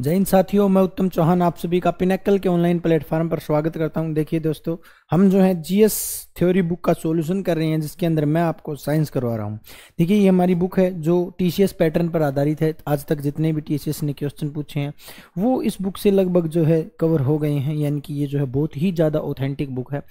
जय हिंद साथियों मैं उत्तम चौहान आप सभी का पिनेकल के ऑनलाइन प्लेटफॉर्म पर स्वागत करता हूं देखिए दोस्तों हम जो है जीएस थ्योरी बुक का सॉल्यूशन कर रहे हैं जिसके अंदर मैं आपको साइंस करवा रहा हूं देखिए ये हमारी बुक है जो टीसीएस पैटर्न पर आधारित है आज तक जितने भी टीसीएस ने क्वेश्चन पूछे हैं वो इस बुक से लगभग जो है कवर हो गए हैं यानी कि ये जो है बहुत ही ज़्यादा ऑथेंटिक बुक है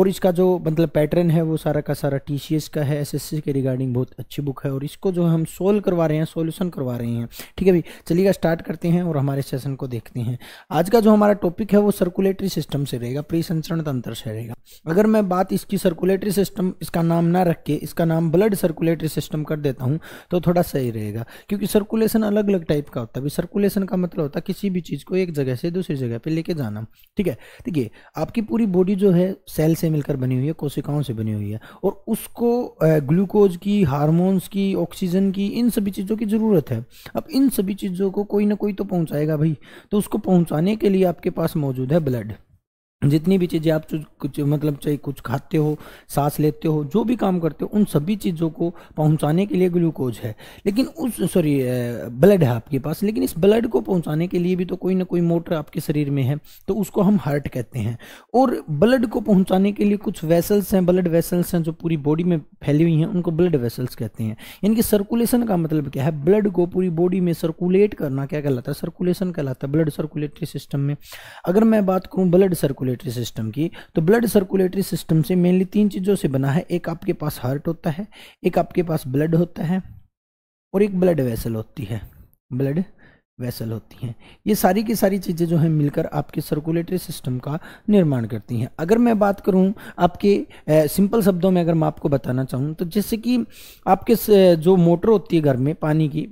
और इसका जो मतलब पैटर्न है वो सारा का सारा टी का है एस के रिगार्डिंग बहुत अच्छी बुक है और इसको जो है हम सोल्व करवा रहे हैं सोल्यूशन करवा रहे हैं ठीक है भाई चलिएगा स्टार्ट करते हैं और हम हमारे सेशन को देखते हैं आज का जो हमारा टॉपिक है वो सर्कुलेटरी सिस्टम से रहेगा प्री संचरण तंत्र से रहेगा अगर मैं बात इसकी सर्कुलेटरी सिस्टम इसका नाम ना रख के इसका नाम ब्लड सर्कुलेटरी सिस्टम कर देता हूँ तो थोड़ा सही रहेगा क्योंकि सर्कुलेशन अलग अलग टाइप का होता है सर्कुलेशन का मतलब होता है किसी भी चीज़ को एक जगह से दूसरी जगह पर लेके जाना ठीक है देखिए आपकी पूरी बॉडी जो है सेल से मिलकर बनी हुई है कोशिकाओं से बनी हुई है और उसको ग्लूकोज की हार्मोन्स की ऑक्सीजन की इन सभी चीज़ों की ज़रूरत है अब इन सभी चीज़ों को कोई ना कोई तो पहुँचाए बताएगा भाई तो उसको पहुंचाने के लिए आपके पास मौजूद है ब्लड जितनी भी चीज़ें आप कुछ मतलब चाहे कुछ खाते हो सांस लेते हो जो भी काम करते हो उन सभी चीज़ों को पहुंचाने के लिए ग्लूकोज है लेकिन उस सॉरी ब्लड है आपके पास लेकिन इस ब्लड को पहुंचाने के लिए भी तो कोई ना कोई मोटर आपके शरीर में है तो उसको हम हार्ट कहते हैं और ब्लड को पहुँचाने के लिए कुछ वेसल्स हैं ब्लड वेसल्स हैं जो पूरी बॉडी में फैली हुई हैं उनको ब्लड वेसल्स कहते हैं यानी कि सर्कुलेशन का मतलब क्या है ब्लड को पूरी बॉडी में सर्कुलेट करना क्या कहलाता है सर्कुलेशन कहलाता है ब्लड सर्कुलेटरी सिस्टम में अगर मैं बात करूँ ब्लड सर्कुलेट सर्कुलेटरी सिस्टम की तो ब्लड सर्कुलेटरी सिस्टम से मेनली तीन चीज़ों से बना है एक आपके पास हार्ट होता है एक आपके पास ब्लड होता है और एक ब्लड वेसल होती है ब्लड वेसल होती हैं ये सारी की सारी चीज़ें जो हैं मिलकर आपके सर्कुलेटरी सिस्टम का निर्माण करती हैं अगर मैं बात करूं आपके ए, सिंपल शब्दों में अगर मैं आपको बताना चाहूं तो जैसे कि आपके जो मोटर होती है घर में पानी की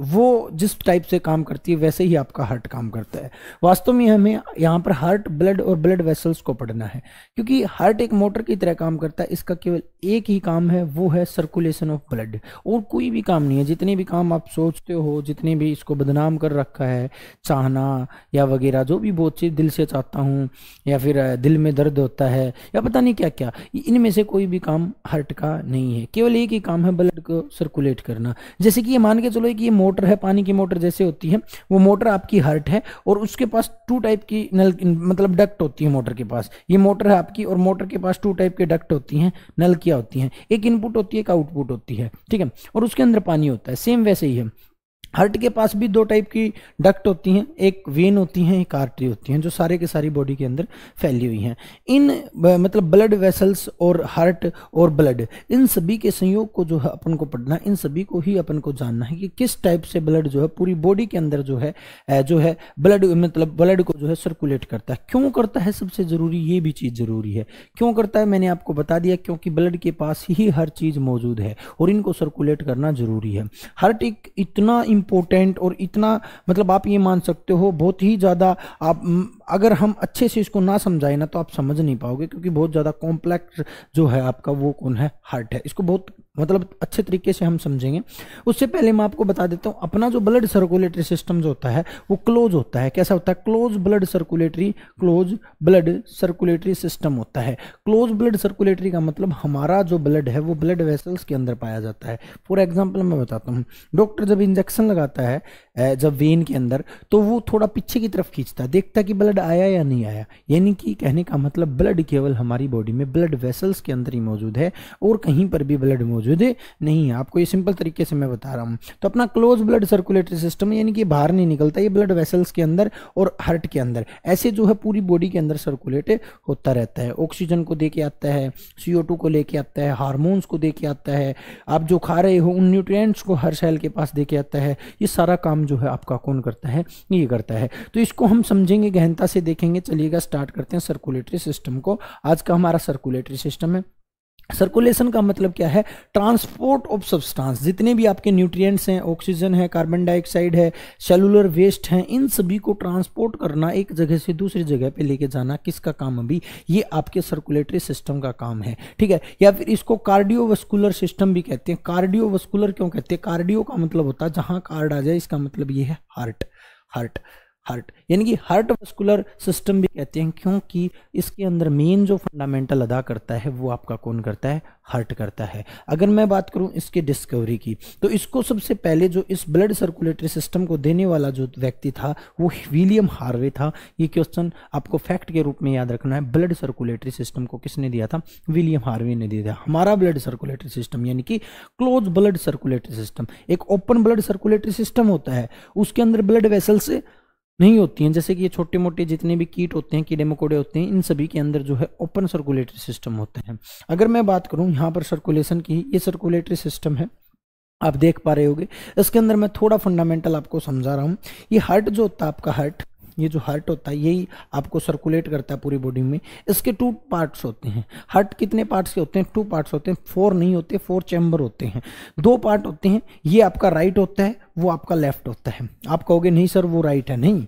वो जिस टाइप से काम करती है वैसे ही आपका हार्ट काम करता है वास्तव में हमें यहाँ पर हार्ट ब्लड और ब्लड वेसल्स को पढ़ना है क्योंकि हार्ट एक मोटर की तरह काम करता है इसका केवल एक ही काम है वो है सर्कुलेशन ऑफ ब्लड और कोई भी काम नहीं है जितने भी काम आप सोचते हो जितने भी इसको बदनाम कर रखा है चाहना या वगैरह जो भी बहुत चीज़ दिल से चाहता हूँ या फिर दिल में दर्द होता है या पता नहीं क्या क्या इनमें से कोई भी काम हार्ट का नहीं है केवल एक ही काम है ब्लड को सर्कुलेट करना जैसे कि ये मान के चलो कि ये मोटर मोटर है पानी की मोटर जैसे होती है वो मोटर आपकी हर्ट है और उसके पास टू टाइप की नल मतलब डक्ट होती है मोटर के पास ये मोटर है आपकी और मोटर के पास टू टाइप के डक्ट होती हैं नलकियाँ होती हैं एक इनपुट होती है एक आउटपुट होती है ठीक है और उसके अंदर पानी होता है सेम वैसे ही है हार्ट के पास भी दो टाइप की डक्ट होती हैं एक वेन होती हैं एक आर्टरी होती हैं जो सारे के सारी बॉडी के अंदर फैली हुई हैं इन मतलब ब्लड वेसल्स और हार्ट और ब्लड इन सभी के संयोग को जो है अपन को पढ़ना इन सभी को ही अपन को जानना है कि किस टाइप से ब्लड जो है पूरी बॉडी के अंदर जो है जो है ब्लड मतलब ब्लड को जो है सर्कुलेट करता है क्यों करता है सबसे ज़रूरी ये भी चीज़ ज़रूरी है क्यों करता है मैंने आपको बता दिया क्योंकि ब्लड के पास ही हर चीज़ मौजूद है और इनको सर्कुलेट करना ज़रूरी है हार्ट एक इतना इम्पोर्टेंट और इतना मतलब आप ये मान सकते हो बहुत ही ज़्यादा आप अगर हम अच्छे से इसको ना समझाए ना तो आप समझ नहीं पाओगे क्योंकि बहुत ज़्यादा कॉम्प्लेक्स जो है आपका वो कौन है हार्ट है इसको बहुत मतलब अच्छे तरीके से हम समझेंगे उससे पहले मैं आपको बता देता हूँ अपना जो ब्लड सर्कुलेटरी सिस्टम जो होता है वो क्लोज होता है कैसा होता है close blood circulatory close blood circulatory system होता है क्लोज ब्लड सर्कुलेटरी का मतलब हमारा जो ब्लड है वो ब्लड वेसल्स के अंदर पाया जाता है फॉर एग्जाम्पल मैं बताता हूँ डॉक्टर जब इंजेक्शन लगाता है जब वेन के अंदर तो वो थोड़ा पीछे की तरफ खींचता है देखता कि ब्लड आया या नहीं आया यानी कि कहने का मतलब ब्लड केवल हमारी बॉडी में ब्लड वेसल्स के अंदर ही मौजूद है और कहीं पर भी ब्लड मौजूद विधि नहीं है आपको ये सिंपल तरीके से मैं बता रहा हूँ तो अपना क्लोज ब्लड सर्कुलेटरी सिस्टम यानी कि बाहर नहीं निकलता ये ब्लड वेसल्स के अंदर और हार्ट के अंदर ऐसे जो है पूरी बॉडी के अंदर सर्कुलेट होता रहता है ऑक्सीजन को दे के आता है सीओ को लेके आता है हारमोन्स को दे के आता है आप जो खा रहे हो उन न्यूट्रियट्स को हर सेल के पास दे के आता है ये सारा काम जो है आपका कौन करता है ये करता है तो इसको हम समझेंगे गहनता से देखेंगे चलिएगा स्टार्ट करते हैं सर्कुलेटरी सिस्टम को आज का हमारा सर्कुलेटरी सिस्टम है सर्कुलेशन का मतलब क्या है ट्रांसपोर्ट ऑफ सब्सटेंस जितने भी आपके न्यूट्रिएंट्स हैं ऑक्सीजन है कार्बन डाइऑक्साइड है सेलुलर वेस्ट हैं इन सभी को ट्रांसपोर्ट करना एक जगह से दूसरी जगह पे लेके जाना किसका काम अभी ये आपके सर्कुलेटरी सिस्टम का काम है ठीक है या फिर इसको कार्डियोवस्कुलर सिस्टम भी कहते हैं कार्डियोवस्कुलर क्यों कहते हैं कार्डियो का मतलब होता है जहाँ कार्ड आ जाए इसका मतलब ये है हार्ट हार्ट हार्ट यानी कि हार्ट वेस्कुलर सिस्टम भी कहते हैं क्योंकि इसके अंदर मेन जो फंडामेंटल अदा करता है वो आपका कौन करता है हार्ट करता है अगर मैं बात करूं इसके डिस्कवरी की तो इसको सबसे पहले जो इस ब्लड सर्कुलेटरी सिस्टम को देने वाला जो व्यक्ति था वो विलियम हार्वे था ये क्वेश्चन आपको फैक्ट के रूप में याद रखना है ब्लड सर्कुलेटरी सिस्टम को किसने दिया था विलियम हार्वे ने दिया था हमारा ब्लड सर्कुलेटरी सिस्टम यानी कि क्लोज ब्लड सर्कुलेटरी सिस्टम एक ओपन ब्लड सर्कुलेटरी सिस्टम होता है उसके अंदर ब्लड वेसल से नहीं होती हैं जैसे कि ये छोटे मोटे जितने भी कीट होते हैं कीड़े मकोड़े होते हैं इन सभी के अंदर जो है ओपन सर्कुलेटरी सिस्टम होता है अगर मैं बात करूं यहाँ पर सर्कुलेशन की ये सर्कुलेटरी सिस्टम है आप देख पा रहे होगे इसके अंदर मैं थोड़ा फंडामेंटल आपको समझा रहा हूँ ये हार्ट जो होता है आपका हार्ट ये जो हार्ट होता है यही आपको सर्कुलेट करता है पूरी बॉडी में इसके टू पार्ट्स होते हैं हार्ट कितने पार्ट्स के होते हैं टू पार्ट्स होते हैं फोर नहीं होते फोर चैम्बर होते हैं दो पार्ट होते हैं ये आपका राइट होता है वो आपका लेफ्ट होता है आप कहोगे नहीं सर वो राइट है नहीं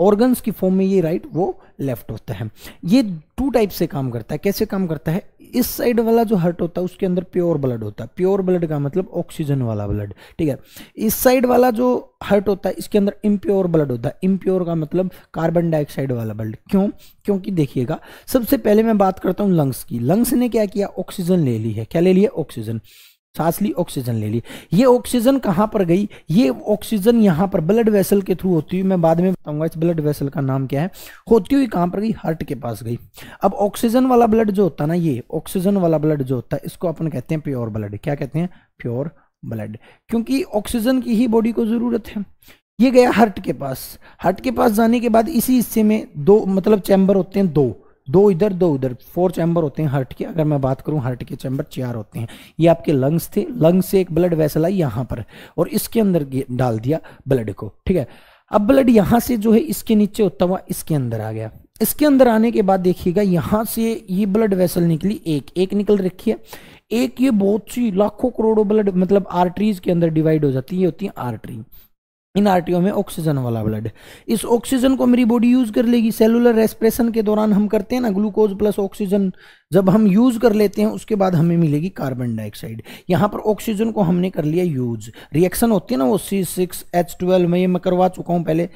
ऑर्गन्स की फॉर्म में ये राइट वो लेफ्ट होता है ये टू टाइप से काम करता है कैसे काम करता है इस साइड वाला जो हर्ट होता है उसके अंदर प्योर ब्लड होता है प्योर ब्लड का मतलब ऑक्सीजन वाला ब्लड ठीक है इस साइड वाला जो हर्ट होता है इसके अंदर इम्प्योर ब्लड होता है इम्प्योर का मतलब कार्बन डाइऑक्साइड वाला ब्लड क्यों क्योंकि देखिएगा सबसे पहले मैं बात करता हूँ लंग्स की लंग्स ने क्या किया ऑक्सीजन ले ली है क्या ले लिया ऑक्सीजन सांस ली ऑक्सीजन ले ली ये ऑक्सीजन कहाँ पर गई ये ऑक्सीजन यहाँ पर ब्लड वेसल के थ्रू होती हुई मैं बाद में बताऊंगा इस ब्लड वेसल का नाम क्या है होती हुई कहाँ पर गई हार्ट के पास गई अब ऑक्सीजन वाला ब्लड जो होता है ना ये ऑक्सीजन वाला ब्लड जो होता है इसको अपन कहते हैं प्योर ब्लड क्या कहते हैं प्योर ब्लड क्योंकि ऑक्सीजन की ही बॉडी को ज़रूरत है ये गया हार्ट के पास हार्ट के पास जाने के बाद इसी हिस्से में दो मतलब चैम्बर होते हैं दो दो इधर दो उधर फोर चैम्बर होते हैं हार्ट के अगर मैं बात करूं हार्ट के चैम्बर चार होते हैं ये आपके लंग्स थे लंग्स से एक ब्लड वैसल आई यहां पर और इसके अंदर डाल दिया ब्लड को ठीक है अब ब्लड यहाँ से जो है इसके नीचे होता हुआ इसके अंदर आ गया इसके अंदर आने के बाद देखिएगा यहां से ये ब्लड वैसल निकली एक एक निकल रखी है एक ये बहुत सी लाखों करोड़ों ब्लड मतलब आर्टरीज के अंदर डिवाइड हो जाती है ये होती है आर्टरी इन आरटीओ में ऑक्सीजन वाला ब्लड इस ऑक्सीजन को मेरी बॉडी यूज कर लेगी सेलुलर रेस्प्रेशन के दौरान हम करते हैं ना ग्लूकोज प्लस ऑक्सीजन जब हम यूज कर लेते हैं उसके बाद हमें मिलेगी कार्बन डाइऑक्साइड यहाँ पर ऑक्सीजन को हमने कर लिया यूज रिएक्शन होती है ना वो सी सिक्स एच ट्वेल्व में ये मैं करवा चुका हूँ पहले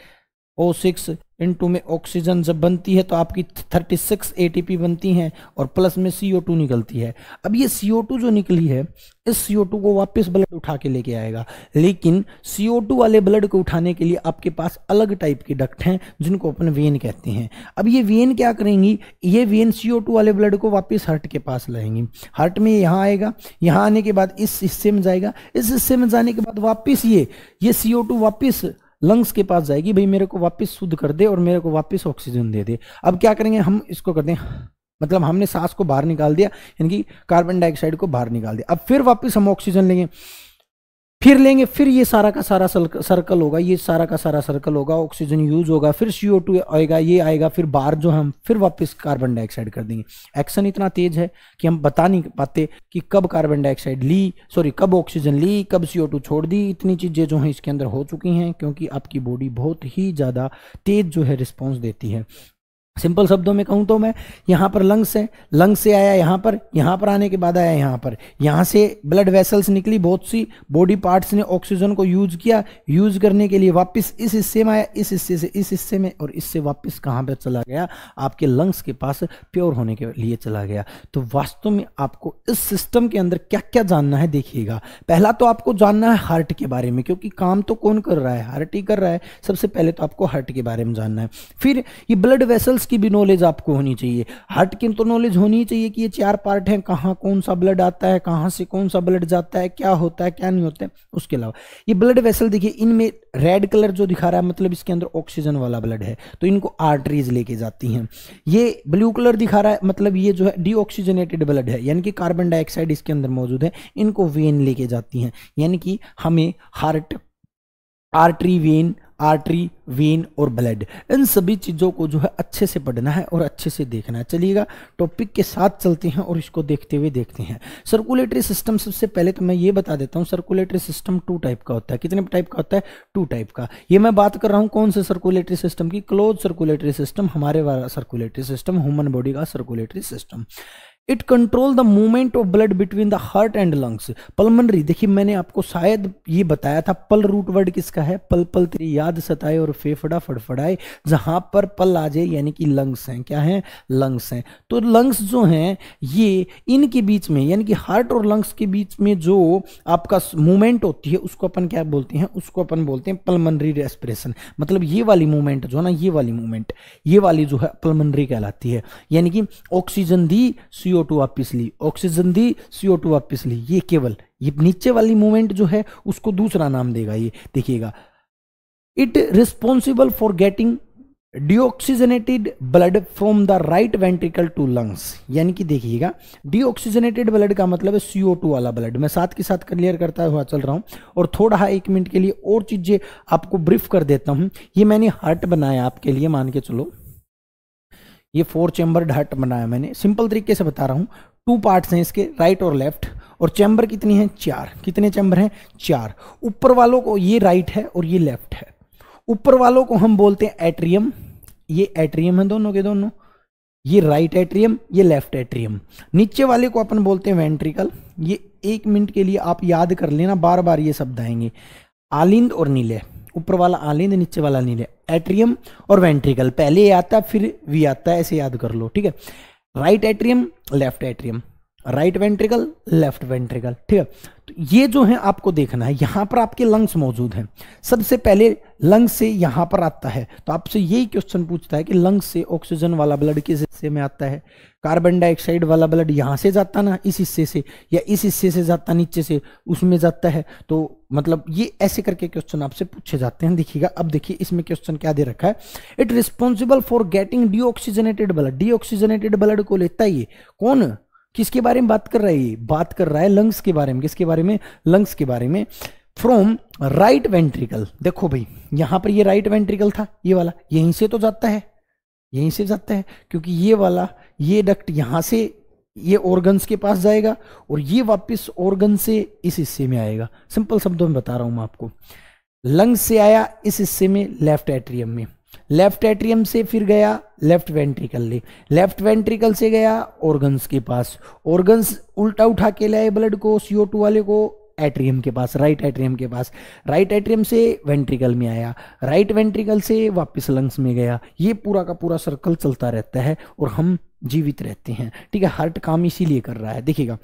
ओ सिक्स इंटू में ऑक्सीजन जब बनती है तो आपकी 36 एटीपी बनती हैं और प्लस में सी ओ टू निकलती है अब ये सी ओ टू जो निकली है इस सी ओ टू को वापस ब्लड उठा के लेके आएगा लेकिन सी ओ टू वाले ब्लड को उठाने के लिए आपके पास अलग टाइप के डक्ट हैं जिनको अपन वेन कहते हैं अब ये वेन क्या करेंगी ये वेन सी ओ टू वाले ब्लड को वापस हार्ट के पास लाएंगी हार्ट में यहाँ आएगा यहाँ आने के बाद इस हिस्से में जाएगा इस हिस्से में जाने के बाद वापिस ये ये सी ओ टू वापिस लंग्स के पास जाएगी भाई मेरे को वापस शुद्ध कर दे और मेरे को वापस ऑक्सीजन दे दे अब क्या करेंगे हम इसको करते हैं मतलब हमने सांस को बाहर निकाल दिया यानी कि कार्बन डाइऑक्साइड को बाहर निकाल दिया अब फिर वापस हम ऑक्सीजन लेंगे फिर लेंगे फिर ये सारा का सारा सर्कल होगा ये सारा का सारा सर्कल होगा ऑक्सीजन यूज होगा फिर सीओ टू आएगा ये आएगा फिर बाहर जो हम फिर वापस कार्बन डाइऑक्साइड कर देंगे एक्शन इतना तेज है कि हम बता नहीं पाते कि कब कार्बन डाइऑक्साइड ली सॉरी कब ऑक्सीजन ली कब सीओ टू छोड़ दी इतनी चीज़ें जो हैं इसके अंदर हो चुकी हैं क्योंकि आपकी बॉडी बहुत ही ज़्यादा तेज़ जो है रिस्पॉन्स देती है सिंपल शब्दों में कहूँ तो मैं यहाँ पर लंग्स हैं लंग्स से आया यहाँ पर यहाँ पर आने के बाद आया यहाँ पर यहाँ से ब्लड वेसल्स निकली बहुत सी बॉडी पार्ट्स ने ऑक्सीजन को यूज किया यूज करने के लिए वापस इस हिस्से में आया इस हिस्से से इस हिस्से में और इससे वापस कहाँ पर चला गया आपके लंग्स के पास प्योर होने के लिए चला गया तो वास्तव में आपको इस सिस्टम के अंदर क्या क्या जानना है देखिएगा पहला तो आपको जानना है हार्ट के बारे में क्योंकि काम तो कौन कर रहा है हार्ट ही कर रहा है सबसे पहले तो आपको हार्ट के बारे में जानना है फिर ये ब्लड वेसल्स की भी नॉलेज आपको होनी चाहिए हार्ट की तो नॉलेज होनी चाहिए कि ये चार पार्ट हैं कहाँ कौन सा ब्लड आता है कहाँ से कौन सा ब्लड जाता है क्या होता है क्या नहीं होता है उसके अलावा ये ब्लड वेसल देखिए इनमें रेड कलर जो दिखा रहा है मतलब इसके अंदर ऑक्सीजन वाला ब्लड है तो इनको आर्टरीज लेके जाती हैं ये ब्लू कलर दिखा रहा है मतलब ये जो है डीऑक्सीजनेटेड ब्लड है यानी कि कार्बन डाइऑक्साइड इसके अंदर मौजूद है इनको वेन लेके जाती हैं यानी कि हमें heart artery vein artery vein और ब्लड इन सभी चीज़ों को जो है अच्छे से पढ़ना है और अच्छे से देखना है चलिएगा टॉपिक के साथ चलते हैं और इसको देखते हुए देखते हैं सर्कुलेटरी सिस्टम सबसे पहले तो मैं ये बता देता हूँ सर्कुलेटरी सिस्टम टू टाइप का होता है कितने टाइप का होता है टू टाइप का ये मैं बात कर रहा हूँ कौन से सर्कुलेटरी सिस्टम की क्लोज सर्कुलेटरी सिस्टम हमारे वाला सर्कुलेटरी सिस्टम ह्यूमन बॉडी का circulatory system it control the movement of blood between the heart and lungs pulmonary देखिए मैंने आपको शायद ये बताया था पल रूट वर्ड किसका है पल पल तेरी याद सताए और फेफड़ा फड़फड़ाए जहां पर पल आ जाए यानी कि लंग्स हैं क्या है लंग्स हैं तो लंग्स जो हैं ये इनके बीच में यानी कि हार्ट और लंग्स के बीच में जो आपका मूवमेंट होती है उसको अपन क्या बोलते हैं उसको अपन बोलते हैं पलमनरी रेस्पिरेशन मतलब ये वाली मूवमेंट जो है ना ये वाली मूवमेंट ये वाली जो है पलमनरी कहलाती है यानी कि ऑक्सीजन दी सी सीओ टू वापिस ली ऑक्सीजन दी सीओ टू वापिस ली ये केवल ये नीचे वाली मूवमेंट जो है उसको दूसरा नाम देगा ये देखिएगा it responsible for getting deoxygenated blood from the right ventricle to lungs यानी कि देखिएगा डिऑक्सीजनेटेड ब्लड का मतलब है सीओ टू वाला ब्लड मैं साथ के साथ क्लियर करता हुआ चल रहा हूँ और थोड़ा हा एक मिनट के लिए और चीज़ें आपको ब्रीफ कर देता हूँ ये मैंने हार्ट बनाया आपके लिए मान के चलो ये फोर चैम्बर हट बनाया मैंने सिंपल तरीके से बता रहा हूँ टू पार्ट्स हैं इसके राइट और लेफ्ट और चैम्बर कितनी हैं चार कितने चैम्बर हैं चार ऊपर वालों को ये राइट है और ये लेफ्ट है ऊपर वालों को हम बोलते हैं एट्रियम ये एट्रियम है दोनों के दोनों ये राइट एट्रियम ये लेफ्ट एट्रियम नीचे वाले को अपन बोलते हैं वेंट्रिकल ये एक मिनट के लिए आप याद कर लेना बार बार ये शब्द आएंगे आलिंद और नीले ऊपर वाला आलिंद नीचे वाला नीले एट्रियम और वेंट्रिकल पहले ये आता फिर वी आता है ऐसे याद कर लो ठीक है right atrium left atrium right ventricle left ventricle ठीक है तो ये जो है आपको देखना है यहां पर आपके लंग्स मौजूद हैं सबसे पहले लंग्स से यहां पर आता है तो आपसे यही क्वेश्चन पूछता है कि लंग्स से ऑक्सीजन वाला ब्लड किस हिस्से में आता है कार्बन डाइऑक्साइड वाला ब्लड यहां से जाता ना इस हिस्से से या इस हिस्से से जाता नीचे से उसमें जाता है तो मतलब ये ऐसे करके क्वेश्चन आपसे पूछे जाते हैं देखिएगा अब देखिए इसमें क्वेश्चन क्या दे रखा है it responsible for getting deoxygenated blood deoxygenated blood को लेता है ये कौन किसके बारे में बात कर रहा है ये बात कर रहा है लंग्स के बारे में किसके बारे में लंग्स के बारे में फ्रॉम राइट वेंट्रिकल देखो भाई यहां पर ये राइट वेंट्रिकल था ये वाला यहीं से तो जाता है यहीं से जाता है क्योंकि ये वाला ये डक्ट यहां से ये ऑर्गन्स के पास जाएगा और ये वापस ऑर्गन से इस हिस्से में आएगा सिंपल शब्दों में बता रहा हूं मैं आपको लंग्स से आया इस हिस्से में लेफ्ट एट्रियम में लेफ्ट एट्रियम से फिर गया लेफ्ट वेंट्रिकल ले लेफ्ट वेंट्रिकल से गया ऑर्गन्स के पास ऑर्गन्स उल्टा उठा के लाए ब्लड को सीओ टू वाले को एट्रियम के पास राइट एट्रियम के पास राइट एट्रियम से वेंट्रिकल में आया राइट वेंट्रिकल से वापस लंग्स में गया ये पूरा का पूरा सर्कल चलता रहता है और हम जीवित रहते हैं ठीक है हार्ट काम इसीलिए कर रहा है देखिएगा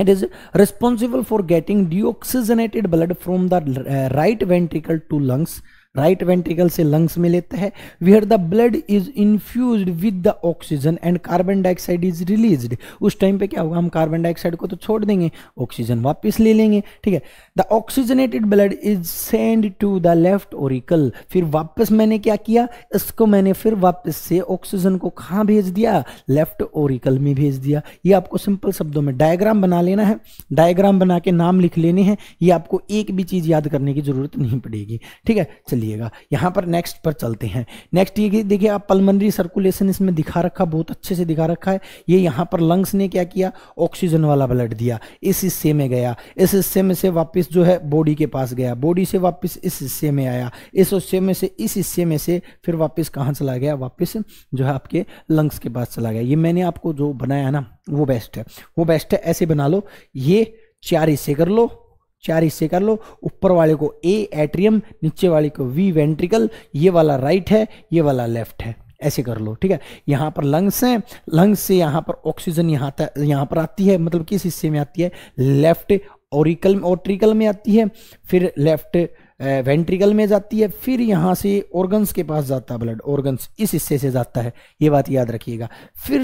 it is responsible for getting deoxygenated blood from the right ventricle to lungs right ventricle से लंग्स में लेते हैं where the blood is infuse with the oxygen and carbon dioxide is release उस टाइम पे क्या होगा हम कार्बन डाइऑक्साइड को तो छोड़ देंगे ऑक्सीजन वापस ले लेंगे ठीक है the oxygenated blood is send to the left auricle फिर वापस मैंने क्या किया इसको मैंने फिर वापस से ऑक्सीजन को कहाँ भेज दिया लेफ्ट ओरिकल में भेज दिया ये आपको सिंपल शब्दों में डायग्राम बना लेना है डायग्राम बना के नाम लिख लेने हैं ये आपको एक भी चीज याद करने की जरूरत नहीं पड़ेगी ठीक है चलिए लिएगा यहाँ पर नेक्स्ट पर चलते हैं नेक्स्ट ये देखिए आप पलमनरी सर्कुलेशन इसमें दिखा रखा बहुत अच्छे से दिखा रखा है ये यहाँ पर लंग्स ने क्या किया ऑक्सीजन वाला ब्लड दिया इस हिस्से में गया इस हिस्से में से वापस जो है बॉडी के पास गया बॉडी से वापस इस हिस्से में आया इस हिस्से में से इस हिस्से में से फिर वापस कहाँ चला गया वापस जो है आपके लंग्स के पास चला गया ये मैंने आपको जो बनाया ना वो बेस्ट है वो बेस्ट है ऐसे बना लो ये चार हिस्से कर लो चार हिस्से कर लो ऊपर वाले को ए एट्रियम नीचे वाले को वी वेंट्रिकल ये वाला राइट है ये वाला लेफ्ट है ऐसे कर लो ठीक है यहाँ पर लंग्स हैं लंग्स से यहाँ पर ऑक्सीजन यहाँ यहाँ पर आती है मतलब किस हिस्से में आती है लेफ्ट ओरिकल ओट्रिकल में आती है फिर लेफ्ट वेंट्रिकल में जाती है फिर यहाँ से ऑर्गन्स के पास जाता है ब्लड ऑर्गन्स इस हिस्से से जाता है ये बात याद रखिएगा फिर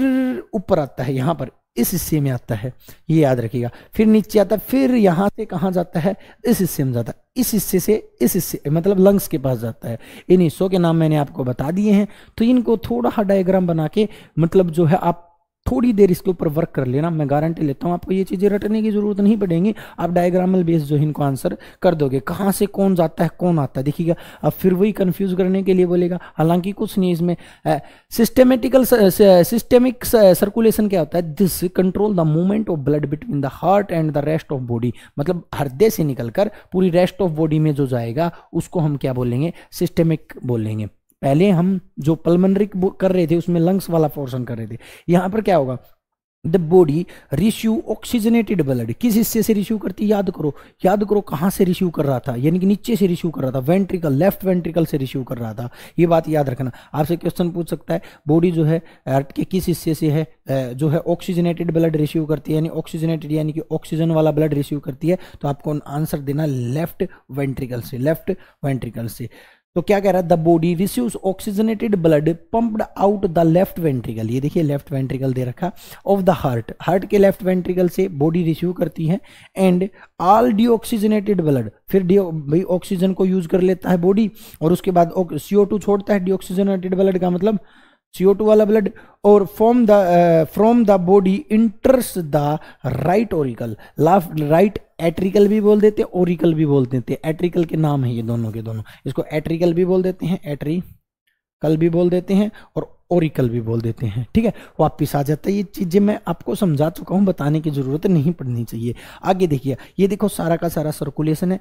ऊपर आता है यहाँ पर इस हिस्से में आता है ये याद रखिएगा फिर नीचे आता है फिर यहां से कहा जाता है इस हिस्से में जाता है इस हिस्से से इस हिस्से मतलब लंग्स के पास जाता है इन हिस्सों के नाम मैंने आपको बता दिए हैं तो इनको थोड़ा सा डायग्राम बना के मतलब जो है आप थोड़ी देर इसके ऊपर वर्क कर लेना मैं गारंटी लेता हूँ आपको ये चीज़ें रटने की ज़रूरत नहीं पड़ेगी आप डायग्रामल बेस जो इनको आंसर कर दोगे कहाँ से कौन जाता है कौन आता है देखिएगा अब फिर वही कन्फ्यूज़ करने के लिए बोलेगा हालांकि कुछ नहीं इसमें सिस्टमेटिकल सिस्टेमिक सर्कुलेशन क्या होता है this control the movement of blood between the heart and the rest of body मतलब हृदय से निकलकर पूरी रेस्ट ऑफ बॉडी में जो जाएगा उसको हम क्या बोलेंगे सिस्टेमिक बोलेंगे पहले हम जो पलमनरिक कर रहे थे उसमें लंग्स वाला पोर्सन कर रहे थे यहां पर क्या होगा the body receive oxygenated blood किस हिस्से से रिश्यू करती याद करो याद करो कहाँ से रिश्यू कर रहा था यानी कि नीचे से रिश्यू कर रहा था वेंट्रिकल लेफ्ट वेंट्रिकल से रिश्यू कर रहा था ये बात याद रखना आपसे क्वेश्चन पूछ सकता है बॉडी जो है हार्ट के किस हिस्से से है जो है ऑक्सीजनेटेड ब्लड रिश्यू करती है यानी ऑक्सीजनेटेड यानी कि ऑक्सीजन वाला ब्लड रिश्यू करती है तो आपको आंसर देना लेफ्ट वेंट्रिकल से लेफ्ट वेंट्रिकल से तो क्या कह रहा है the body receives oxygenated blood pumped out the left ventricle ये देखिए लेफ्ट वेंट्रिकल दे रखा ऑफ द हार्ट हार्ट के लेफ्ट वेंट्रिकल से बॉडी रिसीव करती है एंड ऑल डीऑक्सीजनेटेड ब्लड फिर भाई ऑक्सीजन को यूज कर लेता है बॉडी और उसके बाद सीओ टू छोड़ता है डीऑक्सीजनेटेड ब्लड का मतलब सीओ वाला ब्लड और from the from the body enters the right auricle लाफ राइट एट्रिकल भी बोल देते हैं ओरिकल भी बोल देते हैं एट्रिकल के नाम है ये दोनों के दोनों इसको एट्रिकल भी बोल देते हैं एट्री कल भी बोल देते हैं और ओरिकल भी बोल देते हैं ठीक है वापिस आ जाता है ये चीज़ें मैं आपको समझा चुका हूँ बताने की ज़रूरत नहीं पड़नी चाहिए आगे देखिए ये देखो सारा का सारा सर्कुलेशन है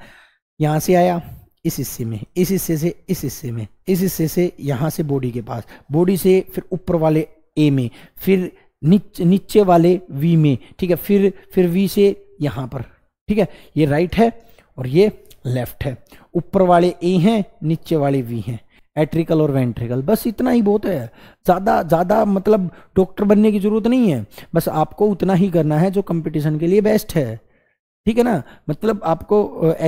यहाँ से आया इस हिस्से में इस हिस्से से इस हिस्से में इस हिस्से से यहाँ से बॉडी के पास बॉडी से फिर ऊपर वाले ए में फिर नीचे नीचे वाले वी में ठीक है फिर फिर वी से यहाँ पर ठीक है ये राइट है और ये लेफ्ट है ऊपर वाले ए हैं नीचे वाले वी हैं एट्रिकल और वेंट्रिकल बस इतना ही बहुत है ज़्यादा ज़्यादा मतलब डॉक्टर बनने की ज़रूरत नहीं है बस आपको उतना ही करना है जो कंपटीशन के लिए बेस्ट है ठीक है ना मतलब आपको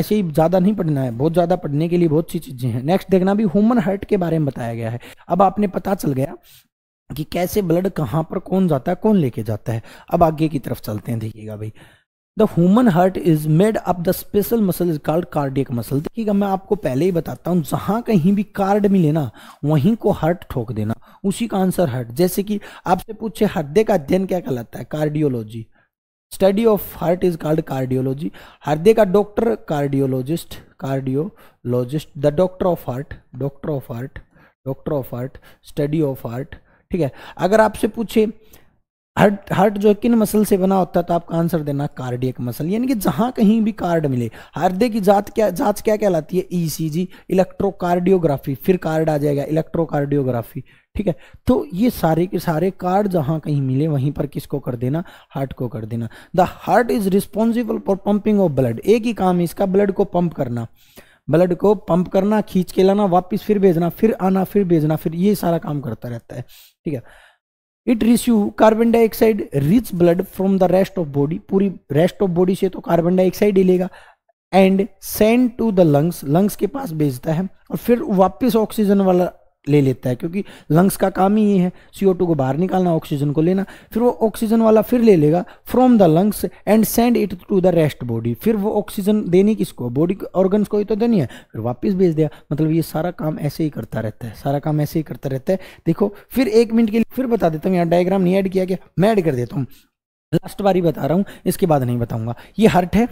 ऐसे ही ज़्यादा नहीं पढ़ना है बहुत ज़्यादा पढ़ने के लिए बहुत सी चीज़ें हैं नेक्स्ट देखना भी ह्यूमन हर्ट के बारे में बताया गया है अब आपने पता चल गया कि कैसे ब्लड कहाँ पर कौन जाता है कौन लेके जाता है अब आगे की तरफ चलते हैं देखिएगा भाई the human heart is made up the special muscle is called cardiac muscle देखिएगा मैं आपको पहले ही बताता हूँ जहां कहीं भी कार्ड मिले ना वहीं को हार्ट ठोक देना उसी का आंसर हार्ट जैसे कि आपसे पूछे हृदय का अध्ययन क्या कहलाता है cardiology study of heart is called cardiology हृदय का doctor cardiologist cardiologist the doctor of heart doctor of heart doctor of heart study of heart ठीक है अगर आपसे पूछे हार्ट हार्ट जो किन मसल से बना होता है तो आपका आंसर देना कार्डियक मसल यानी कि जहां कहीं भी कार्ड मिले हृदय की जात क्या जांच क्या कहलाती है ईसीजी e इलेक्ट्रोकार्डियोग्राफी फिर कार्ड आ जाएगा इलेक्ट्रोकार्डियोग्राफी ठीक है तो ये सारे के सारे कार्ड जहां कहीं मिले वहीं पर किसको कर देना हार्ट को कर देना the heart is responsible for pumping of blood एक ही काम है इसका ब्लड को पंप करना ब्लड को पंप करना खींच के लाना वापिस फिर भेजना फिर आना फिर भेजना फिर ये सारा काम करता रहता है ठीक है it receive carbon dioxide rich blood from the rest of body पूरी रेस्ट ऑफ बॉडी से तो कार्बन डाइऑक्साइड ही लेगा and send to the lungs lungs के पास भेजता है और फिर वापस ऑक्सीजन वाला ले लेता है क्योंकि लंग्स का काम ही ये है सीओ टू को बाहर निकालना ऑक्सीजन को लेना फिर वो ऑक्सीजन वाला फिर ले लेगा from the lungs and send it to the rest body फिर वो ऑक्सीजन देनी किसको बॉडी ऑर्गन्स को ही तो देनी है फिर वापस भेज दिया मतलब ये सारा काम ऐसे ही करता रहता है सारा काम ऐसे ही करता रहता है देखो फिर एक मिनट के लिए फिर बता देता हूँ यहाँ डायग्राम नहीं ऐड किया गया मैं ऐड कर देता हूँ लास्ट बार ही बता रहा हूँ इसके बाद नहीं बताऊंगा ये हर्ट है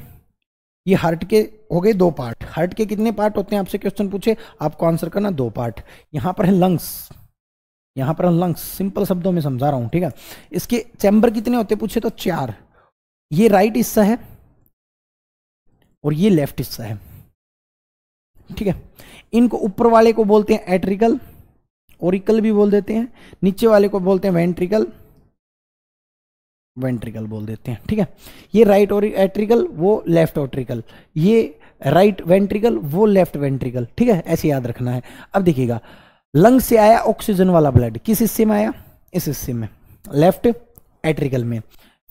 ये हार्ट के हो गए दो पार्ट हार्ट के कितने पार्ट होते हैं आपसे क्वेश्चन पूछे आपको आंसर करना दो पार्ट यहां पर है लंग्स यहां पर लंग्स सिंपल शब्दों में समझा रहा हूं ठीक है इसके चैम्बर कितने होते पूछे तो चार ये राइट हिस्सा है और ये लेफ्ट हिस्सा है ठीक है इनको ऊपर वाले को बोलते हैं एट्रिकल ओरिकल भी बोल देते हैं नीचे वाले को बोलते हैं वेंट्रिकल वेंट्रिकल बोल देते हैं ठीक है ये राइट और एट्रिकल वो लेफ्ट ऑट्रिकल ये राइट वेंट्रिकल वो लेफ्ट वेंट्रिकल ठीक है ऐसे याद रखना है अब देखिएगा लंग से आया ऑक्सीजन वाला ब्लड किस हिस्से में आया इस हिस्से में लेफ्ट एट्रिकल में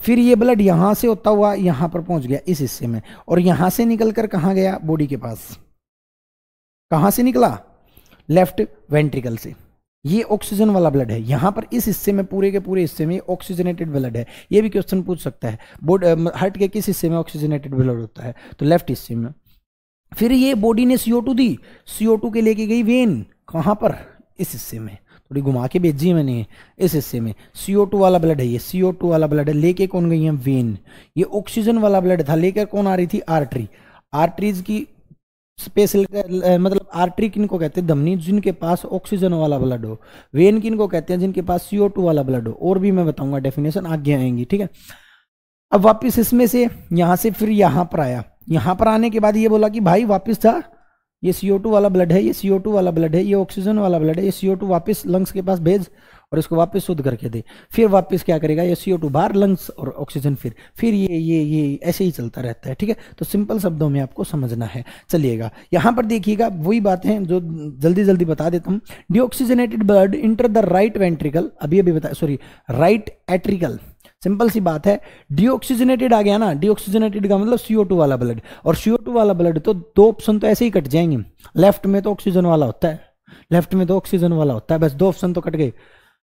फिर ये ब्लड यहां से होता हुआ यहां पर पहुंच गया इस हिस्से में और यहां से निकल कर कहाँ गया बॉडी के पास कहां से निकला लेफ्ट वेंट्रिकल से ये ऑक्सीजन वाला ब्लड है यहाँ पर इस हिस्से में पूरे के पूरे हिस्से में ऑक्सीजनेटेड ब्लड है ये भी क्वेश्चन पूछ सकता है बोड हार्ट के किस हिस्से में ऑक्सीजनेटेड ब्लड होता है तो लेफ्ट हिस्से में फिर ये बॉडी ने सीओ टू दी सीओ टू के लेके गई वेन कहाँ पर इस हिस्से में थोड़ी घुमा के भेजी मैंने इस हिस्से में सीओ टू वाला ब्लड है ये सीओ टू वाला ब्लड है लेके कौन गई है वेन ये ऑक्सीजन वाला ब्लड था लेकर कौन आ रही थी आर्टरी आर्टरीज की स्पेशल मतलब आर्टरी किन को कहते हैं धमनी जिनके पास ऑक्सीजन वाला ब्लड हो वेन किन को कहते हैं जिनके पास सीओ टू वाला ब्लड हो और भी मैं बताऊंगा डेफिनेशन आगे आएंगी ठीक है अब वापस इसमें से यहाँ से फिर यहां पर आया यहाँ पर आने के बाद ये बोला कि भाई वापस था ये सीओ टू वाला ब्लड है ये सीओ टू वाला ब्लड है ये ऑक्सीजन वाला ब्लड है ये सीओ टू वापस लंग्स के पास भेज और इसको वापस शुद्ध करके दे फिर वापस क्या करेगा ये टू बाहर लंग्स और ऑक्सीजन फिर फिर ये ये ये ऐसे ही चलता रहता है ठीक है तो सिंपल शब्दों में आपको समझना है चलिएगा यहाँ पर देखिएगा वही बात है जो जल्दी जल्दी बता देता हूँ deoxygenated blood enter the right ventricle अभी अभी बताया सॉरी राइट एट्रिकल सिंपल सी बात है डिऑक्सीजनेटेड आ गया ना डिऑक्सीजनेटेड का मतलब सीओ टू वाला ब्लड और सीओ टू वाला ब्लड तो दो ऑप्शन तो ऐसे ही कट जाएंगे लेफ्ट में तो ऑक्सीजन वाला होता है लेफ्ट में तो ऑक्सीजन वाला होता है बस दो ऑप्शन तो कट गए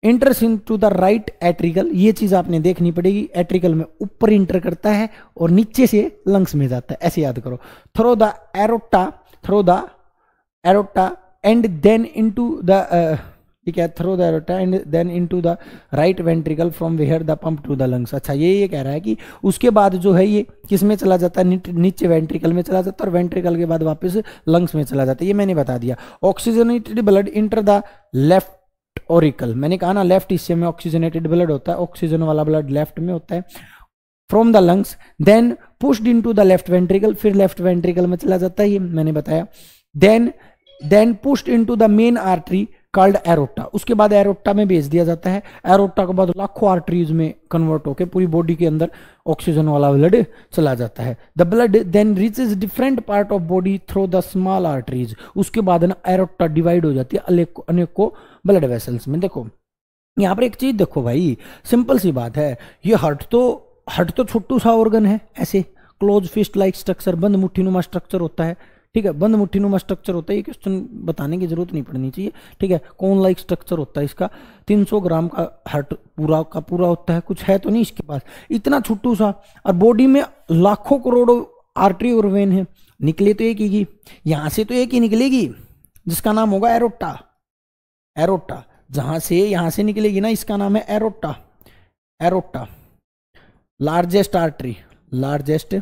enters into the right atrial ये चीज आपने देखनी पड़ेगी एट्रिकल में ऊपर इंटर करता है और नीचे से लंग्स में जाता है ऐसे याद करो through the aorta through the aorta and then into the ठीक है through the aorta and then into the right ventricle from where the pump to the lungs अच्छा ये ये कह रहा है कि उसके बाद जो है ये किस में चला जाता है नीचे वेंट्रिकल में चला जाता है और वेंट्रिकल के बाद वापस लंग्स में चला जाता है ये मैंने बता दिया oxygenated blood enter the left auricle मैंने कहा ना लेफ्ट हिस्से में ऑक्सीजनेटेड ब्लड होता है ऑक्सीजन वाला ब्लड लेफ्ट में होता है from the lungs then pushed into the left ventricle फिर लेफ्ट वेंट्रिकल में चला जाता है ये मैंने बताया then then pushed into the main artery called aorta उसके बाद एरोटा में भेज दिया जाता है एरोटा के बाद लाखों आर्टरीज में कन्वर्ट होकर पूरी बॉडी के अंदर ऑक्सीजन वाला ब्लड चला जाता है the blood then reaches different part of body through the small arteries उसके बाद ना एरोटा डिवाइड हो जाती है अनेकों ब्लड वेसल्स में देखो यहाँ पर एक चीज देखो भाई सिंपल सी बात है ये हार्ट तो हार्ट तो छोटू सा ऑर्गन है ऐसे क्लोज फिस्ट लाइक स्ट्रक्चर बंद मुट्ठी नुमा स्ट्रक्चर होता है ठीक है बंद नुमा स्ट्रक्चर होता है ये क्वेश्चन बताने की जरूरत नहीं पड़नी चाहिए ठीक है कौन लाइक स्ट्रक्चर होता है इसका 300 ग्राम का हार्ट पूरा का पूरा होता है कुछ है तो नहीं इसके पास इतना छुट्टू सा और बॉडी में लाखों करोड़ों आर्टरी और वेन है निकले तो एक ही यहां से तो एक ही निकलेगी जिसका नाम होगा एरोटा एरोटा जहां से यहां से निकलेगी ना इसका नाम है aorta aorta largest artery largest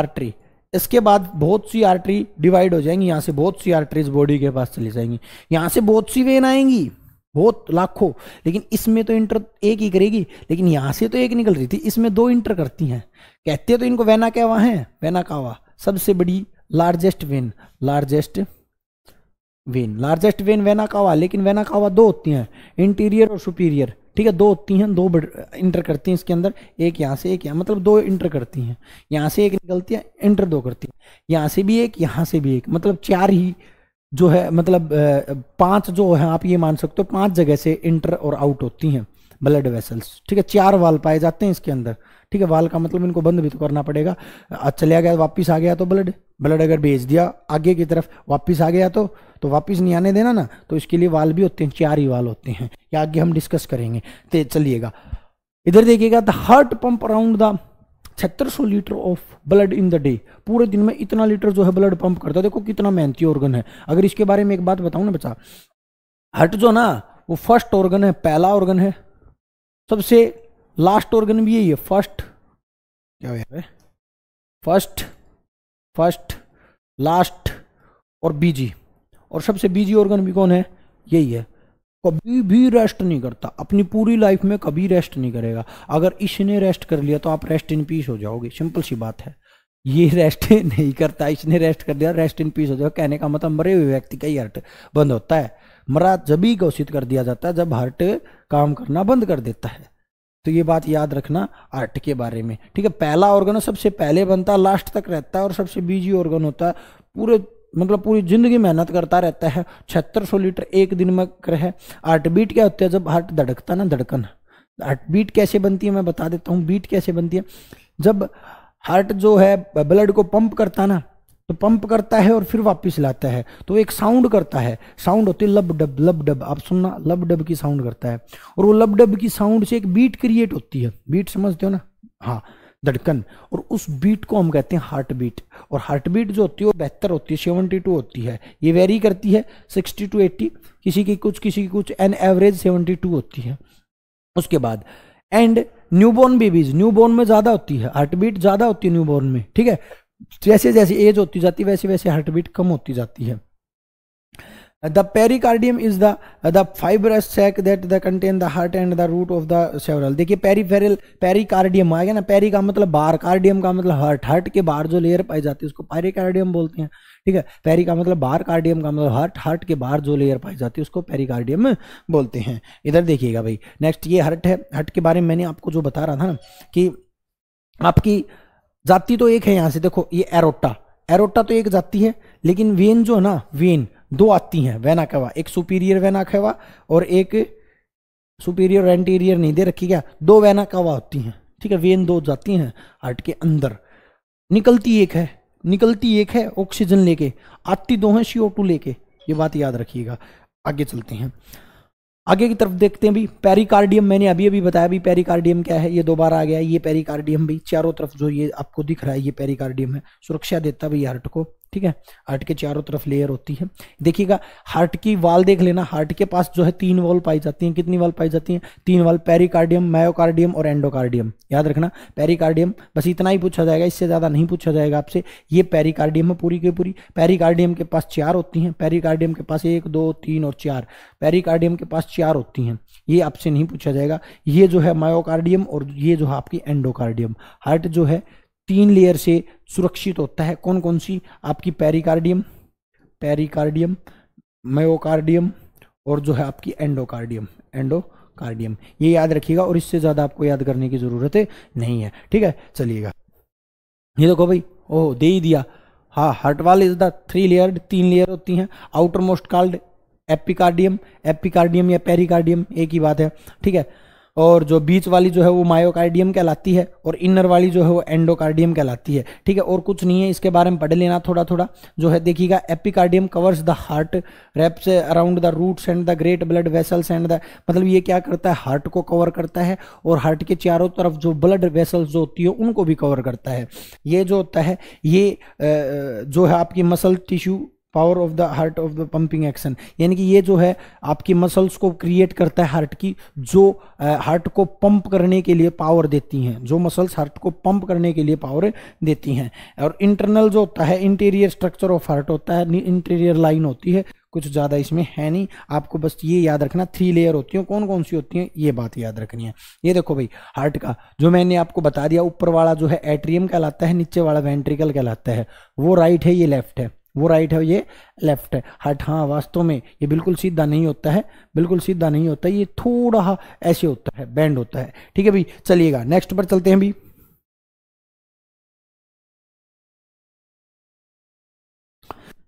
artery इसके बाद बहुत सी आर्टरी डिवाइड हो जाएंगी यहाँ से बहुत सी आर्टरीज बॉडी के पास चली जाएंगी यहाँ से बहुत सी वेन आएंगी बहुत लाखों लेकिन इसमें तो इंटर एक ही करेगी लेकिन यहाँ से तो एक निकल रही थी इसमें दो इंटर करती हैं कहते हैं तो इनको वेना कहवा है वैना कहवा सबसे बड़ी largest vein largest vein largest vein vena cava लेकिन वेना कावा दो होती हैं इंटीरियर और सुपीरियर ठीक है दो होती हैं दो इंटर करती हैं इसके अंदर एक यहाँ से एक यहाँ मतलब दो इंटर करती हैं यहाँ से एक निकलती है इंटर दो करती हैं यहाँ से भी एक यहाँ से भी एक मतलब चार ही जो है मतलब पांच जो है आप ये मान सकते हो पांच जगह से इंटर और आउट होती हैं ब्लड वेसल्स ठीक है चार वाल पाए जाते हैं इसके अंदर ठीक है वाल का मतलब इनको बंद भी तो करना पड़ेगा चले गया वापिस आ गया तो ब्लड ब्लड अगर भेज दिया आगे की तरफ वापिस आ गया तो तो वापस नहीं आने देना ना तो इसके लिए वाल भी होते हैं चार ही वाल होते हैं या आगे हम डिस्कस करेंगे तो चलिएगा इधर देखिएगा the heart pump around the छत्तर सौ litre of blood in the day पूरे दिन में इतना लीटर जो है ब्लड पंप करता है देखो कितना मेहनती ऑर्गन है अगर इसके बारे में एक बात बताऊं ना बच्चा हार्ट जो ना वो फर्स्ट ऑर्गन है पहला ऑर्गन है सबसे लास्ट ऑर्गन भी यही है फर्स्ट क्या यार फर्स्ट फर्स्ट लास्ट और बीजी और सबसे बिजी ऑर्गन भी कौन है यही है कभी भी रेस्ट नहीं करता अपनी पूरी लाइफ में कभी रेस्ट नहीं करेगा अगर इसने रेस्ट कर लिया तो आप रेस्ट इन पीस हो जाओगे सिंपल सी बात है ये रेस्ट नहीं करता इसने रेस्ट कर दिया रेस्ट इन पीस हो जाओ कहने का मतलब मरे हुए व्यक्ति का ही हार्ट बंद होता है मरा जब ही घोषित कर दिया जाता है जब हार्ट काम करना बंद कर देता है तो ये बात याद रखना आर्ट के बारे में ठीक है पहला ऑर्गन सबसे पहले बनता लास्ट तक रहता है और सबसे बीजी ऑर्गन होता है पूरे मतलब पूरी जिंदगी मेहनत करता रहता है छहत्तर सौ लीटर एक दिन में है हार्ट बीट क्या होता है जब हार्ट धड़कता ना धड़कन हार्ट बीट कैसे बनती है मैं बता देता हूँ बीट कैसे बनती है जब हार्ट जो है ब्लड को पंप करता ना तो पंप करता है और फिर वापस लाता है तो एक साउंड करता है साउंड होती है लब डब लब डब आप सुनना लब डब की साउंड करता है और वो लब डब की साउंड से एक बीट क्रिएट होती है बीट समझते हो ना हाँ धड़कन और उस बीट को हम कहते हैं हार्ट बीट और हार्ट बीट जो होती है वो बेहतर होती है सेवेंटी टू होती है ये वेरी करती है सिक्सटी टू एट्टी किसी की कुछ किसी की कुछ एन एवरेज सेवेंटी टू होती है उसके बाद एंड न्यूबॉर्न बेबीज न्यूबॉर्न में ज़्यादा होती है हार्ट बीट ज़्यादा होती है न्यूबॉर्न में ठीक है जैसे जैसे एज होती जाती है वैसे वैसे हार्ट बीट कम होती जाती है The pericardium is the the fibrous sac that the contain the heart and the root of the several. देखिए पेरीफेरल पेरिकार्डियम आ गया ना पेरी का मतलब बाहर कार्डियम का मतलब हार्ट हार्ट के बाहर जो लेयर पाई जाती है उसको पेरिकार्डियम बोलते हैं ठीक है पेरी का मतलब बाहर कार्डियम का मतलब हार्ट हार्ट के बाहर जो लेयर पाई जाती है उसको पेरिकार्डियम बोलते हैं इधर देखिएगा भाई नेक्स्ट ये हर्ट है हर्ट के बारे में मैंने आपको जो बता रहा था ना कि आपकी जाति तो एक है यहाँ से देखो ये एरोटा एरोटा तो एक जाति है लेकिन वेन जो है ना वेन दो आती हैं वेना कहवा एक सुपीरियर वेना कहवा और एक सुपीरियर एंटीरियर नहीं दे रखी क्या दो वेना कहवा होती हैं ठीक है वेन दो जाती हैं हार्ट के अंदर निकलती एक है निकलती एक है ऑक्सीजन लेके आती दो हैं टू लेके ये बात याद रखिएगा आगे चलते हैं आगे की तरफ देखते हैं भी पेरिकार्डियम मैंने अभी अभी बताया भी पेरिकार्डियम क्या है ये दोबारा आ गया ये पेरिकार्डियम भी चारों तरफ जो ये आपको दिख रहा है ये पेरिकार्डियम है सुरक्षा देता भी हार्ट को ठीक है हार्ट के चारों तरफ लेयर होती है देखिएगा हार्ट की वाल देख लेना हार्ट के पास जो है तीन वॉल पाई जाती हैं कितनी वाल पाई जाती हैं तीन वाल पेरिकार्डियम मायोकार्डियम और एंडोकार्डियम याद रखना पेरिकार्डियम बस इतना ही पूछा जाएगा इससे ज़्यादा नहीं पूछा जाएगा आपसे ये पेरिकार्डियम है पूरी की पूरी पेरिकार्डियम के पास चार होती हैं पेरिकार्डियम के पास एक दो तीन और चार पेरिकार्डियम के पास चार होती हैं ये आपसे नहीं पूछा जाएगा ये जो है मायोकार्डियम और ये जो है आपकी एंडोकार्डियम हार्ट जो है तीन लेयर से सुरक्षित होता है कौन कौन सी आपकी पेरिकार्डियम पेरिकार्डियम मयोकार्डियम और जो है आपकी एंडोकार्डियम एंडोकार्डियम ये याद रखिएगा और इससे ज़्यादा आपको याद करने की ज़रूरत नहीं है ठीक है चलिएगा ये देखो भाई ओह दे ही दिया हाँ heart wall is the three layer तीन लेयर होती हैं outermost card epicardium epicardium या पेरिकार्डियम एक ही बात है ठीक है और जो बीच वाली जो है वो मायोकार्डियम कहलाती है और इनर वाली जो है वो एंडोकार्डियम कहलाती है ठीक है और कुछ नहीं है इसके बारे में पढ़ लेना थोड़ा थोड़ा जो है देखिएगा epicardium covers the heart wraps around the roots and the great blood vessels and the मतलब ये क्या करता है हार्ट को कवर करता है और हार्ट के चारों तरफ जो ब्लड वेसल्स जो होती है उनको भी कवर करता है ये जो होता है ये जो है आपकी muscle tissue power of the heart of the pumping action यानी कि ये जो है आपकी मसल्स को क्रिएट करता है हार्ट की जो हार्ट को पंप करने के लिए पावर देती हैं जो मसल्स हार्ट को पंप करने के लिए पावर देती हैं और इंटरनल जो होता है इंटीरियर स्ट्रक्चर ऑफ हार्ट होता है इंटीरियर लाइन होती है कुछ ज़्यादा इसमें है नहीं आपको बस ये याद रखना थ्री लेयर होती हैं कौन कौन सी होती हैं ये बात याद रखनी है ये देखो भाई हार्ट का जो मैंने आपको बता दिया ऊपर वाला जो है एट्रियम कहलाता है नीचे वाला वेंट्रिकल कहलाता है वो राइट है ये लेफ्ट है वो राइट है ये लेफ्ट है हट हाँ, हाँ वास्तव में ये बिल्कुल सीधा नहीं होता है बिल्कुल सीधा नहीं होता ये थोड़ा ऐसे होता है बैंड होता है ठीक है भाई चलिएगा नेक्स्ट पर चलते हैं भाई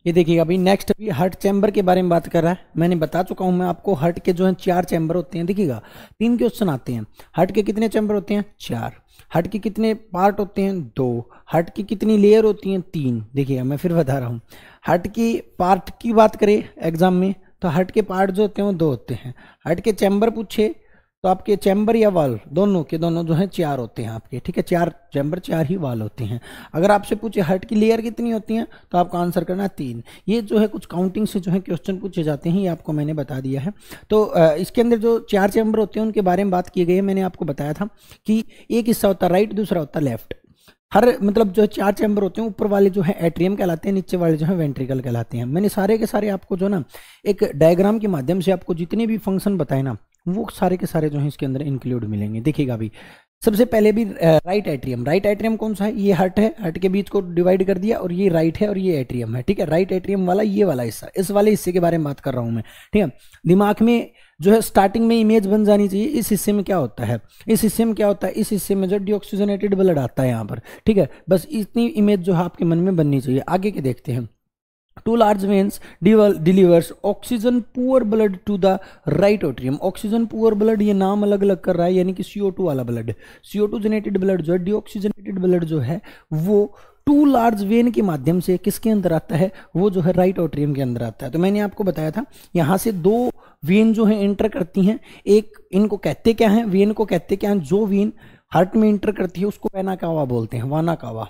ये देखिएगा भाई नेक्स्ट अभी हर्ट चैम्बर के बारे में बात कर रहा है मैंने बता चुका हूँ मैं आपको हर्ट के जो है चार चैम्बर होते हैं देखिएगा तीन क्वेश्चन आते हैं हर्ट के कितने चैम्बर होते हैं चार हर्ट के कितने पार्ट होते हैं दो हर्ट की कितनी लेयर होती हैं तीन देखिएगा मैं फिर बता रहा हूँ हर्ट की पार्ट की बात करें एग्जाम में तो हर्ट के पार्ट जो होते हैं वो दो होते हैं हर्ट के चैम्बर पूछे तो आपके चैम्बर या वाल दोनों के दोनों जो है चार होते हैं आपके ठीक है चार चैम्बर चार ही वाल होते हैं अगर आपसे पूछे हार्ट की लेयर कितनी होती हैं तो आपका आंसर करना है तीन ये जो है कुछ काउंटिंग से जो है क्वेश्चन पूछे जाते हैं ये आपको मैंने बता दिया है तो इसके अंदर जो चार चैम्बर होते हैं उनके बारे में बात की गई है मैंने आपको बताया था कि एक हिस्सा होता है राइट दूसरा होता है लेफ्ट हर मतलब जो चार चैम्बर होते हैं ऊपर वाले जो है एट्रियम कहलाते हैं नीचे वाले जो है वेंट्रिकल कहलाते हैं मैंने सारे के सारे आपको जो ना एक डायग्राम के माध्यम से आपको जितने भी फंक्शन बताए ना वो सारे के सारे जो हैं इसके अंदर इंक्लूड मिलेंगे देखिएगा अभी सबसे पहले भी राइट एट्रियम राइट एट्रियम कौन सा है ये हर्ट है हर्ट के बीच को डिवाइड कर दिया और ये राइट है और ये एट्रियम है ठीक है राइट एट्रियम वाला ये वाला हिस्सा इस वाले हिस्से के बारे में बात कर रहा हूँ मैं ठीक है दिमाग में जो है स्टार्टिंग में इमेज बन जानी चाहिए इस हिस्से में क्या होता है इस हिस्से में क्या होता है इस हिस्से में जो डिऑक्सीजनेटेड ब्लड आता है यहाँ पर ठीक है बस इतनी इमेज जो है आपके मन में बननी चाहिए आगे के देखते हैं large veins veins delivers oxygen poor blood to the right atrium oxygen poor blood ये नाम अलग अलग कर रहा है यानी कि सीओ टू वाला blood CO two generated blood जो है ऑक्सीजनेटेड ब्लड जो है वो टू लार्ज वेन के माध्यम से किसके अंदर आता है वो जो है राइट ऑट्रियम के अंदर आता है तो मैंने आपको बताया था यहाँ से दो वेन जो है एंटर करती हैं एक इनको कहते क्या है वेन को कहते क्या है जो वेन हार्ट में इंटर करती है उसको वेना कावा बोलते हैं vena cava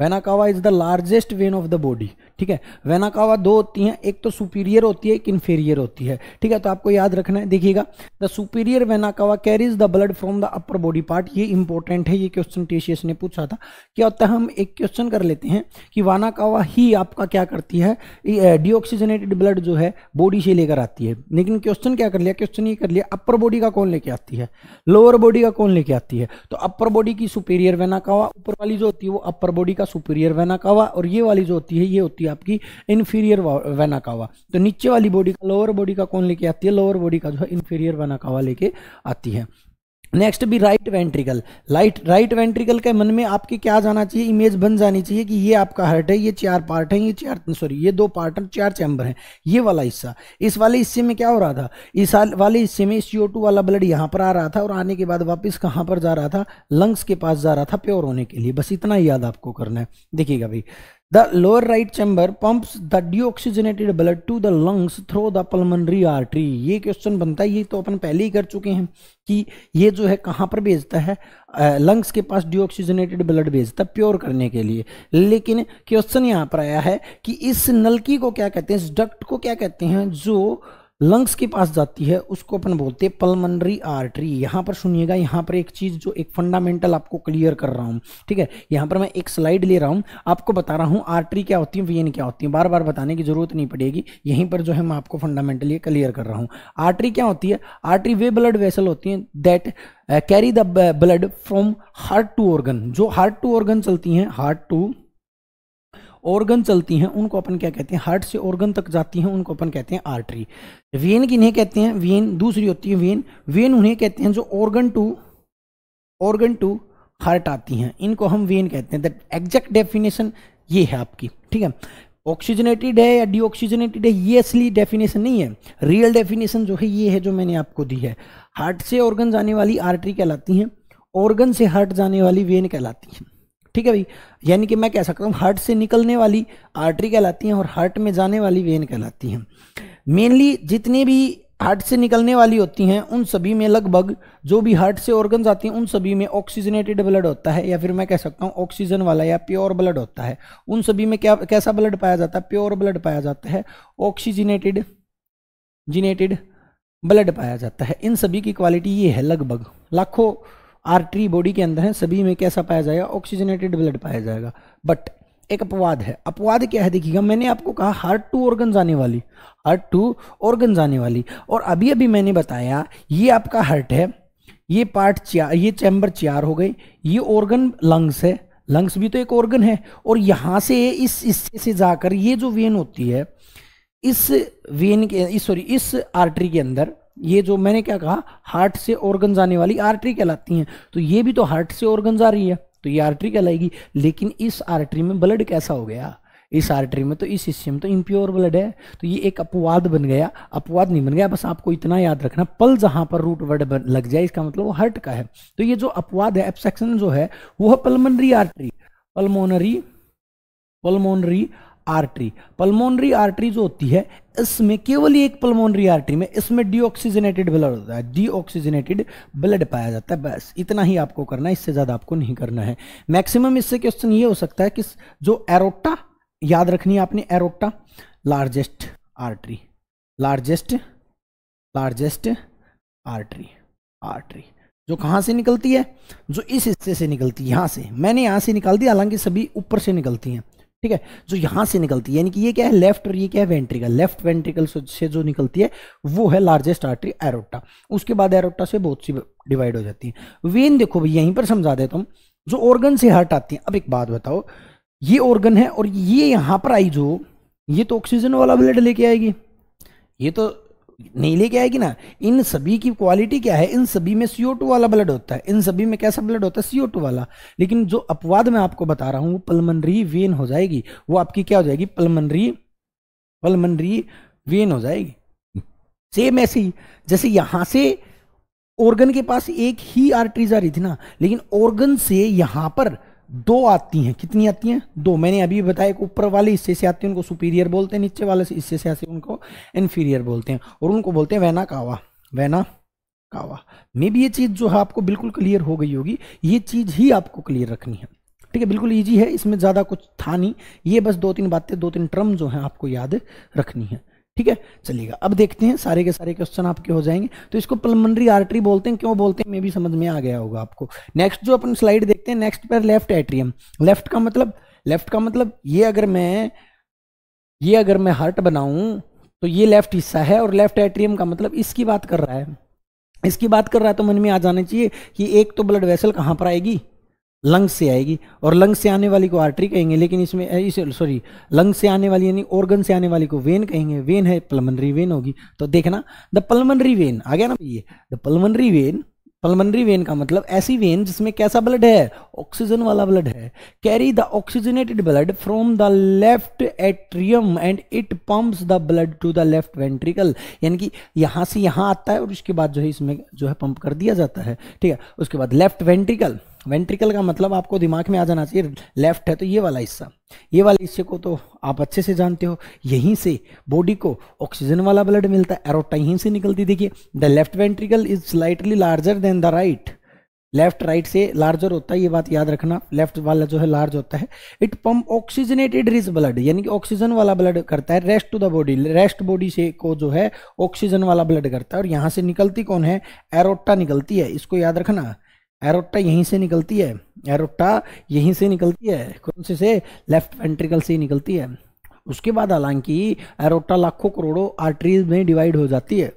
vena cava is the largest vein of the body ठीक है वेनाकावा दो होती हैं एक तो सुपीरियर होती है एक इन्फेरियर होती है ठीक है तो आपको याद रखना है देखिएगा the superior vena cava carries the blood from the upper body part ये इंपॉर्टेंट है ये क्वेश्चन टेशियस ने पूछा था क्या होता है हम एक क्वेश्चन कर लेते हैं कि वानाकावा ही आपका क्या करती है डिऑक्सीजनेटेड ब्लड जो है बॉडी से लेकर आती है लेकिन क्वेश्चन क्या कर लिया क्वेश्चन ये कर लिया अपर बॉडी का कौन लेके आती है लोअर बॉडी का कौन लेके आती है तो अपर बॉडी की सुपीरियर वेनाकावा ऊपर वाली जो होती है वो अपर बॉडी का सुपीरियर वेना कावा और ये वाली जो होती है ये होती है आपकी इन्फीरियर वेना कावा तो नीचे वाली बॉडी का लोअर बॉडी का कौन लेके आती है लोअर बॉडी का जो है इन्फीरियर वेना कावा लेके आती है नेक्स्ट भी right ventricle light right ventricle के मन में आपके क्या जाना चाहिए इमेज बन जानी चाहिए कि ये आपका हार्ट है ये चार पार्ट है ये चार सॉरी ये दो पार्ट है चार चैम्बर हैं ये वाला हिस्सा इस वाले हिस्से में क्या हो रहा था इस वाले हिस्से में सी वाला ब्लड यहाँ पर आ रहा था और आने के बाद वापस कहाँ पर जा रहा था लंग्स के पास जा रहा था प्योर होने के लिए बस इतना याद आपको करना है देखिएगा भाई The lower right chamber pumps the deoxygenated blood to the lungs through the pulmonary artery. ये क्वेश्चन बनता है ये तो अपन पहले ही कर चुके हैं कि ये जो है कहाँ पर भेजता है लंग्स के पास डिओक्सीजनेटेड ब्लड भेजता है प्योर करने के लिए लेकिन क्वेश्चन यहाँ पर आया है कि इस नलकी को क्या कहते हैं इस डक्ट को क्या कहते हैं जो लंग्स के पास जाती है उसको अपन बोलते हैं पलमनरी आर्टरी यहाँ पर सुनिएगा यहाँ पर एक चीज़ जो एक फंडामेंटल आपको क्लियर कर रहा हूँ ठीक है यहाँ पर मैं एक स्लाइड ले रहा हूँ आपको बता रहा हूँ आर्टरी क्या होती है वेन क्या होती है बार बार बताने की जरूरत नहीं पड़ेगी यहीं पर जो है मैं आपको फंडामेंटली क्लियर कर रहा हूँ आर्टरी क्या होती है आर्टरी वे ब्लड वेसल होती हैं that carry the blood from heart to organ जो हार्ट टू ऑर्गन चलती हैं हार्ट टू ऑर्गन चलती हैं उनको अपन क्या कहते हैं हार्ट से ऑर्गन तक जाती हैं उनको अपन कहते हैं आर्टरी वेन किन्हें कहते हैं वेन दूसरी होती है वेन वेन उन्हें कहते हैं जो organ to organ to heart आती हैं इनको हम वेन कहते हैं दैट एग्जैक्ट डेफिनेशन ये है आपकी ठीक है ऑक्सीजनेटेड है या डीऑक्सीजनेटेड है ये असली डेफिनेशन नहीं है रियल डेफिनेशन जो है ये है जो मैंने आपको दी है हार्ट से ऑर्गन जाने वाली आर्टरी कहलाती हैं ऑर्गन से हार्ट जाने वाली वेन कहलाती हैं ठीक है भाई यानी कि मैं कह सकता हूँ हार्ट से निकलने वाली आर्टरी कहलाती हैं और हार्ट में जाने वाली वेन कहलाती हैं मेनली जितनी भी हार्ट से निकलने वाली होती हैं उन सभी में लगभग जो भी हार्ट से ऑर्गन आती हैं उन सभी में ऑक्सीजनेटेड ब्लड होता है या फिर मैं कह सकता हूँ ऑक्सीजन वाला या प्योर ब्लड होता है उन सभी में क्या कैसा ब्लड पाया जाता है प्योर ब्लड पाया जाता है ऑक्सीजनेटेड जिनेटेड ब्लड पाया जाता है इन सभी की क्वालिटी ये है लगभग लाखों आर्टरी बॉडी के अंदर है सभी में कैसा पाया जाएगा ऑक्सीजनेटेड ब्लड पाया जाएगा बट एक अपवाद है अपवाद क्या है देखिएगा मैंने आपको कहा हार्ट टू ऑर्गन आने वाली हार्ट टू ऑर्गन आने वाली और अभी अभी मैंने बताया ये आपका हार्ट है ये पार्ट चार ये चैम्बर चार हो गई ये ऑर्गन लंग्स है लंग्स भी तो एक ऑर्गन है और यहाँ से इस हिस्से से जाकर ये जो वेन होती है इस वेन के सॉरी इस आर्टरी के अंदर ये जो मैंने क्या कहा हार्ट से ऑर्गन आने वाली आर्टरी कहलाती हैं तो ये भी तो हार्ट से ऑर्गन आ रही है तो ये आर्टरी कहलाएगी लेकिन इस आर्टरी में ब्लड कैसा हो गया इस आर्टरी में तो इस हिस्से में तो इम्प्योर ब्लड है तो ये एक अपवाद बन गया अपवाद नहीं बन गया बस आपको इतना याद रखना पल जहां पर रूट वर्ड लग जाए इसका मतलब वो हर्ट का है तो ये जो अपवाद है एप्सेक्शन जो है वो है pulmonary artery pulmonary pulmonary artery pulmonary artery जो होती है इसमें केवल एक पल्मोनरी आर्टरी में इसमें डीऑक्सीजनेटेड ब्लड होता है डीऑक्सीजनेटेड ब्लड पाया जाता है बस इतना ही आपको करना है इससे ज़्यादा आपको नहीं करना है मैक्सिमम इससे क्वेश्चन ये हो सकता है कि जो एरोटा याद रखनी है आपने aorta largest artery largest largest artery artery जो कहाँ से निकलती है जो इस हिस्से से निकलती है यहाँ से मैंने यहाँ से निकाल दिया हालांकि सभी ऊपर से निकलती हैं ठीक है जो यहां से निकलती है यानी कि ये क्या है लेफ्ट और ये क्या है वेंट्रिकल लेफ्ट वेंट्रिकल से जो निकलती है वो है लार्जेस्ट आर्टरी एरोटा उसके बाद एरोटा से बहुत सी डिवाइड हो जाती है वेन देखो भाई यहीं पर समझा देता हूँ जो ऑर्गन से हर्ट आती है अब एक बात बताओ ये ऑर्गन है और ये यहां पर आई जो ये तो ऑक्सीजन वाला ब्लड लेके आएगी ये तो नहीं लेके आएगी ना इन सभी की क्वालिटी क्या है इन सभी में सीओ टू वाला ब्लड होता है इन सभी में कैसा ब्लड होता है सीओ टू वाला लेकिन जो अपवाद मैं आपको बता रहा हूं वो पलमनरी वेन हो जाएगी वो आपकी क्या हो जाएगी पलमनरी पलमनरी वेन हो जाएगी सेम ऐसे ही जैसे यहां से ऑर्गन के पास एक ही आर्टरी जा रही थी ना लेकिन ऑर्गन से यहां पर दो आती हैं कितनी आती हैं दो मैंने अभी बताया कि ऊपर वाले हिस्से से आती हैं उनको सुपीरियर बोलते हैं नीचे वाले हिस्से से आती हैं उनको इन्फीरियर बोलते हैं और उनको बोलते हैं वैना कावा वैना कावा मे भी ये चीज़ जो है आपको बिल्कुल क्लियर हो गई होगी ये चीज़ ही आपको क्लियर रखनी है ठीक है बिल्कुल ईजी है इसमें ज़्यादा कुछ था नहीं ये बस दो तीन बातें दो तीन टर्म जो हैं आपको याद रखनी है ठीक है चलिएगा अब देखते हैं सारे के सारे क्वेश्चन आपके हो जाएंगे तो इसको पलमंडरी आर्टरी बोलते हैं क्यों बोलते हैं मे भी समझ में आ गया होगा आपको नेक्स्ट जो अपन स्लाइड देखते हैं नेक्स्ट पर लेफ्ट एट्रियम लेफ्ट का मतलब लेफ्ट का मतलब ये अगर मैं ये अगर मैं हार्ट बनाऊं तो ये लेफ्ट हिस्सा है और लेफ्ट एट्रियम का मतलब इसकी बात कर रहा है इसकी बात कर रहा है तो मन में आ जाना चाहिए कि एक तो ब्लड वेसल कहां पर आएगी लंग्स से आएगी और लंग से आने वाली को आर्टरी कहेंगे लेकिन इसमें इस सॉरी लंग से आने वाली यानी ऑर्गन से आने वाली को वेन कहेंगे वेन है पलमनरी वेन होगी तो देखना द पलमनरी वेन आ गया ना ये the pulmonary vein pulmonary vein का मतलब ऐसी वेन जिसमें कैसा ब्लड है ऑक्सीजन वाला ब्लड है carry the oxygenated blood from the left atrium and it pump the blood to the left ventricle यानी कि यहाँ से यहाँ आता है और उसके बाद जो है इसमें जो है पंप कर दिया जाता है ठीक है उसके बाद लेफ्ट वेंट्रिकल वेंट्रिकल का मतलब आपको दिमाग में आ जाना चाहिए लेफ्ट है तो ये वाला हिस्सा ये वाले हिस्से को तो आप अच्छे से जानते हो यहीं से बॉडी को ऑक्सीजन वाला ब्लड मिलता है एरोटा यहीं से निकलती देखिए the left ventricle is slightly larger than the right left right से लार्जर होता है ये बात याद रखना लेफ्ट वाला जो है लार्ज होता है it pump oxygenated rich blood यानी कि ऑक्सीजन वाला ब्लड करता है rest to the body rest body से को जो है ऑक्सीजन वाला ब्लड करता है और यहाँ से निकलती कौन है एरोटा निकलती है इसको याद रखना एरोटा यहीं से निकलती है एरोटा यहीं से निकलती है कौन से से लेफ्ट वेंट्रिकल से निकलती है उसके बाद हालांकि एरोटा लाखों करोड़ों आर्टरीज में डिवाइड हो जाती है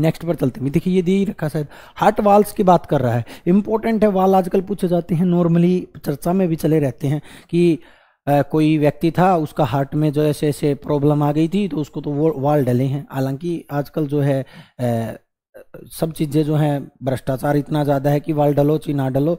नेक्स्ट पर चलते हैं देखिए ये दी रखा शायद हार्ट वाल्स की बात कर रहा है इंपॉर्टेंट है वाल आजकल पूछे जाते हैं नॉर्मली चर्चा में भी चले रहते हैं कि आ, कोई व्यक्ति था उसका हार्ट में जो ऐसे ऐसे प्रॉब्लम आ गई थी तो उसको तो वो वाल डले हैं हालांकि आजकल जो है आ, सब चीज़ें जो हैं भ्रष्टाचार इतना ज़्यादा है कि वाल डलो ची ना डलो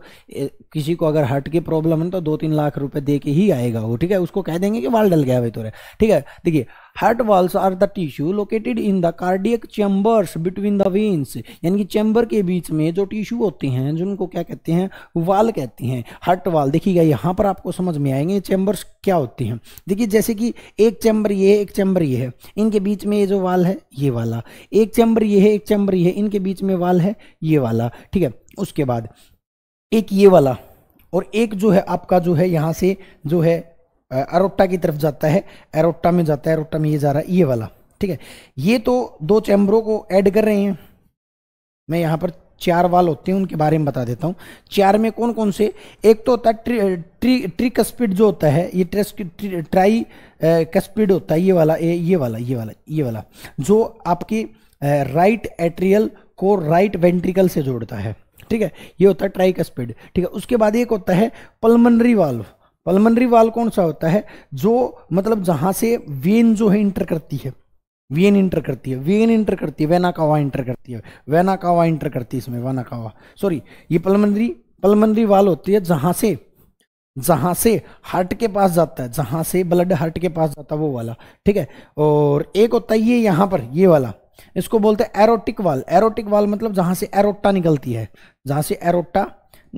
किसी को अगर हट की प्रॉब्लम है तो दो तीन लाख रुपए दे के ही आएगा वो ठीक है उसको कह देंगे कि वाल डल गया भाई तो ठीक है देखिए heart walls are the tissue located in the cardiac chambers between the veins यानी कि चैम्बर के बीच में जो टिश्यू होते हैं जिनको क्या कहते हैं वाल कहते हैं हार्ट वाल देखिएगा यहाँ पर आपको समझ में आएंगे चैम्बर्स क्या होते हैं देखिए जैसे कि एक चैम्बर ये है एक चैम्बर ये है इनके बीच में ये जो वाल है ये वाला एक चैम्बर ये है एक चैम्बर ये है इनके बीच में वाल है ये वाला ठीक है उसके बाद एक ये वाला और एक जो है आपका जो है यहाँ से जो है एरोट्टा की तरफ जाता है एरोट्टा में जाता है एरोट्टा में ये जा रहा है ये वाला ठीक है ये तो दो चैम्बरों को ऐड कर रहे हैं मैं यहाँ पर चार वाल होते हैं उनके बारे में बता देता हूँ चार में कौन कौन से एक तो होता है ट्री ट्री ट्रिकस्पिड जो होता है ये ट्रेस ट्राई कस्पिड होता है ये वाला ये ये वाला ये वाला ये वाला जो आपकी राइट एट्रियल को राइट वेंट्रिकल से जोड़ता है ठीक है ये होता है ट्राई कस्पिड ठीक है उसके बाद एक होता है पलमनरी वाल्व पलमनरी वाल कौन सा होता है जो मतलब जहां से वेन जो है इंटर करती है वेन इंटर करती है वेन इंटर करती है वेना कावा इंटर करती है वेना कावा इंटर करती है इसमें वेना कावा सॉरी ये पलमनरी पलमनरी वाल होती है जहां से जहां से हार्ट के पास जाता है जहां से ब्लड हार्ट के पास जाता है वो वाला ठीक है और एक होता है ये यहां पर ये वाला इसको बोलते हैं एरोटिक वाल एरोटिक वाल मतलब जहां से एरोटा निकलती है जहां से एरोटा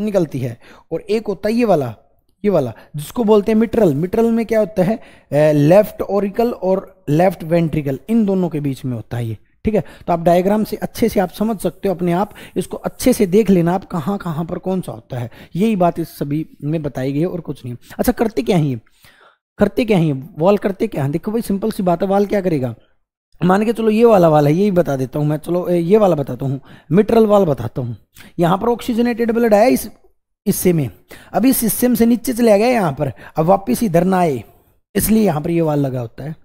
निकलती है और एक होता है ये वाला ये वाला जिसको बोलते हैं मिट्रल मिट्रल में क्या होता है लेफ्ट ओरिकल और लेफ्ट वेंट्रिकल इन दोनों के बीच में होता है ये ठीक है तो आप डायग्राम से अच्छे से आप समझ सकते हो अपने आप इसको अच्छे से देख लेना आप कहाँ कहाँ पर कौन सा होता है यही बात इस सभी में बताई गई है और कुछ नहीं अच्छा करते क्या है ये करते क्या है वॉल करते क्या है देखो भाई सिंपल सी बात है वॉल क्या करेगा मान के चलो ये वाला वाला है यही बता देता हूँ मैं चलो ये वाला बताता हूँ मिट्रल वाल बताता हूँ यहाँ पर ऑक्सीजनेटेड ब्लड आया इस हिस्से में अब इस हिस्से से नीचे चले गए यहाँ पर अब वापस इधर ना आए इसलिए यहाँ पर ये वाल लगा होता है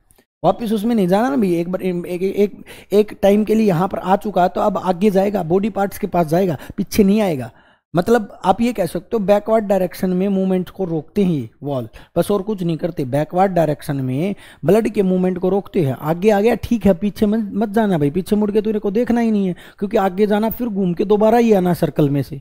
वापस उसमें नहीं जाना ना भी एक बार एक एक एक टाइम के लिए यहाँ पर आ चुका है तो अब आगे जाएगा बॉडी पार्ट्स के पास जाएगा पीछे नहीं आएगा मतलब आप ये कह सकते हो बैकवर्ड डायरेक्शन में मूवमेंट को रोकते ही वॉल बस और कुछ नहीं करते बैकवर्ड डायरेक्शन में ब्लड के मूवमेंट को रोकते हैं आगे आ गया ठीक है पीछे मत जाना भाई पीछे मुड़ के तुरे तो को देखना ही नहीं है क्योंकि आगे जाना फिर घूम के दोबारा ही आना सर्कल में से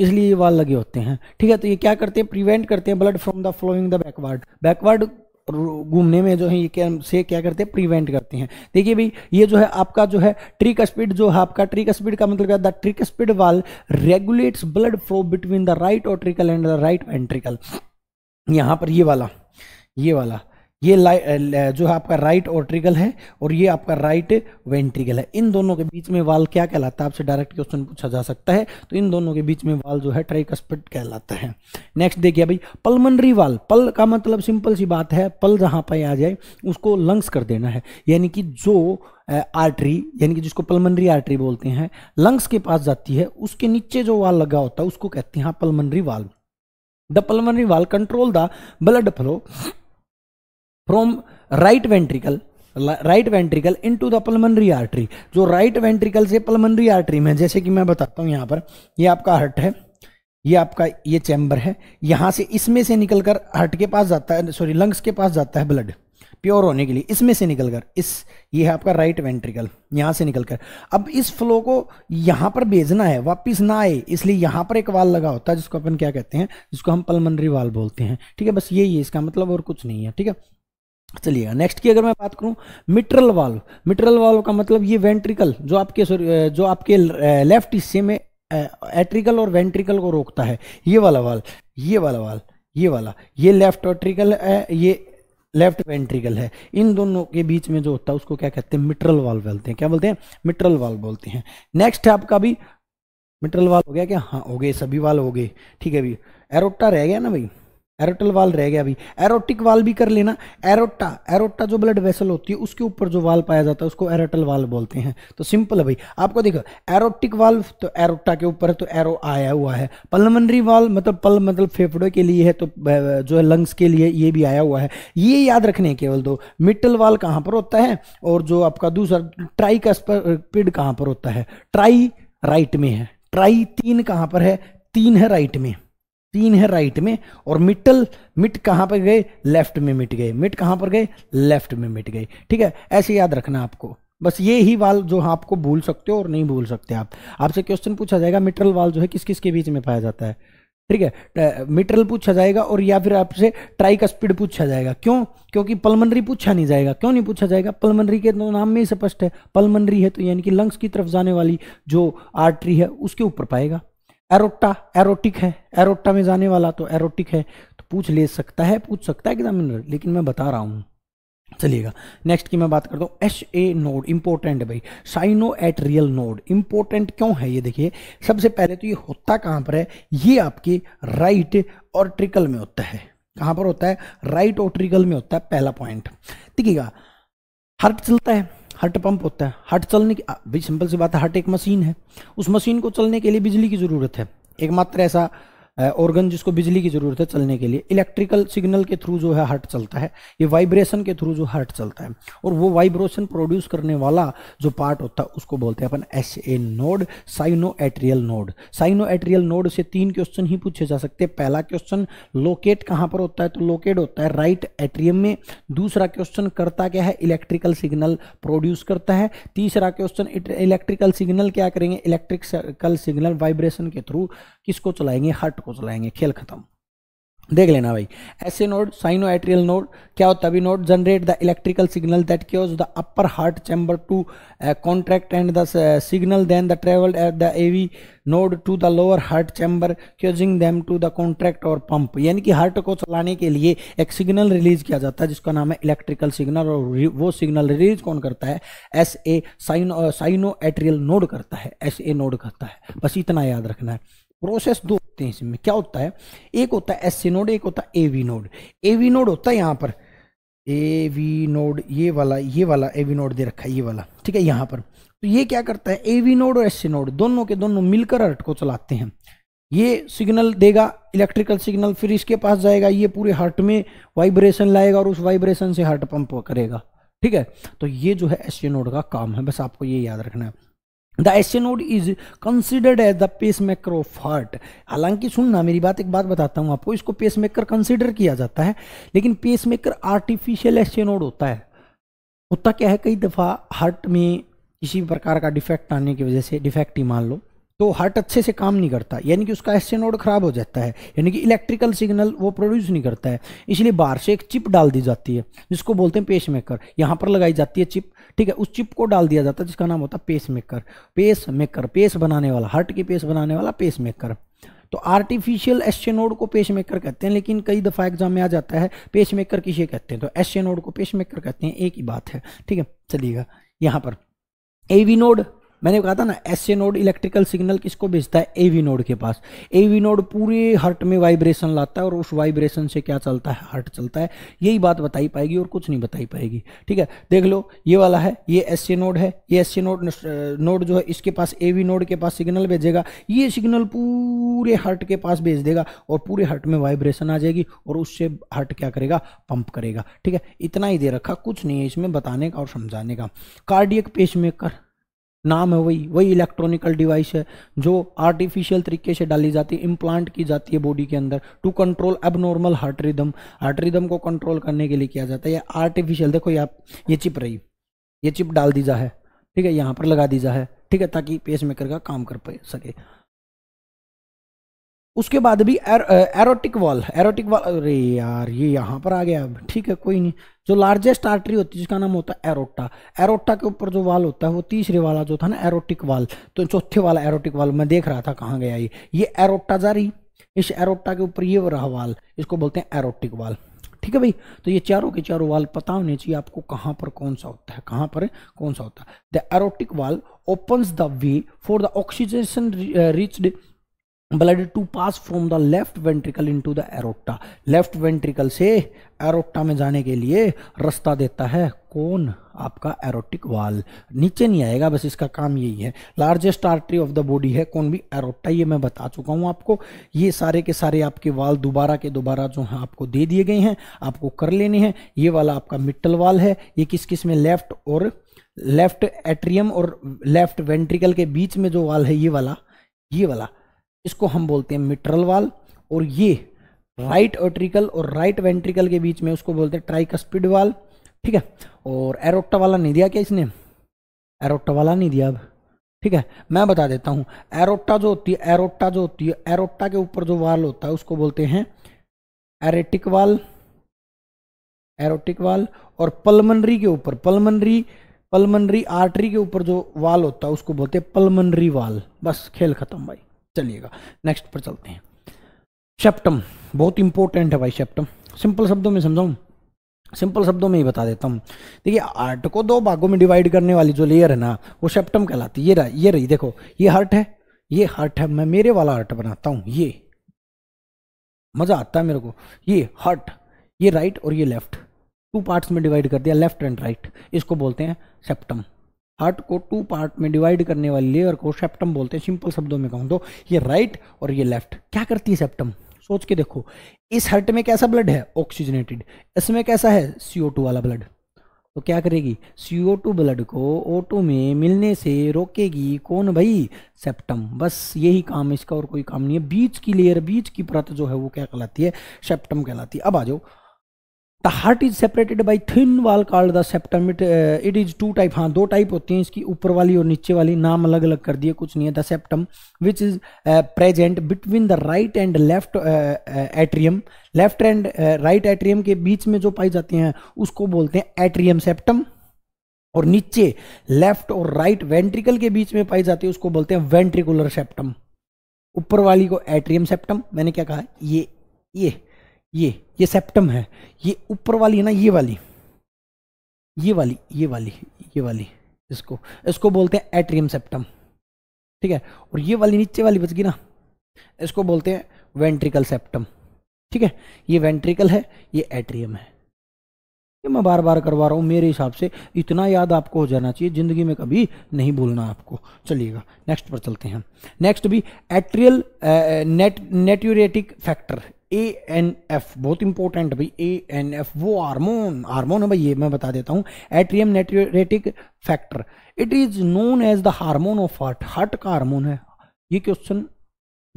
इसलिए ये वाल लगे होते हैं ठीक है तो ये क्या करते हैं प्रिवेंट करते हैं blood from the flowing the backward backward घूमने में जो है ये क्या से क्या करते हैं प्रिवेंट करते हैं देखिए भाई ये जो है आपका जो है ट्रिक स्पीड जो है आपका ट्रिक स्पीड का मतलब क्या the tricuspid valve regulates blood flow between the right auricle and the right ventricle यहां पर ये वाला ये वाला ये जो है आपका राइट ऑर्ट्रिकल है और ये आपका राइट वेंट्रिकल है इन दोनों के बीच में वाल क्या कहलाता है आपसे डायरेक्ट क्वेश्चन पूछा जा सकता है तो इन दोनों के बीच में वाल जो है ट्राइकस्पिड कहलाता है नेक्स्ट देखिए भाई पलमनरी वाल पल का मतलब सिंपल सी बात है पल जहाँ पर आ जाए उसको लंग्स कर देना है यानी कि जो आर्टरी यानी कि जिसको पलमनरी आर्टरी बोलते हैं लंग्स के पास जाती है उसके नीचे जो वाल लगा होता है उसको कहते हैं pulmonary valve the pulmonary valve control the blood flow from right ventricle right ventricle into the pulmonary artery जो राइट वेंट्रिकल से पलमनरी आर्टरी में जैसे कि मैं बताता हूं यहां पर ये आपका हर्ट है ये आपका ये चैम्बर है यहां से इसमें से निकलकर हर्ट के पास जाता है सॉरी लंग्स के पास जाता है ब्लड प्योर होने के लिए इसमें से निकलकर इस ये है आपका राइट वेंट्रिकल यहां से निकलकर अब इस फ्लो को यहां पर भेजना है वापस ना आए इसलिए यहां पर एक वाल लगा होता है जिसको अपन क्या कहते हैं जिसको हम पलमनरी वाल बोलते हैं ठीक है बस यही है इसका मतलब और कुछ नहीं है ठीक है चलिएगा नेक्स्ट की अगर मैं बात करूं मिट्रल वाल्व मिट्रल वाल्व का मतलब ये वेंट्रिकल जो आपके सॉरी जो आपके लेफ्ट हिस्से में एट्रिकल और वेंट्रिकल को रोकता है ये वाला वाल ये वाला वाल ये वाला ये लेफ्ट एट्रिकल है ये लेफ्ट वेंट्रिकल है इन दोनों के बीच में जो होता है उसको क्या कहते हैं मिट्रल वाल बोलते हैं क्या बोलते हैं मिट्रल वाल बोलते हैं नेक्स्ट है आपका भी मिट्रल वाल हो गया क्या हाँ हो गए सभी वाल हो गए ठीक है भाई एरोटा रह गया ना भाई एरोटल वाल रह गया अभी एरोटिक वाल भी कर लेना एरोटा एरोटा जो ब्लड वेसल होती है उसके ऊपर जो वाल पाया जाता है उसको एरोटल वाल बोलते हैं तो सिंपल है भाई आपको देखो एरोटिक वाल तो एरोटा के ऊपर है तो एरो आया हुआ है पलमनरी वाल मतलब पल मतलब फेफड़े के लिए है तो जो है लंग्स के लिए ये भी आया हुआ है ये याद रखने केवल दो मिटल वाल कहाँ पर होता है और जो आपका दूसरा ट्राई का पिड कहाँ पर होता है ट्राई राइट में है ट्राई तीन कहाँ पर है तीन है राइट में तीन है राइट में और मिटल मिट कहां पर गए लेफ्ट में मिट गए मिट कहां पर गए लेफ्ट में मिट गए ठीक है ऐसे याद रखना आपको बस ये ही वाल जो आपको भूल सकते हो और नहीं भूल सकते आप आपसे क्वेश्चन पूछा जाएगा मिटरल वाल जो है किस किस के बीच में पाया जाता है ठीक है मिटरल पूछा जाएगा और या फिर आपसे ट्राई का स्पीड पूछा जाएगा क्यों क्योंकि पलमनरी पूछा नहीं जाएगा क्यों नहीं पूछा जाएगा पलमनरी के तो नाम में ही स्पष्ट है पलमनरी है तो यानी कि लंग्स की तरफ जाने वाली जो आर्टरी है उसके ऊपर पाएगा एरोटा एरोटिक है एरोटा में जाने वाला तो एरोटिक है तो पूछ ले सकता है पूछ सकता है एग्जामिनर लेकिन मैं बता रहा हूँ चलिएगा नेक्स्ट की मैं बात करता हूँ एस ए नोड इंपोर्टेंट भाई sino atrial node important क्यों है ये देखिए सबसे पहले तो ये होता कहाँ पर है ये आपके राइट और ट्रिकल में होता है कहाँ पर होता है राइट और ट्रिकल में होता है पहला पॉइंट देखिएगा हर्ट चलता है हट पंप होता है हट चलने की भी सिंपल सी बात है हट एक मशीन है उस मशीन को चलने के लिए बिजली की ज़रूरत है एकमात्र ऐसा ऑर्गन जिसको बिजली की ज़रूरत है चलने के लिए इलेक्ट्रिकल सिग्नल के थ्रू जो है हार्ट चलता है ये वाइब्रेशन के थ्रू जो हार्ट चलता है और वो वाइब्रेशन प्रोड्यूस करने वाला जो पार्ट होता है उसको बोलते हैं अपन S A node sino atrial node sino atrial node से तीन क्वेश्चन ही पूछे जा सकते हैं पहला क्वेश्चन लोकेट कहाँ पर होता है तो लोकेट होता है राइट एट्रियम में दूसरा क्वेश्चन करता क्या है इलेक्ट्रिकल सिग्नल प्रोड्यूस करता है तीसरा क्वेश्चन इलेक्ट्रिकल सिग्नल क्या करेंगे इलेक्ट्रिकल सिग्नल वाइब्रेशन के थ्रू किसको चलाएंगे हार्ट को चलाएंगे खेल खत्म देख लेना भाई ऐसे नोड साइनोएट्रियल नोड क्या होता है node generate the electrical signal that causes the upper heart chamber to contract and the signal then the travelled at the AV node to the lower heart chamber causing them to the contract और pump यानी कि heart को चलाने के लिए एक signal release किया जाता है जिसका नाम है इलेक्ट्रिकल सिग्नल और वो सिग्नल रिलीज कौन करता है S A sino sino atrial node करता है एस ए नोड करता है बस इतना याद रखना है प्रोसेस दो होते हैं इसमें क्या होता है एक होता है एस नोड एक होता है ए नोड ए नोड होता है यहाँ पर ए वी नोड ये वाला ये वाला ए वी नोड दे रखा है ये वाला ठीक है यहाँ पर तो ये क्या करता है ए वी नोड और एस सी नोड दोनों के दोनों मिलकर हर्ट को चलाते हैं ये सिग्नल देगा इलेक्ट्रिकल सिग्नल फिर इसके पास जाएगा ये पूरे हार्ट में वाइब्रेशन लाएगा और उस वाइब्रेशन से हार्ट पंप करेगा ठीक है तो ये जो है एस नोड का काम है बस आपको ये याद रखना है the SA node is considered as the pacemaker of heart हालांकि सुनना मेरी बात एक बात बताता हूँ आपको इसको पेस मेकर कंसिडर किया जाता है लेकिन पेस मेकर आर्टिफिशियल एसेनोड होता है होता क्या है कई दफ़ा हार्ट में किसी प्रकार का डिफेक्ट आने की वजह से डिफेक्ट ही मान लो तो हार्ट अच्छे से काम नहीं करता यानी कि उसका एस नोड खराब हो जाता है यानी कि इलेक्ट्रिकल सिग्नल वो प्रोड्यूस नहीं करता है इसलिए बाहर से एक चिप डाल दी जाती है जिसको बोलते हैं पेस मेकर यहाँ पर लगाई जाती है चिप ठीक है उस चिप को डाल दिया जाता है जिसका नाम होता है pacemaker pacemaker pace बनाने वाला हार्ट की पेस बनाने वाला पेस मेकर तो आर्टिफिशियल एस्टेनोड को पेश मेकर कहते हैं लेकिन कई दफ़ा एग्जाम में आ जाता है पेश मेकर किसे कहते हैं तो एस्टेनोड को पेश मेकर कहते हैं एक ही बात है ठीक है चलिएगा यहाँ पर एवी नोड मैंने कहा था ना S A node electrical signal किसको भेजता है ए वी नोड के पास ए वी नोड पूरे हर्ट में वाइब्रेशन लाता है और उस वाइब्रेशन से क्या चलता है हर्ट चलता है यही बात बताई पाएगी और कुछ नहीं बताई पाएगी ठीक है देख लो ये वाला है ये एस ए नोड है ये एस ए नोड नोड जो है इसके पास ए वी नोड के पास सिग्नल भेजेगा ये सिग्नल पूरे हर्ट के पास भेज देगा और पूरे हर्ट में वाइब्रेशन आ जाएगी और उससे हर्ट क्या करेगा पंप करेगा ठीक है इतना ही दे रखा कुछ नहीं है इसमें बताने का और समझाने का कार्डियक पेस मेकर नाम है वही वही इलेक्ट्रॉनिकल डिवाइस है जो आर्टिफिशियल तरीके से डाली जाती है इम्प्लांट की जाती है बॉडी के अंदर to control abnormal heart rhythm heart rhythm को कंट्रोल करने के लिए किया जाता है ये आर्टिफिशियल देखो ये ये चिप रही ये चिप डाल दी जा है ठीक है यहाँ पर लगा दी जा है ठीक है ताकि पेस मेकर का काम कर सके उसके बाद भी एरोटिक वॉल एरोटिक वॉल अरे यार ये यहाँ पर आ गया अब ठीक है कोई नहीं जो लार्जेस्ट आर्टरी होती है जिसका नाम होता है एरोटा एरोटा के ऊपर जो वाल होता है वो तीसरे वाला जो था ना एरोटिक वाल तो चौथे वाला एरोटिक वाल मैं देख रहा था कहाँ गया ये ये एरोटा जा रही इस एरोटा के ऊपर ये रहा वाल इसको बोलते हैं एरोटिक वाल ठीक है भाई तो ये चारों के चारों वाल पता होने चाहिए आपको कहाँ पर कौन सा होता है कहाँ पर कौन सा होता है the aortic valve opens the way for the oxygen riched blood to pass from the left ventricle into the aorta left ventricle से एरोटा में जाने के लिए रास्ता देता है कौन आपका एरोटिक वाल नीचे नहीं आएगा बस इसका काम यही है largest artery of the body है कौन भी एरोटा ये मैं बता चुका हूँ आपको ये सारे के सारे आपके वाल दोबारा के दोबारा जो हैं आपको दे दिए गए हैं आपको कर लेने हैं ये वाला आपका मिट्टल वाल है ये किस किस में लेफ्ट और लेफ्ट एट्रियम और लेफ्ट वेंट्रिकल के बीच में जो वाल है ये वाला ये वाला इसको हम बोलते हैं मिट्रल वाल और ये राइट ऑट्रिकल और राइट वेंट्रिकल के बीच में उसको बोलते हैं ट्राइकस्पिड वाल ठीक है और एरोक्टा वाला नहीं दिया क्या इसने एरोक्टा वाला नहीं दिया अब ठीक है मैं बता देता हूँ एरोक्टा जो होती है एरोक्टा जो होती है एरोक्टा के ऊपर जो वाल होता है उसको बोलते हैं एरेटिक वाल एरोटिक वाल और पलमनरी के ऊपर पलमनरी पलमनरी आर्टरी के ऊपर जो वाल होता है उसको बोलते हैं पलमनरी वाल बस खेल खत्म भाई चलिएगा नेक्स्ट पर चलते हैं सेप्टम बहुत इंपॉर्टेंट है भाई सेप्टम सिंपल शब्दों में समझाऊँ सिंपल शब्दों में ही बता देता हूँ देखिए हार्ट को दो भागों में डिवाइड करने वाली जो लेयर है ना वो सेप्टम कहलाती है ये रही ये रही देखो ये हार्ट है ये हार्ट है मैं मेरे वाला हार्ट बनाता हूँ ये मज़ा आता है मेरे को ये हार्ट ये राइट और ये लेफ्ट टू पार्ट्स में डिवाइड कर दिया लेफ्ट एंड राइट इसको बोलते हैं सेप्टम हार्ट को टू पार्ट में डिवाइड करने वाली लेयर को सेप्टम बोलते हैं सिंपल शब्दों में कहूँ तो ये राइट और ये लेफ्ट क्या करती है सेप्टम सोच के देखो इस हार्ट में कैसा ब्लड है ऑक्सीजनेटेड इसमें कैसा है सीओ टू वाला ब्लड तो क्या करेगी सीओ टू ब्लड को ओ में मिलने से रोकेगी कौन भाई सेप्टम बस यही काम इसका और कोई काम नहीं है बीच की लेयर बीच की परत जो है वो क्या कहलाती है सेप्टम कहलाती है अब आ जाओ the heart is separated by thin wall called the septum it it is two type हाँ दो टाइप होती हैं इसकी ऊपर वाली और नीचे वाली नाम अलग अलग कर दिए कुछ नहीं है the septum which is present between the right and left atrium left and right atrium के बीच में जो पाई जाती हैं उसको बोलते हैं एट्रियम सेप्टम और नीचे लेफ्ट और राइट वेंट्रिकल के बीच में पाई जाती है उसको बोलते हैं वेंट्रिकुलर सेप्टम ऊपर वाली को एट्रियम सेप्टम मैंने क्या कहा ये ये ये ये सेप्टम है ये ऊपर वाली है ना ये वाली ये वाली ये वाली ये वाली इसको इसको बोलते हैं एट्रियम सेप्टम ठीक है और ये वाली नीचे वाली बच गई ना इसको बोलते हैं वेंट्रिकल सेप्टम ठीक है ये वेंट्रिकल है ये एट्रियम है ये मैं बार बार करवा रहा हूँ मेरे हिसाब से इतना याद आपको हो जाना चाहिए ज़िंदगी में कभी नहीं भूलना आपको चलिएगा नेक्स्ट पर चलते हैं नेक्स्ट भी atrial net natriuretic factor A N F बहुत इंपॉर्टेंट भाई ए एन एफ वो हार्मोन हार्मोन है भाई ये मैं बता देता हूँ atrium natriuretic factor it is known as the hormone of heart heart का हार्मोन है ये क्वेश्चन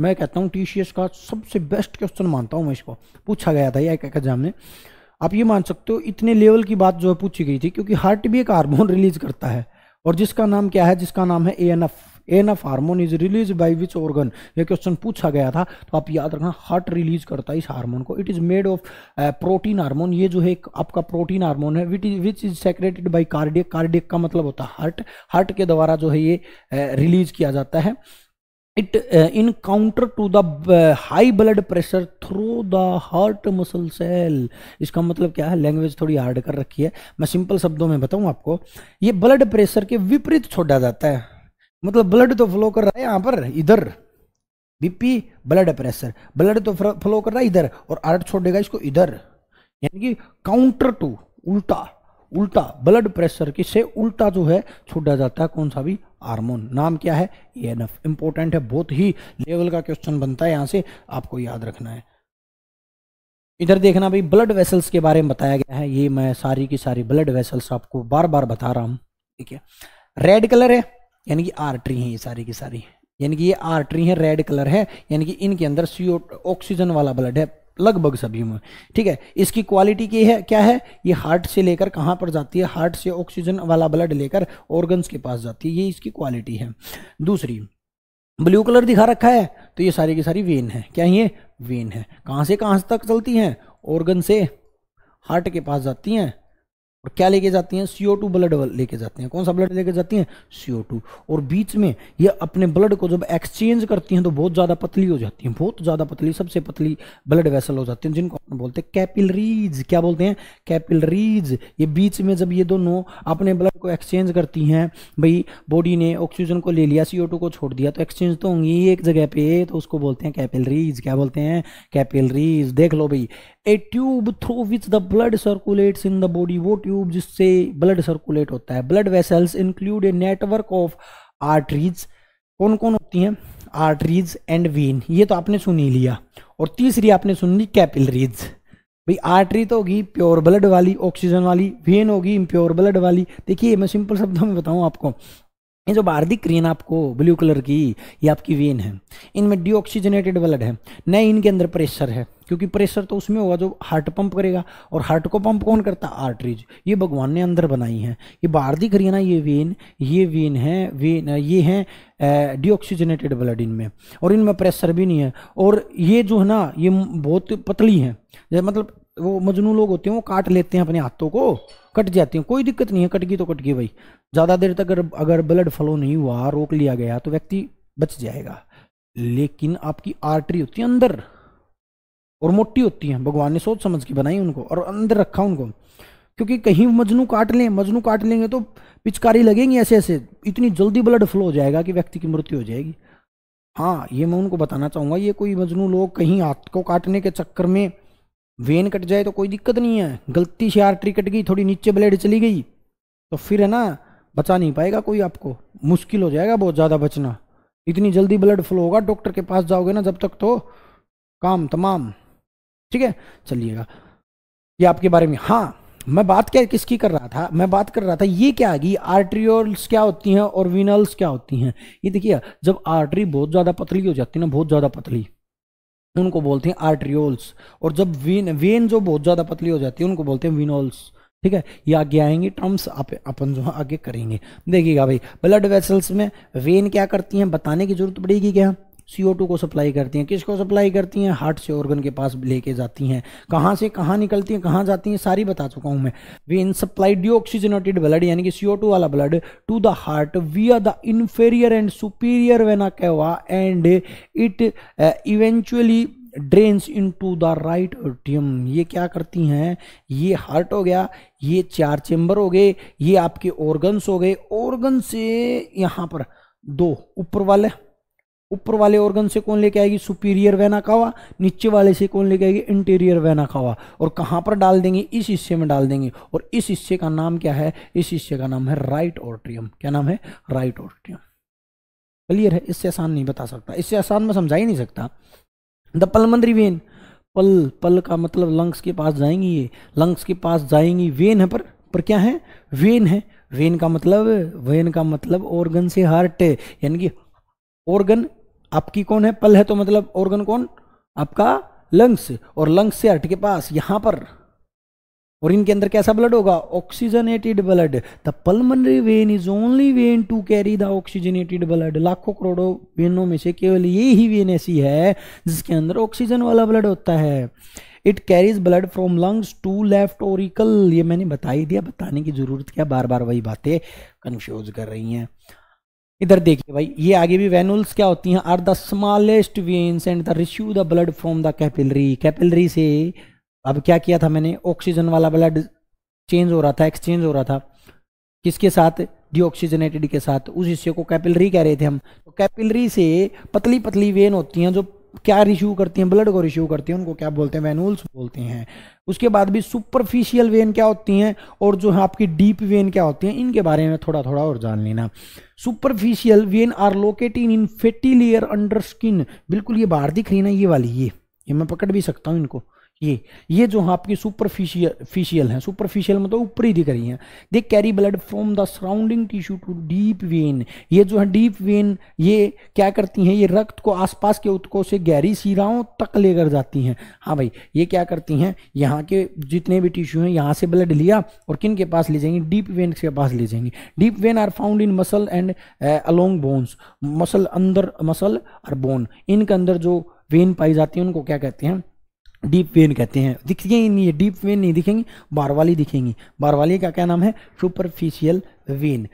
मैं कहता हूँ टी का सबसे बेस्ट क्वेश्चन मानता हूँ मैं इसको पूछा गया था एक एग्जाम में आप ये मान सकते हो इतने लेवल की बात जो है पूछी गई थी क्योंकि हार्ट भी एक हार्मोन रिलीज करता है और जिसका नाम क्या है जिसका नाम है A N F enough hormone is release by which organ ये क्वेश्चन पूछा गया था तो आप याद रखना हार्ट रिलीज करता है इस हार्मोन को it is made of protein hormone ये जो है एक आपका प्रोटीन हार्मोन है विट is which is secreted by cardiac cardiac का मतलब होता है हार्ट हार्ट के द्वारा जो है ये रिलीज uh, किया जाता है it in counter to the high blood pressure through the heart muscle cell इसका मतलब क्या है लैंग्वेज थोड़ी हार्ड कर रखी है मैं सिंपल शब्दों में बताऊं आपको ये ब्लड प्रेशर के विपरीत छोड़ा जाता है मतलब ब्लड तो फ्लो कर रहा है यहां पर इधर बीपी ब्लड प्रेशर ब्लड तो फ्लो कर रहा है इधर और आर्ट देगा इसको इधर यानी कि काउंटर टू उल्टा उल्टा ब्लड प्रेशर की से उल्टा जो है छोड़ा जाता है कौन सा भी हार्मोन नाम क्या है ए एन एफ इंपॉर्टेंट है बहुत ही लेवल का क्वेश्चन बनता है यहां से आपको याद रखना है इधर देखना भाई ब्लड वेसल्स के बारे में बताया गया है ये मैं सारी की सारी ब्लड वेसल्स आपको बार बार बता रहा हूं ठीक है रेड कलर है यानी कि आर्टरी हैं ये सारी की सारी यानी कि ये आर्टरी है रेड कलर है यानी कि इनके अंदर सीओ ऑक्सीजन वाला ब्लड है लगभग सभी में ठीक है इसकी क्वालिटी की है क्या है ये हार्ट से लेकर कहाँ पर जाती है हार्ट से ऑक्सीजन वाला ब्लड लेकर ऑर्गन्स के पास जाती है ये इसकी क्वालिटी है दूसरी ब्लू कलर दिखा रखा है तो ये सारी की सारी वेन है क्या ये वेन है कहाँ से कहाँ तक चलती हैं ऑर्गन से हार्ट के पास जाती हैं और क्या लेके जाती हैं सीओ टू ब्लड लेके जाती हैं कौन सा ब्लड लेके जाती हैं सीओ टू और बीच में ये अपने ब्लड को जब एक्सचेंज करती हैं तो बहुत ज़्यादा पतली हो जाती हैं बहुत ज़्यादा पतली सबसे पतली ब्लड वेसल हो जाती हैं जिनको अपन बोलते हैं कैपिलरीज क्या बोलते हैं कैपिलरीज ये बीच में जब ये दोनों अपने ब्लड को एक्सचेंज करती हैं भाई बॉडी ने ऑक्सीजन को ले लिया सीओ को छोड़ दिया तो एक्सचेंज तो होंगी एक जगह पे तो उसको बोलते हैं कैपिलरीज क्या बोलते हैं कैपिलरीज देख लो भाई a tube through which the blood circulates in the body वो ट्यूब ट्यूब जिससे ब्लड सर्कुलेट होता है blood vessels include a network of arteries कौन कौन होती हैं आर्टरीज एंड वीन ये तो आपने सुन ही लिया और तीसरी आपने सुन ली कैपिलरीज भाई आर्टरी तो होगी प्योर ब्लड वाली ऑक्सीजन वाली वेन होगी इम्प्योर ब्लड वाली देखिए मैं सिंपल शब्दों में बताऊँ आपको ये जो बाहर दिख रही है ना आपको ब्लू कलर की ये आपकी वेन है इनमें डीऑक्सीजनेटेड ब्लड है न इनके अंदर प्रेशर है क्योंकि प्रेशर तो उसमें होगा जो हार्ट पंप करेगा और हार्ट को पंप कौन करता आर्टरीज ये भगवान ने अंदर बनाई है ये बाहर दिख रही है ना ये वेन ये वेन है वेन ये है डिऑक्सीजनेटेड ब्लड इनमें और इनमें प्रेशर भी नहीं है और ये जो है ना ये बहुत पतली है मतलब वो मजनू लोग होते हैं वो काट लेते हैं अपने हाथों को कट जाती हैं कोई दिक्कत नहीं है कट गई तो कट गई भाई ज़्यादा देर तक अगर अगर ब्लड फ्लो नहीं हुआ रोक लिया गया तो व्यक्ति बच जाएगा लेकिन आपकी आर्टरी होती है अंदर और मोटी होती हैं भगवान ने सोच समझ के बनाई उनको और अंदर रखा उनको क्योंकि कहीं मजनू काट लें मजनू काट लेंगे तो पिचकारी लगेंगी ऐसे ऐसे इतनी जल्दी ब्लड फ्लो हो जाएगा कि व्यक्ति की मृत्यु हो जाएगी हाँ ये मैं उनको बताना चाहूँगा ये कोई मजनू लोग कहीं हाथ को काटने के चक्कर में वेन कट जाए तो कोई दिक्कत नहीं है गलती से आर्टरी कट गई थोड़ी नीचे ब्लेड चली गई तो फिर है ना बचा नहीं पाएगा कोई आपको मुश्किल हो जाएगा बहुत ज़्यादा बचना इतनी जल्दी ब्लड फ्लो होगा डॉक्टर के पास जाओगे ना जब तक तो काम तमाम ठीक है चलिएगा ये आपके बारे में हाँ मैं बात क्या किसकी कर रहा था मैं बात कर रहा था ये क्या आगी आर्ट्रियोल्स क्या होती हैं और विनल्स क्या होती हैं ये देखिए जब आर्टरी बहुत ज़्यादा पतली हो जाती है ना बहुत ज़्यादा पतली उनको बोलते हैं आर्ट्रियोल्स और जब वेन वेन जो बहुत ज़्यादा पतली हो जाती है उनको बोलते हैं विनोल्स ठीक है ये आगे आएंगे टर्म्स आप, अपन जो आगे करेंगे देखिएगा भाई ब्लड वेसल्स में वेन क्या करती हैं बताने की जरूरत पड़ेगी क्या CO2 को सप्लाई करती हैं किसको सप्लाई करती हैं हार्ट से ऑर्गन के पास लेके जाती हैं कहाँ से कहाँ निकलती हैं कहाँ जाती हैं सारी बता चुका हूँ मैं veins supply deoxygenated blood यानी कि CO2 वाला blood to the heart we are the inferior and superior vena cava and it eventually drains into the right ऑर्टियम ये क्या करती हैं ये हार्ट हो गया ये चार चेम्बर हो गए ये आपके ऑर्गन्स हो गए ऑर्गन से यहाँ पर दो ऊपर वाले ऊपर वाले ऑर्गन से कौन लेके आएगी सुपीरियर वेना कावा नीचे वाले से कौन लेके आएगी इंटीरियर वेना कावा और कहाँ पर डाल देंगे इस हिस्से में डाल देंगे और इस हिस्से का नाम क्या है इस हिस्से का नाम है राइट ऑर्ट्रियम क्या नाम है राइट ऑर्ट्रियम क्लियर है इससे आसान नहीं बता सकता इससे आसान में समझा ही नहीं सकता द पलमंदरी वेन पल पल का मतलब लंग्स के पास जाएंगी ये लंग्स के पास जाएंगी वेन है पर पर क्या है वेन है वेन का मतलब वेन का मतलब ऑर्गन से हार्ट यानी कि ऑर्गन आपकी कौन है पल है तो मतलब ऑर्गन कौन आपका लंग्स और लंग्स से हट के पास यहां पर और इनके अंदर कैसा ब्लड होगा oxygenated blood the pulmonary vein is only vein to carry the oxygenated blood लाखों करोड़ों वेनों में से केवल ये ही वेन ऐसी है जिसके अंदर ऑक्सीजन वाला ब्लड होता है it carries blood from lungs to left auricle ये मैंने बता ही दिया बताने की जरूरत क्या बार बार वही बातें कन्फ्यूज कर रही हैं इधर देखिए भाई ये आगे भी वेनुल्स क्या होती हैं are the smallest veins and the रिश्यू the blood from the capillary capillary से अब क्या किया था मैंने ऑक्सीजन वाला ब्लड चेंज हो रहा था एक्सचेंज हो रहा था किसके साथ डीऑक्सीजनेटेड के साथ उस हिस्से को कैपिलरी कह रहे थे हम तो कैपिलरी से पतली पतली वेन होती हैं जो क्या रिश्यू करती हैं ब्लड को रिश्यू करती हैं उनको क्या बोलते हैं वेनूल्स बोलते हैं उसके बाद भी सुपरफिशियल वेन क्या होती हैं और जो है आपकी डीप वेन क्या होती हैं इनके बारे में थोड़ा थोड़ा और जान लेना superficial vein are located in fatty layer under skin बिल्कुल ये बाहर दिख रही ना ये वाली ये ये मैं पकड़ भी सकता हूँ इनको ये ये जो हाँ आपकी सुपरफिशियल फिशियल हैं सुपरफिशियल मतलब ऊपरी दिख रही हैं they carry blood from the surrounding tissue to deep vein ये जो है डीप वेन ये क्या करती हैं ये रक्त को आसपास के उत्कों से गहरी सीराओं तक लेकर जाती हैं हाँ भाई ये क्या करती हैं यहाँ के जितने भी टिश्यू हैं यहाँ से ब्लड लिया और किन के पास ले जाएंगी डीप वेन के पास ले जाएंगे deep vein are found in muscle and along bones muscle अंदर मसल और बोन इनके अंदर जो वेन पाई जाती है उनको क्या कहते हैं डीप वेन कहते हैं ही नहीं डीप वेन नहीं दिखेंगी बारवाली दिखेंगी बारवाली का क्या नाम है superficial vein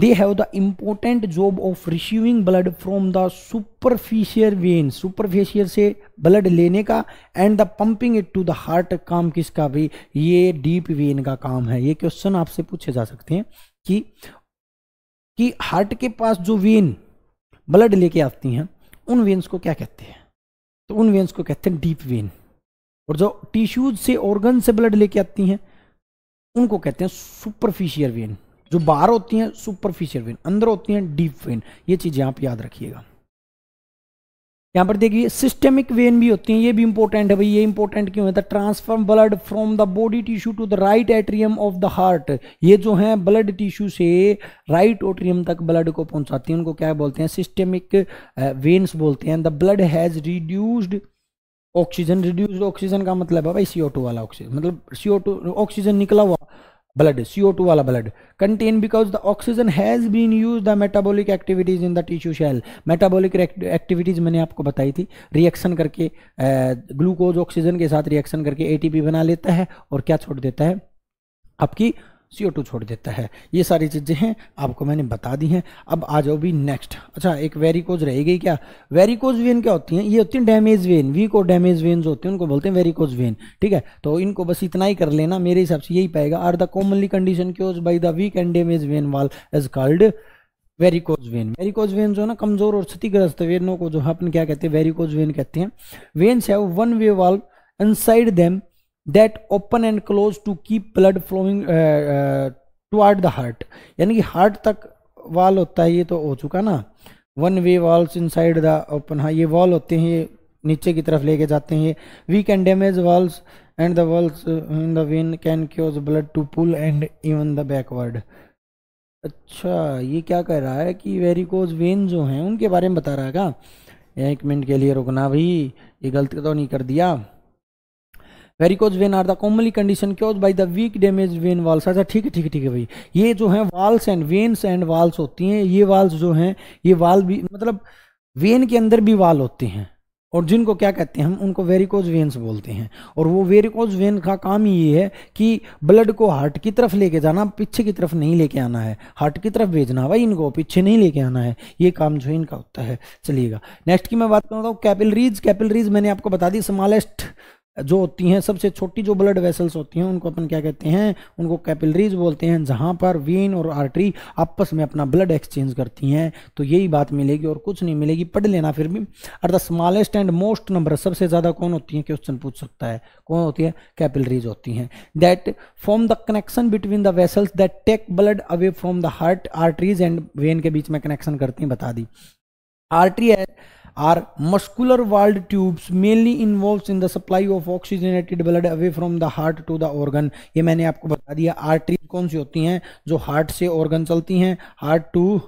they have the important job of receiving blood from the superficial vein superficial से ब्लड लेने का and the pumping it to the heart काम किसका भी ये डीप वेन का काम है ये क्वेश्चन आपसे पूछे जा सकते हैं कि कि हार्ट के पास जो वेन ब्लड लेके आती हैं उन वेन्स को क्या कहते हैं तो उन वेन्स को कहते हैं डीप वेन और जो टिश्यूज से ऑर्गन से ब्लड लेके आती हैं उनको कहते हैं सुपरफिशियल वेन जो बाहर होती हैं सुपरफिशियल वेन अंदर होती हैं डीप वेन ये चीज़ें आप याद रखिएगा यहां पर देखिए सिस्टेमिक वेन भी होती हैं ये भी इंपॉर्टेंट है भाई ये इंपॉर्टेंट क्यों है the transfer blood from the body tissue to the right atrium of the heart ये जो है ब्लड टिश्यू से राइट ओट्रियम तक ब्लड को पहुंचाती है उनको क्या बोलते हैं सिस्टेमिक वेन्स बोलते हैं the blood has reduced oxygen reduce oxygen का मतलब है भाई सी वाला ऑक्सीजन मतलब सी ऑक्सीजन निकला हुआ ब्लड CO2 वाला blood contain because the oxygen has been use the metabolic activities in the tissue cell metabolic activities मैंने आपको बताई थी रिएक्शन करके ग्लूकोज ऑक्सीजन के साथ रिएक्शन करके एटीपी बना लेता है और क्या छोड़ देता है आपकी सी छोड़ देता है ये सारी चीज़ें हैं आपको मैंने बता दी हैं अब आ जाओ भी नेक्स्ट अच्छा एक वेरिकोज रहेगी क्या वेरिकोज वेन क्या होती हैं ये होती हैं डैमेज वेन वी को डैमेज वेन्स होती हैं उनको बोलते हैं वेरिकोज वेन ठीक है तो इनको बस इतना ही कर लेना मेरे हिसाब से यही पाएगा are the commonly condition cause by the weak and damage vein wall as called varicose vein varicose vein जो है ना कमजोर और क्षतिग्रस्त वेनों को जो है अपन क्या कहते हैं वेरिकोज वेन कहते हैं veins have one way valve inside them that open and close to keep blood flowing toward the heart यानी कि हार्ट तक वाल होता है ये तो हो चुका ना one way walls inside the open हाँ ये वॉल होते हैं ये नीचे की तरफ लेके जाते हैं we can damage walls and the walls in the vein can cause blood to pool and even the backward अच्छा ये क्या कह रहा है कि वेरिकोज वेन जो हैं उनके बारे में बता रहा है क्या एक मिनट के लिए रुकना भाई ये गलत तो नहीं कर दिया varicose vein are the commonly condition cause by the weak damage vein walls अच्छा ठीक है ठीक है ठीक है भाई ये जो है walls and veins and walls होती हैं ये वाल्स जो हैं ये वाल भी मतलब वेन के अंदर भी वाल होते हैं और जिनको क्या कहते हैं हम उनको वेरिकोज वेन्स बोलते हैं और वो वेरिकोज वेन का काम ही ये है कि ब्लड को हार्ट की तरफ लेके जाना पीछे की तरफ नहीं लेके आना है हार्ट की तरफ भेजना भाई इनको पीछे नहीं लेके आना है ये काम जो इनका होता है चलिएगा नेक्स्ट की मैं बात करूँगा कैपिलरीज कैपिलरीज मैंने आपको बता दी स्मॉलेस्ट जो होती हैं सबसे छोटी जो ब्लड वेसल्स होती हैं उनको अपन क्या कहते हैं उनको कैपिलरीज बोलते हैं जहां पर वीन और आर्टरी आपस में अपना ब्लड एक्सचेंज करती हैं तो यही बात मिलेगी और कुछ नहीं मिलेगी पढ़ लेना फिर भी और the smallest and most number सबसे ज़्यादा कौन होती है क्वेश्चन पूछ सकता है कौन होती है कैपिलरीज होती हैं that form the connection between the vessels that take blood away from the heart arteries and vein के बीच में कनेक्शन करती हैं बता दी आर्टरी are muscular walled tubes mainly involves in the supply of oxygenated blood away from the heart to the organ ये मैंने आपको बता दिया आर्टरी कौन सी होती हैं जो हार्ट से ऑर्गन चलती हैं हार्ट टू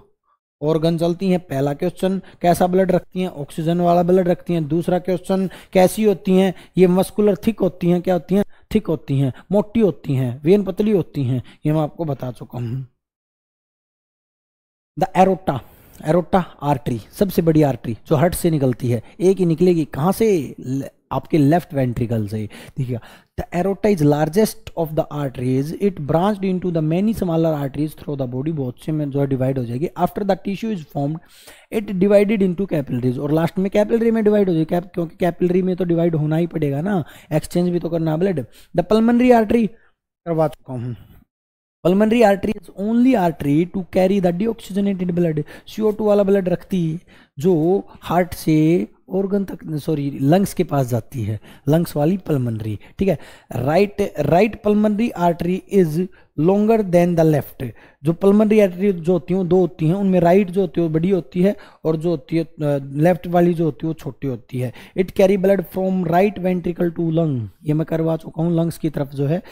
ऑर्गन चलती हैं पहला क्वेश्चन कैसा ब्लड रखती हैं ऑक्सीजन वाला ब्लड रखती हैं दूसरा क्वेश्चन कैसी होती हैं ये मस्कुलर थिक होती हैं क्या होती हैं थिक होती हैं मोटी होती हैं वेन पतली होती हैं ये मैं आपको बता चुका हूं द एरोटा एरोटा आर्टरी सबसे बड़ी आर्टरी जो हर्ट से निकलती है एक ही निकलेगी कहाँ से आपके लेफ्ट वेंट्रिकल से देखिएगा the aorta is largest of the arteries it into the many smaller arteries through the body बहुत से में जो है डिवाइड हो जाएगी after the tissue is formed it divided to capillaries और लास्ट में कैपिलरी में डिवाइड हो जाएगी क्योंकि कैपिलरी में तो डिवाइड होना ही पड़ेगा ना एक्सचेंज भी तो करना ब्लड द पलमनरी आर्टरी करवा चुका हूँ pulmonary artery is only artery to carry the oxygenated blood CO two वाला ब्लड रखती जो हार्ट से ऑर्गन तक सॉरी लंग्स के पास जाती है लंग्स वाली पल्मनरी ठीक है right right pulmonary artery is longer than the left जो पल्मनरी आर्टरी जो होती हैं दो होती हैं उनमें राइट जो होती है वो बड़ी होती है और जो होती है लेफ्ट वाली जो होती है वो छोटी होती है it carry blood from right ventricle to lung ये मैं करवा चुका हूँ लंग्स की तरफ जो है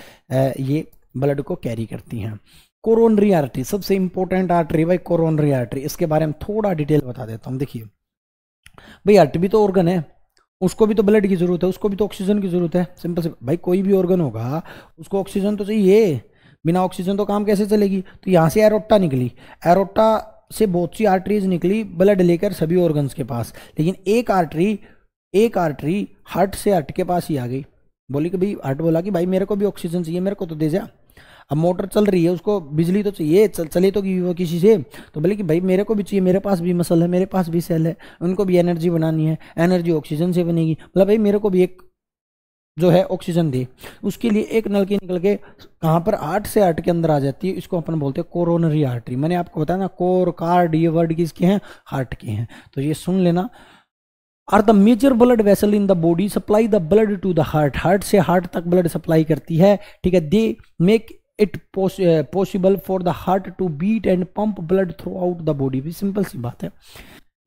ये ब्लड को कैरी करती हैं कोरोनरी आर्टरी सबसे इंपॉर्टेंट आर्टरी भाई कोरोनरी आर्टरी इसके बारे में थोड़ा डिटेल बता देता हूँ देखिए भाई हट भी तो ऑर्गन है उसको भी तो ब्लड की ज़रूरत है उसको भी तो ऑक्सीजन की ज़रूरत है सिंपल से भाई कोई भी ऑर्गन होगा उसको ऑक्सीजन तो चाहिए बिना ऑक्सीजन तो काम कैसे चलेगी तो यहाँ से एरोट्टा निकली एरोट्टा से बहुत सी आर्टरीज निकली ब्लड लेकर सभी ऑर्गन्स के पास लेकिन एक आर्टरी एक आर्टरी हार्ट से हार्ट के पास ही आ गई बोली कि भाई हार्ट बोला कि भाई मेरे को भी ऑक्सीजन चाहिए मेरे को तो दे जा अब मोटर चल रही है उसको बिजली तो चाहिए चल चले तो वो किसी से तो बोले कि भाई मेरे को भी चाहिए मेरे पास भी मसल है मेरे पास भी सेल है उनको भी एनर्जी बनानी है एनर्जी ऑक्सीजन से बनेगी मतलब भाई मेरे को भी एक जो है ऑक्सीजन दे उसके लिए एक नल की निकल के कहाँ पर आठ से आठ के अंदर आ जाती है इसको अपन बोलते हैं कोरोनरी आर्टरी मैंने आपको बताया ना कोर कार्ड ये वर्ड किसके हैं हार्ट के हैं तो ये सुन लेना are the major blood vessel in the body supply the blood to the heart heart से हार्ट तक ब्लड सप्लाई करती है ठीक है they make it possible for the heart to beat and pump blood throughout the body भी simple सी बात है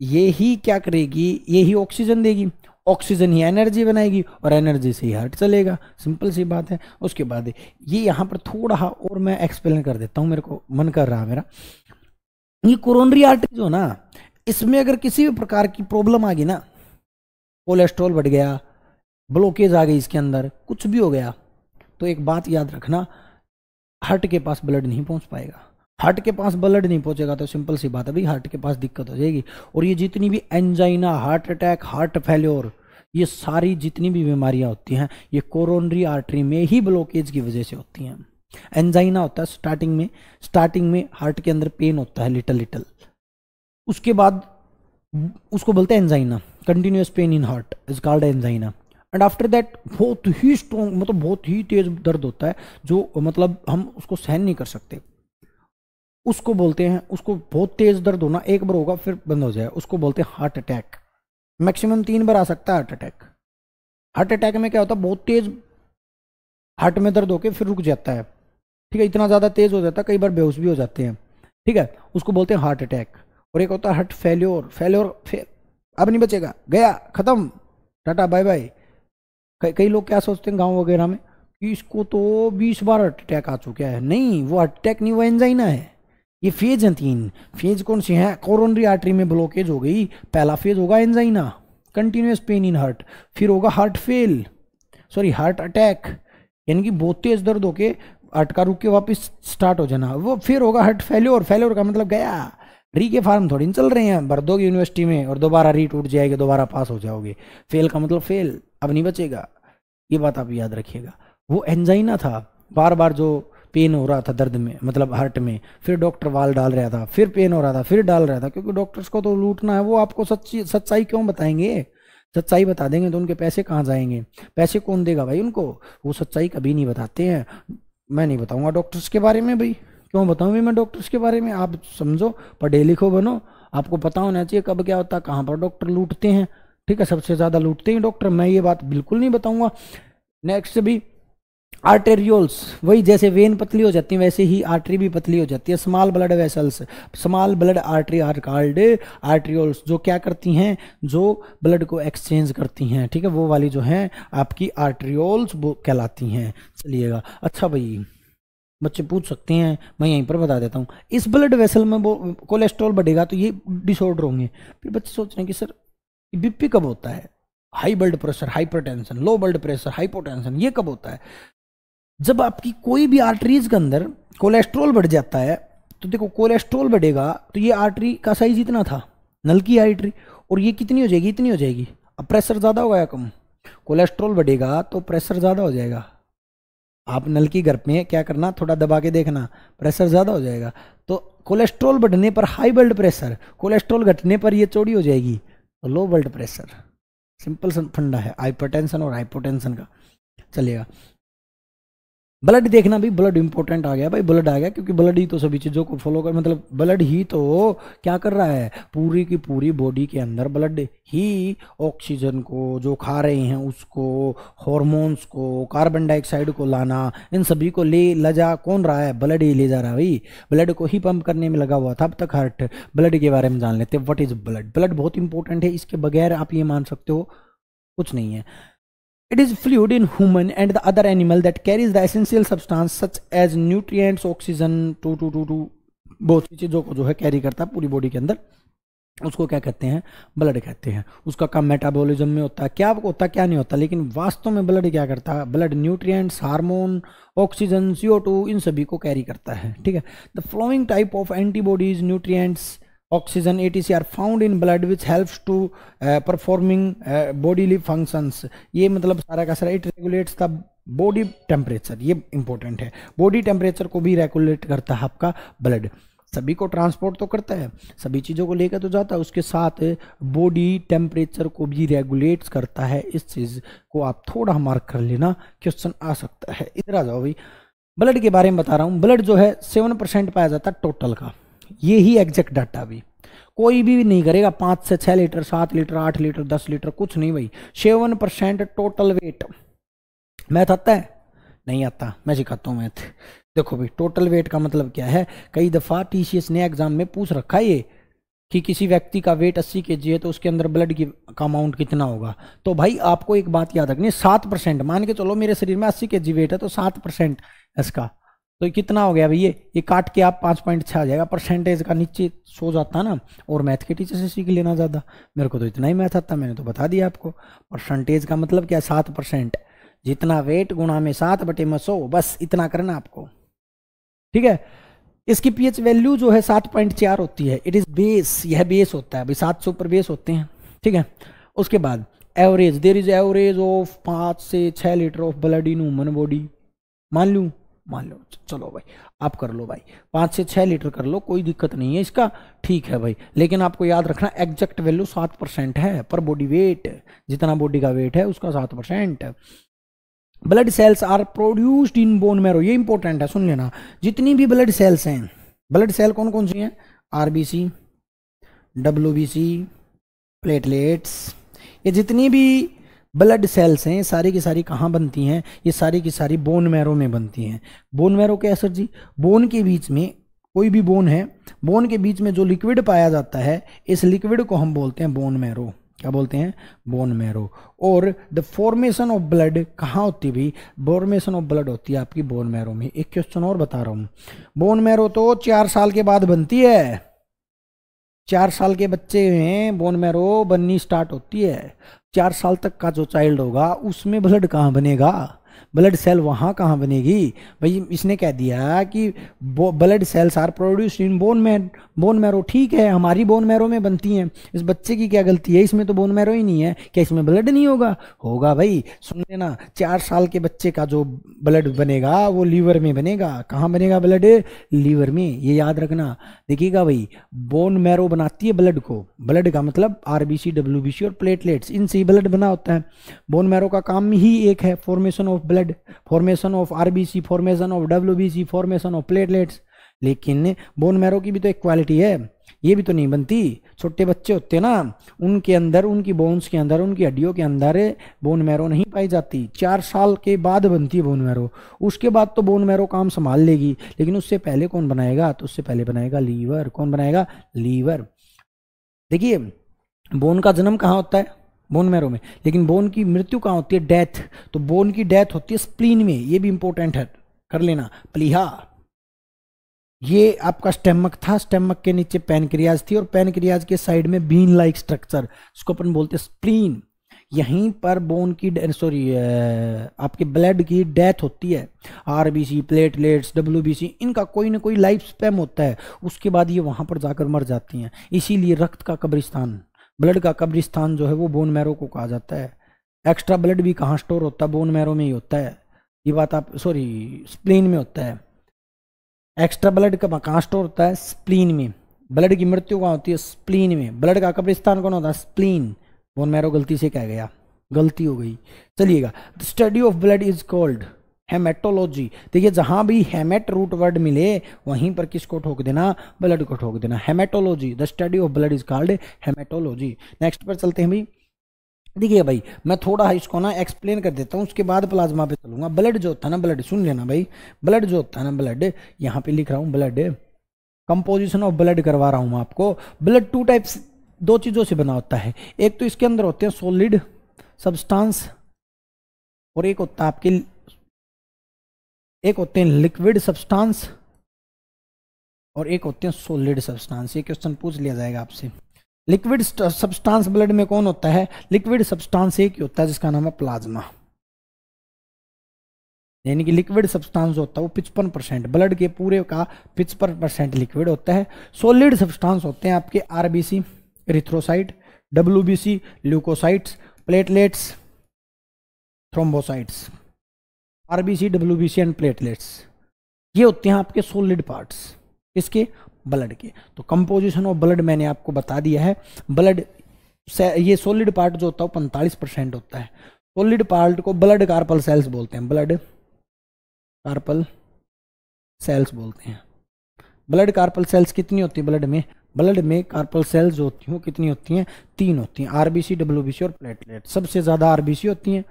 ये ही क्या करेगी ये ही ऑक्सीजन देगी ऑक्सीजन ही एनर्जी बनाएगी और एनर्जी से ही हार्ट चलेगा सिंपल सी बात है उसके बाद ये यहाँ पर थोड़ा और मैं एक्सप्लेन कर देता हूँ मेरे को मन कर रहा मेरा ये कोरोनरी आर्टरी जो ना इसमें अगर किसी भी प्रकार की प्रॉब्लम आ गई ना कोलेस्ट्रॉल बढ़ गया ब्लॉकेज आ गई इसके अंदर कुछ भी हो गया तो एक बात याद रखना हार्ट के पास ब्लड नहीं पहुंच पाएगा हार्ट के पास ब्लड नहीं पहुंचेगा तो सिंपल सी बात है भाई हार्ट के पास दिक्कत हो जाएगी और ये जितनी भी angina heart attack heart failure ये सारी जितनी भी बीमारियां होती हैं ये कोरोनरी आर्टरी में ही ब्लॉकेज की वजह से होती हैं एंजाइना होता है स्टार्टिंग में स्टार्टिंग में हार्ट के अंदर पेन होता है लिटल लिटल उसके बाद उसको बोलते हैं angina continuous pain in heart is called angina and after that बहुत ही स्ट्रॉन्ग मतलब बहुत ही तेज दर्द होता है जो मतलब हम उसको सहन नहीं कर सकते उसको बोलते हैं उसको बहुत तेज दर्द होना एक बार होगा फिर बंद हो जाए उसको बोलते हैं हार्ट अटैक मैक्सिमम तीन बार आ सकता है हार्ट अटैक हार्ट अटैक में क्या होता है बहुत तेज हार्ट में दर्द होके फिर रुक जाता है ठीक है इतना ज़्यादा तेज हो जाता है कई बार बेहोश भी हो जाते हैं ठीक है उसको बोलते हैं हार्ट अटैक और एक होता है हार्ट फेल्योर फेल्योर फेल अब नहीं बचेगा गया खत्म टाटा बाय बाय कई कई लोग क्या सोचते हैं गांव वगैरह में कि इसको तो 20 बार हार्ट अटैक आ चुका है नहीं वो हार्ट अटैक नहीं वो एंजाइना है ये फेज हैं तीन फेज कौन सी हैं कोरोनरी आर्टरी में ब्लॉकेज हो गई पहला फेज होगा angina continuous pain in heart फिर होगा heart fail sorry heart attack यानी कि बहुत तेज दर्द होके अटका रुक के वापस स्टार्ट हो जाना वो फिर होगा हार्ट फेल्योर फेल्योर का मतलब गया री के फार्म थोड़ी चल रहे हैं भर दोगे यूनिवर्सिटी में और दोबारा री टूट जाएगी दोबारा पास हो जाओगे फेल का मतलब फेल अब नहीं बचेगा ये बात आप याद रखिएगा वो एंजाइना था बार बार जो पेन हो रहा था दर्द में मतलब हार्ट में फिर डॉक्टर वाल डाल रहा था फिर पेन हो रहा था फिर डाल रहा था क्योंकि डॉक्टर्स को तो लूटना है वो आपको सच्ची सच्चाई क्यों बताएंगे सच्चाई बता देंगे तो उनके पैसे कहाँ जाएंगे पैसे कौन देगा भाई उनको वो सच्चाई कभी नहीं बताते हैं मैं नहीं बताऊंगा डॉक्टर्स के बारे में भाई क्यों बताऊँ भी मैं डॉक्टर्स के बारे में आप समझो पढ़े लिखो बनो आपको पता होना चाहिए कब क्या होता है कहाँ पर डॉक्टर लूटते हैं ठीक है सबसे ज़्यादा लूटते हैं डॉक्टर मैं ये बात बिल्कुल नहीं बताऊंगा नेक्स्ट भी आर्टेरियोल्स वही जैसे वेन पतली हो जाती है वैसे ही आर्टरी भी पतली हो जाती है small blood vessels small blood artery are called arterioles जो क्या करती हैं जो ब्लड को एक्सचेंज करती हैं ठीक है वो वाली जो हैं आपकी आर्ट्रियोल्स वो कहलाती हैं चलिएगा अच्छा भाई बच्चे पूछ सकते हैं मैं यहीं पर बता देता हूँ इस ब्लड वेसल में वो कोलेस्ट्रॉल बढ़ेगा तो ये डिसऑर्डर होंगे फिर बच्चे सोच रहे हैं कि सर बीपी कब होता है high blood pressure hypertension low blood pressure hypotension ये कब होता है जब आपकी कोई भी आर्टरीज के अंदर कोलेस्ट्रॉल बढ़ जाता है तो देखो कोलेस्ट्रॉल बढ़ेगा तो ये आर्टरी का साइज इतना था नल की आर्टरी और ये कितनी हो जाएगी इतनी हो जाएगी अब प्रेशर ज़्यादा होगा या कम कोलेस्ट्रॉल बढ़ेगा तो प्रेशर ज़्यादा हो जाएगा आप नल की गर्भ में क्या करना थोड़ा दबा के देखना प्रेशर ज़्यादा हो जाएगा तो कोलेस्ट्रॉल बढ़ने पर हाई ब्लड प्रेशर कोलेस्ट्रॉल घटने पर ये चौड़ी हो जाएगी तो लो ब्लड प्रेशर सिंपल फंडा है हाइपरटेंशन और हाइपोटेंशन का चलेगा ब्लड देखना भी ब्लड इंपॉर्टेंट आ गया भाई ब्लड आ गया क्योंकि ब्लड ही तो सभी चीज़ों को फॉलो कर मतलब ब्लड ही तो क्या कर रहा है पूरी की पूरी बॉडी के अंदर ब्लड ही ऑक्सीजन को जो खा रहे हैं उसको हॉर्मोन्स को कार्बन डाइऑक्साइड को लाना इन सभी को ले लजा जा कौन रहा है ब्लड ही ले जा रहा है भाई ब्लड को ही पंप करने में लगा हुआ था अब तक हार्ट ब्लड के बारे में जान लेते हैं व्हाट इज़ ब्लड ब्लड बहुत इंपॉर्टेंट है इसके बगैर आप ये मान सकते हो कुछ नहीं है It is fluid in human and the other animal that carries the essential substance such as nutrients, oxygen, to to to to बहुत सी चीज़ों को जो है कैरी करता है पूरी बॉडी के अंदर उसको क्या कहते हैं ब्लड कहते हैं उसका काम मेटाबॉलिज्म में होता है क्या होता है क्या नहीं होता लेकिन वास्तव में ब्लड क्या करता है blood nutrients hormone oxygen C O two सभी को कैरी करता है ठीक है the flowing type of antibodies nutrients oxygen etc are found in blood which helps to uh, performing uh, bodily functions ये मतलब सारा का सारा it regulates the body temperature ये इंपॉर्टेंट है बॉडी टेम्परेचर को भी रेगुलेट करता है आपका ब्लड सभी को ट्रांसपोर्ट तो करता है सभी चीज़ों को लेकर तो जाता है उसके साथ बॉडी टेम्परेचर को भी रेगुलेट करता है इस चीज़ को आप थोड़ा मार्क कर लेना क्वेश्चन आ सकता है इधर आ जाओ भाई ब्लड के बारे में बता रहा हूँ ब्लड जो है सेवन परसेंट पाया जाता है टोटल का ये ही एग्जैक्ट डाटा भी कोई भी नहीं करेगा पांच से छह लीटर सात लीटर आठ लीटर दस लीटर कुछ नहीं भाई seven percent total weight math आता है नहीं आता मैं सिखाता हूँ मैथ देखो भाई टोटल वेट का मतलब क्या है कई दफ़ा टीसीएस ने एग्जाम में पूछ रखा है ये कि किसी व्यक्ति का वेट 80 के जी है तो उसके अंदर ब्लड की का अमाउंट कितना होगा तो भाई आपको एक बात याद रखनी है सात परसेंट मान के चलो मेरे शरीर में 80 के जी वेट है तो सात परसेंट इसका तो कितना हो गया भैया ये काट के आप पाँच पॉइंट छः आ जाएगा परसेंटेज का नीचे सो जाता ना और मैथ के टीचर से सीख लेना ज़्यादा मेरे को तो इतना ही मैथ आता मैंने तो बता दिया आपको परसेंटेज का मतलब क्या सात परसेंट जितना वेट गुणा में सात बटे में सो बस इतना करना आपको ठीक है इसकी पीएच वैल्यू जो है सात पॉइंट चार होती है इट इज़ बेस यह बेस होता है अभी सात सौ पर बेस होते हैं ठीक है उसके बाद average there is average of पाँच से छः litre of blood in human body मान लूँ मान लो चलो भाई आप कर लो भाई पाँच से छः लीटर कर लो कोई दिक्कत नहीं है इसका ठीक है भाई लेकिन आपको याद रखना एग्जैक्ट वैल्यू सात परसेंट है पर बॉडी वेट जितना बॉडी का वेट है उसका सात percent blood cells are produced in bone marrow ये इंपॉर्टेंट है सुन लेना जितनी भी ब्लड सेल्स हैं ब्लड सेल कौन कौन सी हैं R B C W B C platelets ये जितनी भी ब्लड सेल्स हैं ये सारी की सारी कहाँ बनती हैं ये सारी की सारी बोन मैरो में बनती हैं बोन मैरो क्या सर जी बोन के बीच में कोई भी बोन है बोन के बीच में जो लिक्विड पाया जाता है इस लिक्विड को हम बोलते हैं बोन मैरो क्या बोलते हैं बोन मैरो और द फॉर्मेशन ऑफ ब्लड कहाँ होती भी फॉर्मेशन ऑफ ब्लड होती है आपकी बोन मैरो में एक क्वेश्चन और बता रहा हूँ बोन मैरो तो चार साल के बाद बनती है चार साल के बच्चे में बोन मैरो बननी स्टार्ट होती है चार साल तक का जो चाइल्ड होगा उसमें ब्लड कहाँ बनेगा ब्लड सेल वहाँ कहाँ बनेगी भाई इसने कह दिया कि blood cells are produce in bone marrow bone marrow ठीक है हमारी बोन मैरो में बनती हैं इस बच्चे की क्या गलती है इसमें तो बोन मैरो ही नहीं है क्या इसमें ब्लड नहीं होगा होगा भाई सुन लेना चार साल के बच्चे का जो ब्लड बनेगा वो लीवर में बनेगा कहाँ बनेगा ब्लड लीवर में ये याद रखना देखिएगा भाई बोन मैरो बनाती है ब्लड को ब्लड का मतलब R B C W B C और प्लेटलेट्स इनसे ही ब्लड बना होता है बोन मैरो का काम ही एक है formation of blood blood formation of RBC formation of WBC formation of platelets लेकिन बोन मैरो की भी तो एक क्वालिटी है ये भी तो नहीं बनती छोटे बच्चे होते ना उनके अंदर उनकी बोन्स के अंदर उनकी हड्डियों के अंदर बोन मैरो नहीं पाई जाती चार साल के बाद बनती है बोन मैरो उसके बाद तो बोन मैरो काम संभाल लेगी लेकिन उससे पहले कौन बनाएगा तो उससे पहले बनाएगा लीवर कौन बनाएगा लीवर देखिए बोन का जन्म कहाँ होता है बोन मैरो में लेकिन बोन की मृत्यु कहाँ होती है डेथ तो बोन की डेथ होती है स्प्लीन में ये भी इंपॉर्टेंट है कर लेना प्लीहा ये आपका स्टेमक था स्टेमक के नीचे पेनक्रियाज थी और पेनक्रियाज के साइड में बीन लाइक स्ट्रक्चर इसको अपन बोलते स्प्लीन यहीं पर बोन की सॉरी आपके ब्लड की डेथ होती है आरबीसी प्लेटलेट्स डब्ल्यूबीसी इनका कोई ना कोई लाइफ स्पैम होता है उसके बाद ये वहां पर जाकर मर जाती हैं इसीलिए रक्त का कब्रिस्तान ब्लड का कब्रिस्तान जो है वो बोन मैरो को कहा जाता है एक्स्ट्रा ब्लड भी कहाँ स्टोर होता है बोन मैरो में ही होता है ये बात आप सॉरी स्प्लीन में होता है एक्स्ट्रा ब्लड का कहाँ स्टोर होता है स्प्लीन में ब्लड की मृत्यु कहाँ होती है स्प्लीन में ब्लड का कब्रिस्तान कौन होता है स्प्लीन बोन मैरो गलती से कह गया गलती हो गई चलिएगा study of blood is called haematology देखिए जहाँ भी हेमेट रूट वर्ड मिले वहीं पर किसको ठोक देना ब्लड को ठोक देना haematology the study of blood is called haematology next पर चलते हैं भाई देखिए भाई मैं थोड़ा इसको ना एक्सप्लेन कर देता हूँ उसके बाद प्लाज्मा पे चलूंगा ब्लड जो होता है ना ब्लड सुन लेना भाई ब्लड जो होता है ना ब्लड यहाँ पे लिख रहा हूँ ब्लड कंपोजिशन ऑफ ब्लड करवा रहा हूँ मैं आपको ब्लड टू टाइप्स दो चीज़ों से बना होता है एक तो इसके अंदर होते हैं सोलिड सबस्टांस और एक होता है आपके एक होते हैं लिक्विड सब्सटेंस और एक होते हैं सोलिड सब्सटेंस ये क्वेश्चन पूछ लिया जाएगा आपसे लिक्विड सब्सटेंस ब्लड में कौन होता है लिक्विड सब्सटेंस एक ही होता है जिसका नाम है प्लाज्मा यानी कि लिक्विड सब्सटेंस होता है वो पिचपन परसेंट ब्लड के पूरे का पिचपन परसेंट लिक्विड होता है सोलिड सब्सटेंस होते हैं आपके RBC erythrocyte WBC leucocytes platelets thrombocytes RBC W B C and platelets ये होते हैं आपके सोलिड पार्ट्स इसके ब्लड के तो कंपोजिशन ऑफ ब्लड मैंने आपको बता दिया है ब्लड ये सोलिड पार्ट जो होता है वो पैंतालीस परसेंट होता है सोलिड पार्ट को ब्लड कार्पल सेल्स बोलते हैं ब्लड कार्पल सेल्स बोलते हैं ब्लड कार्पल सेल्स कितनी होती है ब्लड में ब्लड में कार्पल सेल्स जो होती हैं कितनी होती हैं तीन होती हैं आरबीसी डब्ल्यूबीसी और प्लेटलेट सबसे ज़्यादा आरबीसी होती हैं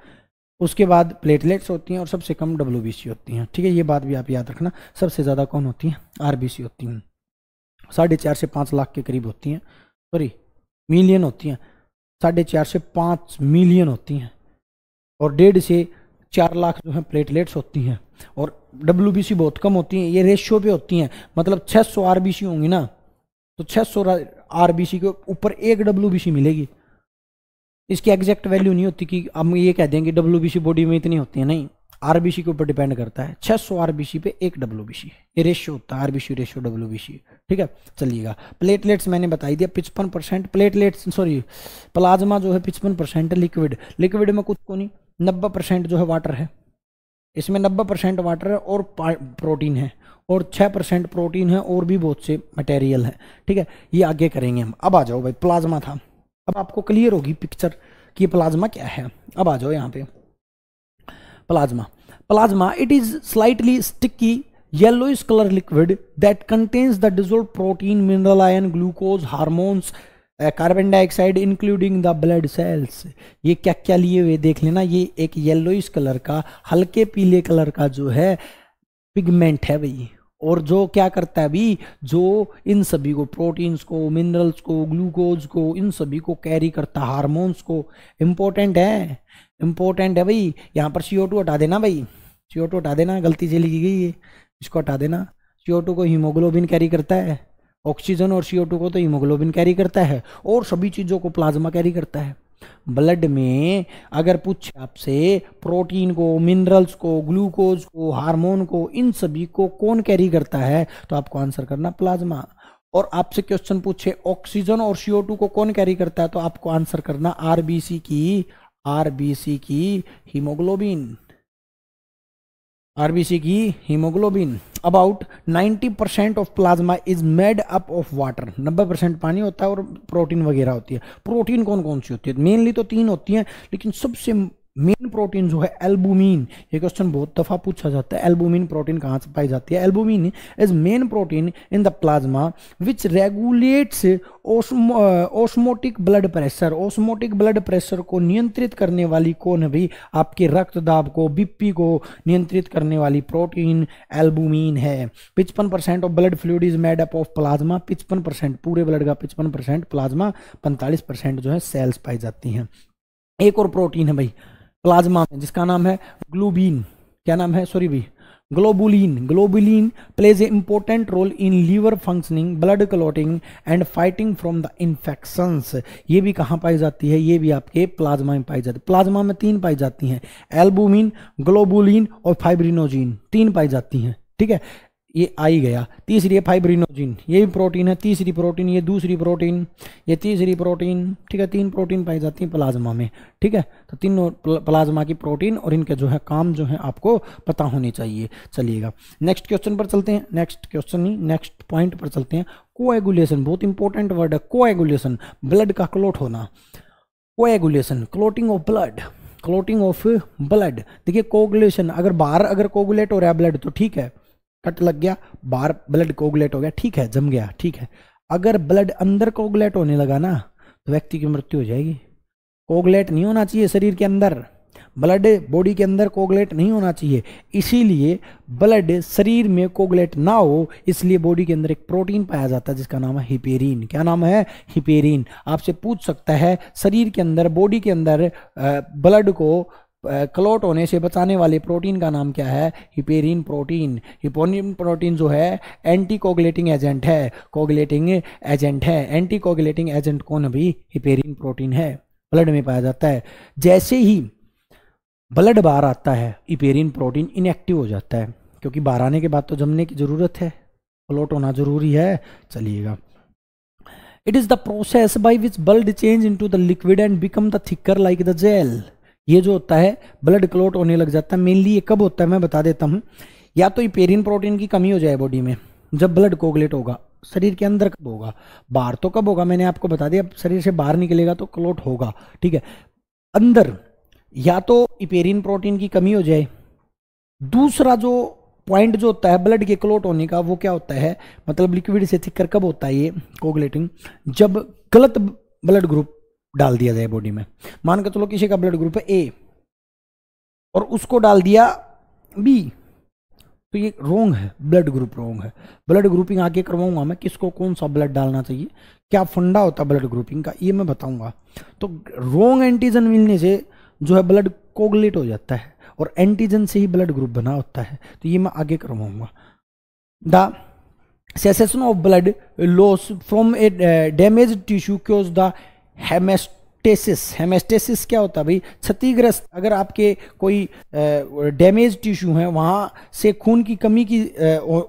उसके बाद प्लेटलेट्स होती हैं और सबसे कम डब्ल्यू होती हैं ठीक है ये बात भी आप याद रखना सबसे ज़्यादा कौन होती हैं आर होती हैं साढ़े चार से पाँच लाख के करीब होती हैं सॉरी मिलियन होती हैं साढ़े चार से पाँच मिलियन होती हैं और डेढ़ से चार लाख जो है प्लेटलेट्स होती हैं और डब्ल्यू बहुत कम होती हैं ये रेशियो पे होती हैं मतलब 600 सी होंगी ना तो 600 सी के ऊपर एक डब्ल्यू मिलेगी इसकी एग्जैक्ट वैल्यू नहीं होती कि हम ये कह देंगे डब्ल्यू बॉडी में इतनी होती है नहीं आरबीसी के ऊपर डिपेंड करता है 600 सौ आरबीसी पे एक डब्ल्यू बी ये रेशियो होता है आरबीसी रेशियो डब्ल्यू ठीक है चलिएगा प्लेटलेट्स मैंने बताई दिया पिचपन परसेंट प्लेटलेट्स सॉरी प्लाज्मा जो है पिचपन परसेंट लिक्विड लिक्विड में कुछ को नहीं नब्बे परसेंट जो है वाटर है इसमें नब्बे परसेंट वाटर है और प्रोटीन है और छः परसेंट प्रोटीन है और भी बहुत से मटेरियल है ठीक है ये आगे करेंगे हम अब आ जाओ भाई प्लाज्मा था अब आपको क्लियर होगी पिक्चर कि ये प्लाज्मा क्या है अब आ जाओ यहाँ पे plasma plasma it is slightly sticky is colour liquid that contains the dissolve protein mineral ion glucose hormones carbon dioxide including the blood cells ये क्या क्या लिए हुए देख लेना ये एक येलोइश कलर का हल्के पीले कलर का जो है पिगमेंट है भाई और जो क्या करता है अभी जो इन सभी को प्रोटीन्स को मिनरल्स को ग्लूकोज को इन सभी को कैरी करता है हारमोन्स को इम्पोर्टेंट है इम्पोर्टेंट है भाई यहाँ पर सी हटा देना भाई सी हटा देना गलती से लिखी गई है इसको हटा देना सी को हीमोग्लोबिन कैरी करता है ऑक्सीजन और सी को तो हीमोग्लोबिन कैरी करता है और सभी चीज़ों को प्लाज्मा कैरी करता है ब्लड में अगर पूछे आपसे प्रोटीन को मिनरल्स को ग्लूकोज को हार्मोन को इन सभी को कौन कैरी करता है तो आपको आंसर करना प्लाज्मा और आपसे क्वेश्चन पूछे ऑक्सीजन और सीओ टू को कौन कैरी करता है तो आपको आंसर करना आरबीसी की आरबीसी की हीमोग्लोबिन आरबीसी की haemoglobin about 90 percent of plasma is made up of water 90 percent पानी होता है और प्रोटीन वगैरह होती है प्रोटीन कौन कौन सी होती है मेनली तो तीन होती हैं लेकिन सबसे मेन प्रोटीन जो है एल्बुमिन ये क्वेश्चन बहुत दफ़ा पूछा जाता है एल्बुमिन प्रोटीन कहाँ से पाई जाती है albumin is main protein in the plasma which regulates osmotic blood pressure osmotic blood pressure को नियंत्रित करने वाली कौन है भाई आपके रक्त दाब को बीपी को नियंत्रित करने वाली प्रोटीन एल्बुमिन है पिचपन percent of blood fluid is made up of plasma पिचपन परसेंट पूरे ब्लड का पिचपन परसेंट प्लाज्मा पैंतालीस परसेंट जो है सेल्स पाई जाती हैं एक और प्रोटीन है भाई प्लाज्मा में जिसका नाम है ग्लोबिन क्या नाम है सॉरी भी globulin globulin plays a important role in liver functioning blood clotting and fighting from the infections ये भी कहाँ पाई जाती है ये भी आपके प्लाज्मा में पाई जाती है प्लाज्मा में तीन पाई जाती हैं एल्बुमिन ग्लोबुलिन और फाइब्रिनोजिन तीन पाई जाती हैं ठीक है ये आ ही गया तीसरी है फाइब्रिनोजिन ये भी प्रोटीन है तीसरी प्रोटीन ये दूसरी प्रोटीन ये तीसरी प्रोटीन ठीक है तीन प्रोटीन पाई जाती हैं प्लाज्मा में ठीक है तो तीनों प्लाज्मा की प्रोटीन और इनके जो है काम जो है आपको पता होने चाहिए चलिएगा नेक्स्ट क्वेश्चन पर चलते हैं नेक्स्ट क्वेश्चन ही नेक्स्ट पॉइंट पर चलते हैं कोएगुलेशन बहुत इंपॉर्टेंट वर्ड है कोएगुलेशन ब्लड का क्लोट होना coagulation clotting of blood clotting of blood देखिए कोगुलेशन अगर बाहर अगर कोगुलेट हो रहा है ब्लड तो ठीक है फट लग गया बाहर ब्लड कोगुलेट हो गया ठीक है जम गया ठीक है अगर ब्लड अंदर कोगुलेट होने लगा ना तो व्यक्ति की मृत्यु हो जाएगी कोगुलेट नहीं होना चाहिए शरीर के अंदर ब्लड बॉडी के अंदर कोगुलेट नहीं होना चाहिए इसीलिए ब्लड शरीर में कोगुलेट ना हो इसलिए बॉडी के अंदर एक प्रोटीन पाया जाता है जिसका नाम है हिपेरिन क्या नाम है हिपेरिन आपसे पूछ सकता है शरीर के अंदर बॉडी के अंदर ब्लड को क्लोट होने से बचाने वाले प्रोटीन का नाम क्या है हिपेरिन प्रोटीन हिपोरिन प्रोटीन जो है एंटी कोगलेटिंग एजेंट है कोगलेटिंग एजेंट है एंटी कोगलेटिंग एजेंट कौन अभी हिपेरिन प्रोटीन है ब्लड में पाया जाता है जैसे ही ब्लड बाहर आता है हिपेरिन प्रोटीन इनएक्टिव हो जाता है क्योंकि बाहर आने के बाद तो जमने की ज़रूरत है क्लोट होना ज़रूरी है चलिएगा it is the process by which blood change in the liquid and become the thicker like the gel ये जो होता है ब्लड क्लोट होने लग जाता है मेनली ये कब होता है मैं बता देता हूँ या तो पेरिन प्रोटीन की कमी हो जाए बॉडी में जब ब्लड कोगलेट होगा शरीर के अंदर कब होगा बाहर तो कब होगा मैंने आपको बता दिया शरीर से बाहर निकलेगा तो क्लोट होगा ठीक है अंदर या तो इपेरिन प्रोटीन की कमी हो जाए दूसरा जो पॉइंट जो होता है ब्लड के क्लोट होने का वो क्या होता है मतलब लिक्विड से थिकर कब होता है ये कोगलेटिंग जब गलत ब्लड ग्रुप डाल दिया जाए बॉडी में मान के चलो किसी का ब्लड ग्रुप है ए और उसको डाल दिया बी तो ये रोंग है ब्लड ग्रुप रोंग है ब्लड ग्रुपिंग आगे करवाऊंगा मैं किसको कौन सा ब्लड डालना चाहिए क्या फंडा होता है ब्लड ग्रुपिंग का ये मैं बताऊंगा तो रोंग एंटीजन मिलने से जो है ब्लड कोगलेट हो जाता है और एंटीजन से ही ब्लड ग्रुप बना होता है तो ये मैं आगे करवाऊंगा the cessation of blood loss from a damage tissue cause the haemostasis haemostasis क्या होता है भाई क्षतिग्रस्त अगर आपके कोई डैमेज टिश्यू है वहाँ से खून की कमी की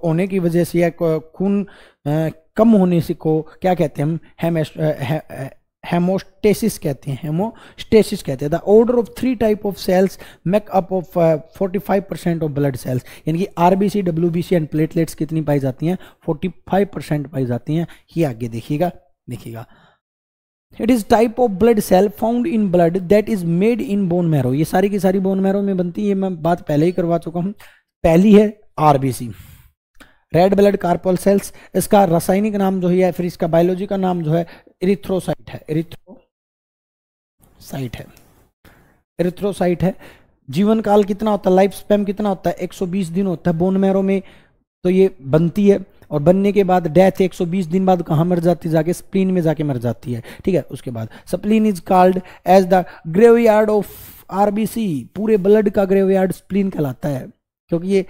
होने की वजह से या खून कम होने से को क्या कहते हैं हम हेमोस्टेसिस कहते हैं हेमोस्टेसिस कहते हैं the order of three type of cells makeup of forty five percent of blood cells यानी कि आरबीसी डब्ल्यूबीसी एंड प्लेटलेट्स कितनी पाई जाती हैं फोर्टी फाइव परसेंट पाई जाती हैं ये आगे देखिएगा देखिएगा it is type of blood cell found in blood that is made in bone marrow ये सारी की सारी बोन मैरो में बनती है मैं बात पहले ही करवा चुका हूं पहली है RBC red blood corpuscles इसका रासायनिक नाम जो है फिर इसका बायोलॉजी का नाम जो है इरिथ्रोसाइट है इरिथ्रोसाइट है इरिथ्रोसाइट है जीवन काल कितना होता है लाइफ स्पैम कितना होता है 120 दिन होता है बोन मैरो में तो ये बनती है और बनने के बाद डेथ 120 दिन बाद कहाँ मर जाती जाके स्प्लीन में जाके मर जाती है ठीक है उसके बाद spleen is called as the graveyard of RBC पूरे ब्लड का ग्रेवयार्ड स्प्लीन कहलाता है क्योंकि ये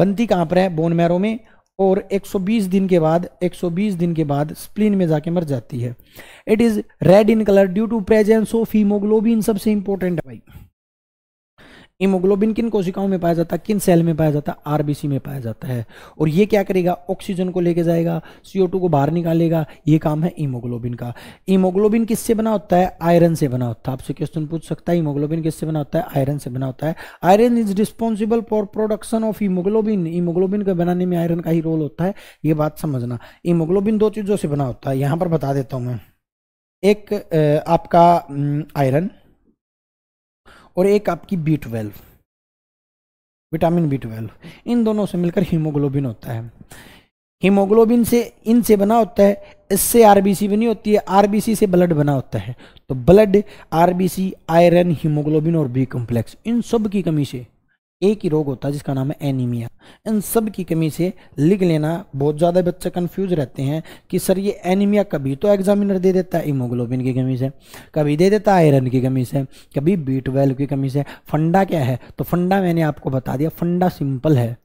बनती कहाँ पर है बोन मैरो में और 120 दिन के बाद 120 दिन के बाद स्प्लीन में जाके मर जाती है it is red in colour due to presence of haemoglobin सबसे इंपॉर्टेंट है भाई हीमोग्लोबिन किन कोशिकाओं में पाया जाता है किन सेल में पाया जाता है आरबीसी में पाया जाता है और ये क्या करेगा ऑक्सीजन को लेके जाएगा सीओ को बाहर निकालेगा ये काम है हीमोग्लोबिन का हीमोग्लोबिन किससे बना होता है आयरन से बना होता है आपसे क्वेश्चन पूछ सकता है हीमोग्लोबिन किससे बना होता है आयरन से बना होता है iron is responsible for production of haemoglobin haemoglobin के बनाने में आयरन का ही रोल होता है ये बात समझना हीमोग्लोबिन दो चीज़ों से बना होता है यहां पर बता देता हूं मैं एक आपका आयरन और एक आपकी B twelve vitamin B twelve इन दोनों से मिलकर हीमोग्लोबिन होता है हीमोग्लोबिन से इनसे बना होता है इससे आरबीसी बनी होती है आरबीसी से ब्लड बना होता है तो ब्लड आरबीसी आयरन हीमोग्लोबिन और बी कॉम्प्लेक्स इन सब की कमी से एक ही रोग होता है जिसका नाम है एनीमिया इन सब की कमी से लिख लेना बहुत ज़्यादा बच्चे कंफ्यूज रहते हैं कि सर ये एनीमिया कभी तो एग्जामिनर दे देता है इमोग्लोबिन की कमी से कभी दे देता है आयरन की कमी से कभी बी ट्वेल्व की कमी से फंडा क्या है तो फंडा मैंने आपको बता दिया फंडा सिंपल है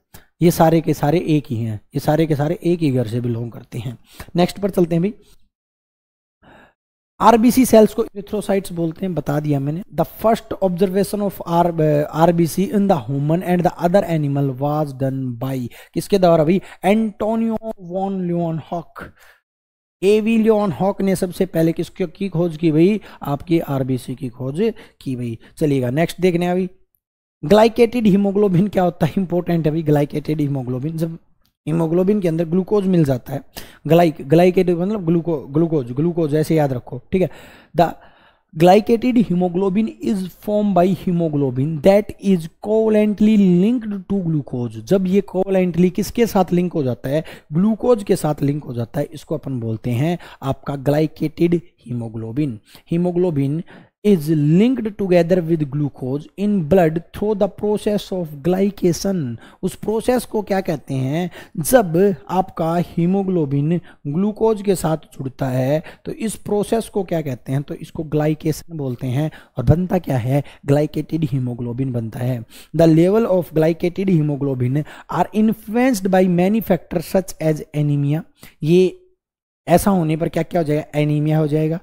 ये सारे के सारे एक ही हैं ये सारे के सारे एक ही घर से बिलोंग करते हैं नेक्स्ट पर चलते हैं भाई आरबीसी सेल्स को इरिथ्रोसाइट्स बोलते हैं बता दिया मैंने the first observation of R RBC in the human and the other animal was done by किसके द्वारा भाई एंटोनियो वॉन लियोन हॉक एवी लियोन हॉक ने सबसे पहले किसकी की खोज की भाई आपकी आरबीसी की खोज की भाई चलिएगा नेक्स्ट देखने अभी ग्लाइकेटेड हीमोग्लोबिन क्या होता है इंपॉर्टेंट है भाई ग्लाइकेटेड हीमोग्लोबिन जब हीमोग्लोबिन के अंदर ग्लूकोज मिल जाता है ग्लाइक ग्लाइकेटेड मतलब ग्लूको ग्लूकोज ग्लूकोज ऐसे याद रखो ठीक है the glycated haemoglobin is form by haemoglobin that is covalently linked to glucose जब ये कोवलेंटली किसके साथ लिंक हो जाता है ग्लूकोज के साथ लिंक हो जाता है इसको अपन बोलते हैं आपका glycated haemoglobin haemoglobin is linked together with glucose in blood through the process of glycation उस प्रोसेस को क्या कहते हैं जब आपका हीमोग्लोबिन ग्लूकोज के साथ जुड़ता है तो इस प्रोसेस को क्या कहते हैं तो इसको ग्लाइकेशन बोलते हैं और बनता क्या है ग्लाइकेटेड हीमोग्लोबिन बनता है the level of glycated haemoglobin are influenced by many factor such as anaemia ये ऐसा होने पर क्या क्या हो जाएगा एनीमिया हो जाएगा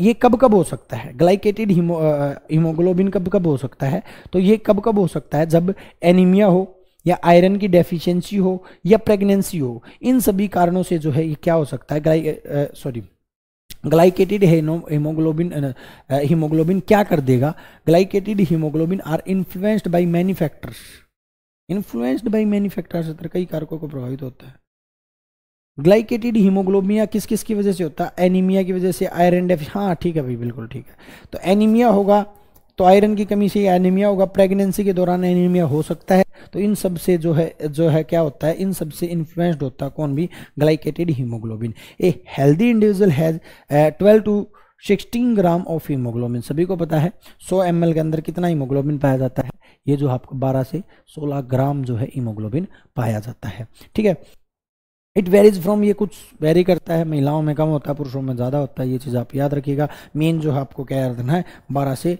ये कब कब हो सकता है ग्लाइकेटेड हीमोग्लोबिन कब कब हो सकता है तो ये कब कब हो सकता है जब एनीमिया हो या आयरन की डेफिशिएंसी हो या प्रेगनेंसी हो इन सभी कारणों से जो है ये क्या हो सकता है सॉरी ग्लाइकेटेड हीमोग्लोबिन हीमोग्लोबिन क्या कर देगा glycated haemoglobin are influenced by manufacturers influenced by manufacturers कई कारकों को प्रभावित होता है ग्लाइकेटेड हीमोग्लोबिया किस किस की वजह से होता है एनीमिया की वजह से आयरन डेफ हाँ ठीक है भाई बिल्कुल ठीक है तो एनीमिया होगा तो आयरन की कमी से एनीमिया होगा प्रेगनेंसी के दौरान एनीमिया हो सकता है तो इन सब से जो है जो है क्या होता है इन सब से इन्फ्लुएंस्ड होता है कौन भी glycated haemoglobin a healthy individual has twelve to sixteen gram of haemoglobin सभी को पता है 100 एम के अंदर कितना हीमोग्लोबिन पाया जाता है ये जो आपको 12 से 16 ग्राम जो है हीमोग्लोबिन पाया जाता है ठीक है इट वेरीज फ्रॉम ये कुछ वेरी करता है महिलाओं में कम होता है पुरुषों में ज़्यादा होता है ये चीज़ आप याद रखिएगा मेन जो है आपको क्या याद है बारह से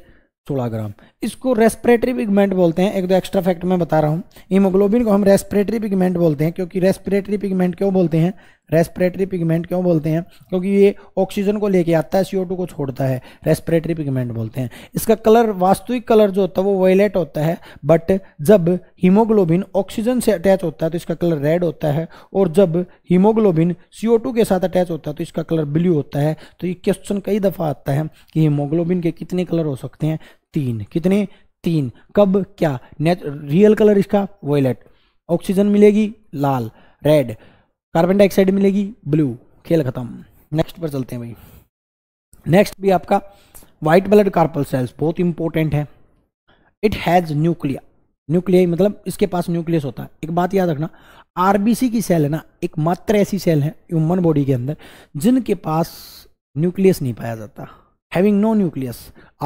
सोलह ग्राम इसको रेस्पिरेटरी पिगमेंट बोलते हैं एक दो एक्स्ट्रा फैक्ट मैं बता रहा हूँ हीमोग्लोबिन को हम रेस्पिरेटरी पिगमेंट बोलते हैं क्योंकि रेस्पिरेटरी पिगमेंट क्यों बोलते हैं रेस्पिरेटरी पिगमेंट क्यों बोलते हैं क्योंकि ये ऑक्सीजन को लेके आता है सी को छोड़ता है रेस्पिरेटरी पिगमेंट बोलते हैं इसका कलर वास्तविक कलर जो होता है वो वायलेट होता है बट जब हीमोग्लोबिन ऑक्सीजन से अटैच होता है तो इसका कलर रेड होता है और जब हीमोग्लोबिन सी के साथ अटैच होता है तो इसका कलर ब्लू होता है तो ये क्वेश्चन कई दफ़ा आता है कि हीमोग्लोबिन के कितने कलर हो सकते हैं तीन कितने तीन कब क्या रियल कलर इसका वायलेट ऑक्सीजन मिलेगी लाल रेड कार्बन डाइऑक्साइड मिलेगी ब्लू खेल खत्म नेक्स्ट पर चलते हैं भाई नेक्स्ट भी आपका व्हाइट ब्लड कार्पल सेल्स बहुत इंपॉर्टेंट है इट हैज़ न्यूक्लिया न्यूक्लिया मतलब इसके पास न्यूक्लियस होता है एक बात याद रखना आरबीसी की सेल है ना एक मात्र ऐसी सेल है ह्यूमन बॉडी के अंदर जिनके पास न्यूक्लियस नहीं पाया जाता हैविंग नो न्यूक्लियस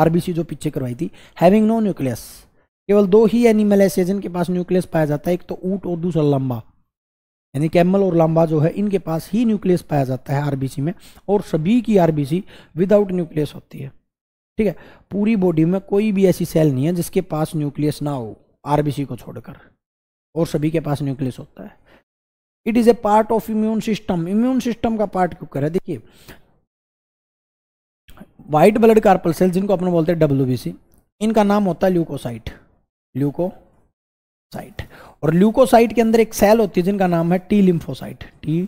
आरबीसी जो पीछे करवाई थी हैविंग नो न्यूक्लियस केवल दो ही एनिमल ऐसे जिनके पास न्यूक्लियस पाया जाता है एक तो ऊट और दूसरा लंबा यानी कैमल और लांबा जो है इनके पास ही न्यूक्लियस पाया जाता है आरबीसी में और सभी की आरबीसी विदाउट न्यूक्लियस होती है ठीक है पूरी बॉडी में कोई भी ऐसी सेल नहीं है जिसके पास न्यूक्लियस ना हो आरबीसी को छोड़कर और सभी के पास न्यूक्लियस होता है it is a part of immune system immune system का पार्ट क्यों करे देखिए वाइट ब्लड कार्पल सेल जिनको अपने बोलते हैं डब्ल्यू इनका नाम होता है ल्यूकोसाइट ल्यूकोसाइट और ल्यूकोसाइट के अंदर एक सेल होती है जिनका नाम है टी लिम्फोसाइट टी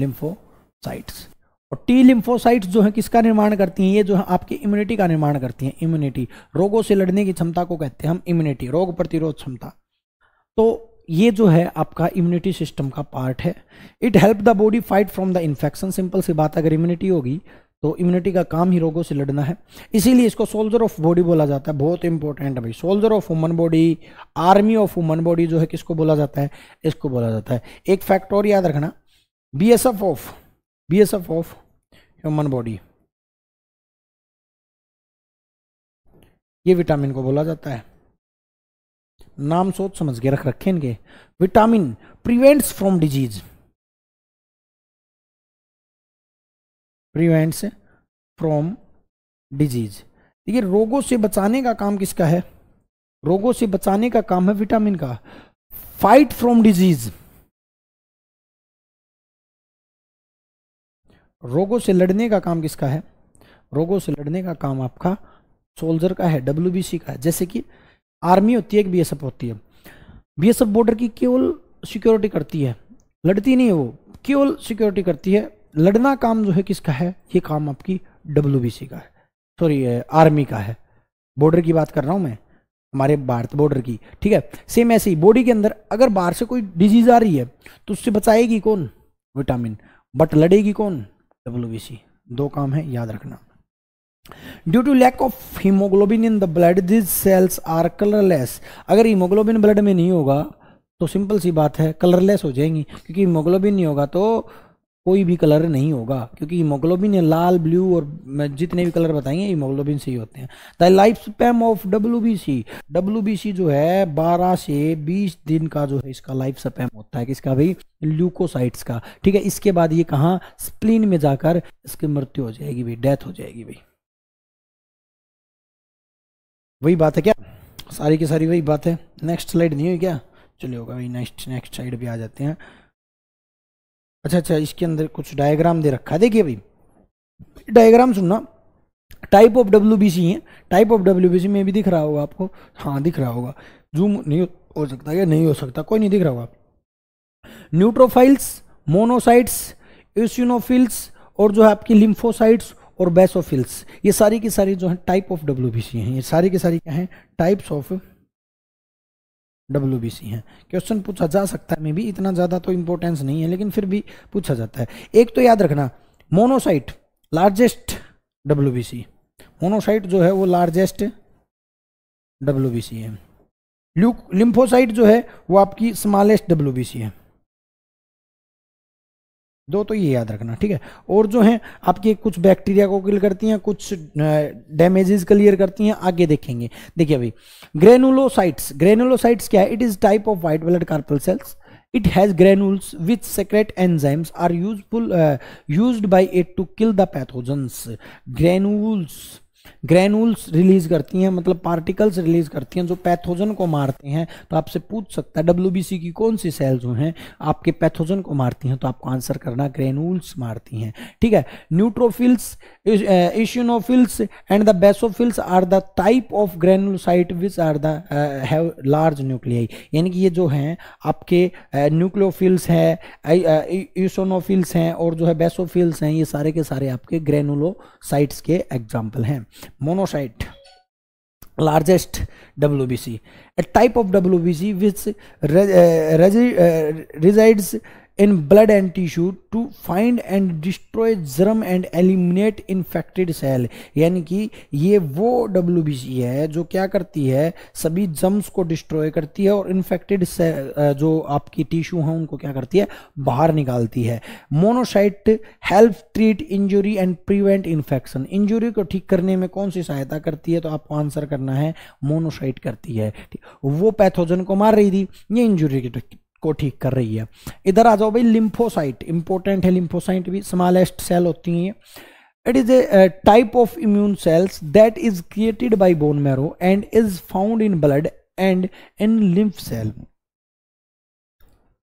लिम्फोसाइट्स और टी लिम्फोसाइट्स जो है किसका निर्माण करती हैं ये जो है आपकी इम्यूनिटी का निर्माण करती हैं इम्यूनिटी रोगों से लड़ने की क्षमता को कहते हैं हम इम्यूनिटी रोग प्रतिरोध क्षमता तो ये जो है आपका इम्यूनिटी सिस्टम का पार्ट है it help the body fight from the infection simple सी बात अगर इम्यूनिटी होगी तो इम्यूनिटी का काम ही रोगों से लड़ना है इसीलिए इसको सोल्जर ऑफ बॉडी बोला जाता है बहुत इंपॉर्टेंट है भाई soldier of woman body army of woman body जो है किसको बोला जाता है इसको बोला जाता है एक फैक्ट और याद रखना B S F of B S F of human body ये विटामिन को बोला जाता है नाम सोच समझ के रख रखे इनके vitamin prevents from disease prevents from disease देखिए रोगों से बचाने का काम किसका है रोगों से बचाने का काम है विटामिन का फाइट फ्रॉम डिजीज रोगों से लड़ने का काम किसका है रोगों से लड़ने का काम आपका सोल्जर का है डब्ल्यू का है जैसे कि आर्मी होती है एक बी होती है बी बॉर्डर की केवल सिक्योरिटी करती है लड़ती नहीं है वो केवल सिक्योरिटी करती है लड़ना काम जो है किसका है ये काम आपकी डब्ल्यू का है सॉरी आर्मी का है बॉर्डर की बात कर रहा हूँ मैं हमारे भारत बॉर्डर की ठीक है सेम ऐसे ही बॉडी के अंदर अगर बाहर से कोई डिजीज आ रही है तो उससे बचाएगी कौन विटामिन बट लड़ेगी कौन डब्ल्यू दो काम है याद रखना due to lack of haemoglobin in the blood these cells are colourless अगर हीमोग्लोबिन ब्लड में नहीं होगा तो सिंपल सी बात है कलरलेस हो जाएंगी क्योंकि हीमोग्लोबिन नहीं होगा तो कोई भी कलर नहीं होगा क्योंकि हीमोग्लोबिन लाल ब्लू और जितने भी कलर बताएंगे हीमोग्लोबिन से ही होते हैं the life span of W W जो है 12 से 20 दिन का जो है इसका लाइफ स्पैम होता है किसका भाई ल्यूकोसाइट्स का ठीक है इसके बाद ये कहाँ स्प्लीन में जाकर इसकी मृत्यु हो जाएगी भाई डेथ हो जाएगी भाई वही बात है क्या सारी की सारी वही बात है नेक्स्ट स्लाइड नहीं हुई क्या चलिए होगा भाई नेक्स्ट नेक्स्ट साइड भी आ जाते हैं अच्छा अच्छा इसके अंदर कुछ डायग्राम दे रखा है देखिए भाई डायग्राम सुनना type of W B C है type of W B C में भी दिख रहा होगा आपको हाँ दिख रहा होगा जूम नहीं हो सकता या नहीं हो सकता कोई नहीं दिख रहा होगा न्यूट्रोफाइल्स मोनोसाइट्स एसिनोफिल्स और जो है आपकी लिम्फोसाइट्स और बेसोफिल्स ये सारी की सारी जो है type of W B C हैं ये सारी की सारी क्या हैं टाइप्स ऑफ डब्ल्यू हैं क्वेश्चन पूछा जा सकता है मे भी इतना ज़्यादा तो इम्पोर्टेंस नहीं है लेकिन फिर भी पूछा जाता है एक तो याद रखना मोनोसाइट लार्जेस्ट डब्ल्यू मोनोसाइट जो है वो लार्जेस्ट डब्ल्यू है लिम्फोसाइट जो है वो आपकी स्मॉलेस्ट डब्ल्यू है दो तो ये याद रखना ठीक है और जो है आपके कुछ बैक्टीरिया को किल करती हैं कुछ डैमेजेस क्लियर करती हैं आगे देखेंगे देखिए अभी ग्रेनुलोसाइट्स ग्रेनुलोसाइट्स क्या है it is type of white blood corpuscles it has granules with secrete enzymes are useful use by it to kill the the granules granules release करती हैं मतलब पार्टिकल्स रिलीज करती हैं जो पैथोजन को मारते हैं तो आपसे पूछ सकता है डब्ल्यू की कौन सी सेल जो हैं आपके पैथोजन को मारती हैं तो आपको आंसर करना ग्रेनुल्स मारती हैं ठीक है neutrophils eosinophils and the basophils are the type of granulocyte which are the have large nuclei यानी कि ये जो हैं आपके न्यूक्लियोफिल्स हैं इशोनोफिल्स हैं और जो है बेसोफिल्स हैं ये सारे के सारे आपके ग्रेनुलोसाइट्स के एग्जाम्पल हैं monocyte largest WBC, a type of WBC which re, uh, resides in blood and tissue to find and destroy germ and eliminate infected cell यानी कि ये वो डब्ल्यू है जो क्या करती है सभी जम्स को डिस्ट्रॉय करती है और इन्फेक्टेड जो आपकी टिश्यू हैं उनको क्या करती है बाहर निकालती है monocyte help treat injury and prevent infection injury को ठीक करने में कौन सी सहायता करती है तो आपको आंसर करना है मोनोसाइट करती है वो पैथोजन को मार रही थी ये इंजुरी की को ठीक कर रही है इधर आ जाओ भाई लिम्फोसाइट इंपॉर्टेंट है लिम्फोसाइट भी स्मॉलेस्ट सेल होती हैं it is a type of immune cells that is created by bone marrow and is found in blood and in lymph cell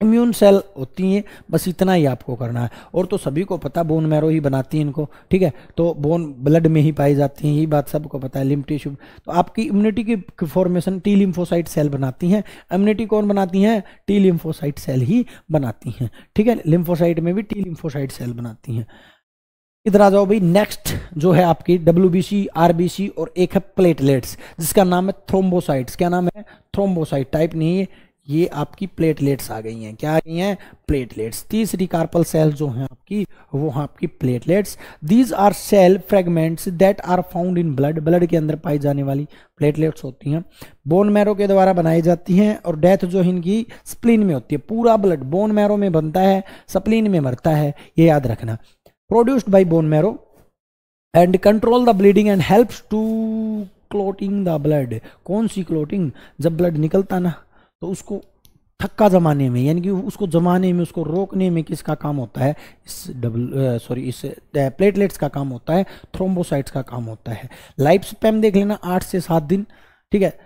immune cell होती हैं बस इतना ही आपको करना है और तो सभी को पता बोन मैरो ही बनाती है इनको ठीक है तो बोन ब्लड में ही पाई जाती हैं ये बात सबको पता है लिम टिश्यू तो आपकी इम्यूनिटी की फॉर्मेशन टी लिम्फोसाइट सेल बनाती हैं इम्यूनिटी कौन बनाती हैं टी लिम्फोसाइट सेल ही बनाती हैं ठीक है लिम्फोसाइट में भी टी लिम्फोसाइट सेल बनाती हैं इधर आ जाओ भाई नेक्स्ट जो है आपकी W B C R B C और एक है प्लेटलेट्स जिसका नाम है थ्रोम्बोसाइट्स क्या नाम है थ्रोम्बोसाइट टाइप नहीं है ये आपकी प्लेटलेट्स आ गई हैं क्या आ गई हैं प्लेटलेट्स तीसरी कार्पल सेल जो हैं आपकी वो हैं आपकी platelets these are cell fragments that are found in blood blood के अंदर पाई जाने वाली प्लेटलेट्स होती हैं बोन मैरो के द्वारा बनाई जाती हैं और डेथ जो इनकी स्प्लिन में होती है पूरा ब्लड बोन मैरो में बनता है स्प्लिन में मरता है ये याद रखना produced by bone marrow and control the bleeding and help to clotting the blood कौन सी क्लोटिंग जब ब्लड निकलता ना तो उसको थक्का जमाने में यानी कि उसको जमाने में उसको रोकने में किसका काम होता है इस डबल सॉरी इस प्लेटलेट्स का काम होता है थ्रोम्बोसाइट्स का काम होता है लाइफ स्पैम देख लेना आठ से सात दिन ठीक है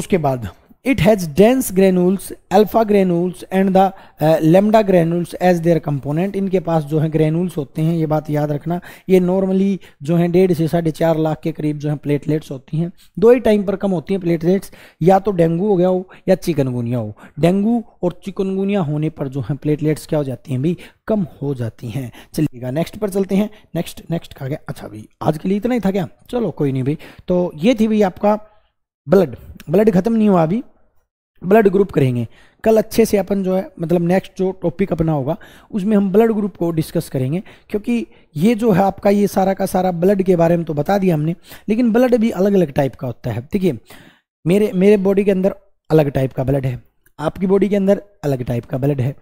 उसके बाद it has dense granules alpha granules and the lambda granules as their component इनके पास जो है ग्रेनुल्स होते हैं ये बात याद रखना ये नॉर्मली जो है डेढ़ से साढ़े चार लाख के करीब जो है प्लेटलेट्स होती हैं दो ही टाइम पर कम होती हैं प्लेटलेट्स या तो डेंगू हो गया हो या चिकनगुनिया हो डेंगू और चिकनगुनिया होने पर जो है प्लेटलेट्स क्या हो जाती हैं भाई कम हो जाती हैं चलिएगा नेक्स्ट पर चलते हैं नेक्स्ट नेक्स्ट कहा गया अच्छा भाई आज के लिए इतना ही था क्या चलो कोई नहीं भाई तो ये थी भाई आपका ब्लड ब्लड खत्म नहीं हुआ अभी ब्लड ग्रुप करेंगे कल अच्छे से अपन जो है मतलब नेक्स्ट जो टॉपिक अपना होगा उसमें हम ब्लड ग्रुप को डिस्कस करेंगे क्योंकि ये जो है आपका ये सारा का सारा ब्लड के बारे में तो बता दिया हमने लेकिन ब्लड भी अलग अलग टाइप का होता है ठीक है मेरे मेरे बॉडी के अंदर अलग टाइप का ब्लड है आपकी बॉडी के अंदर अलग टाइप का ब्लड है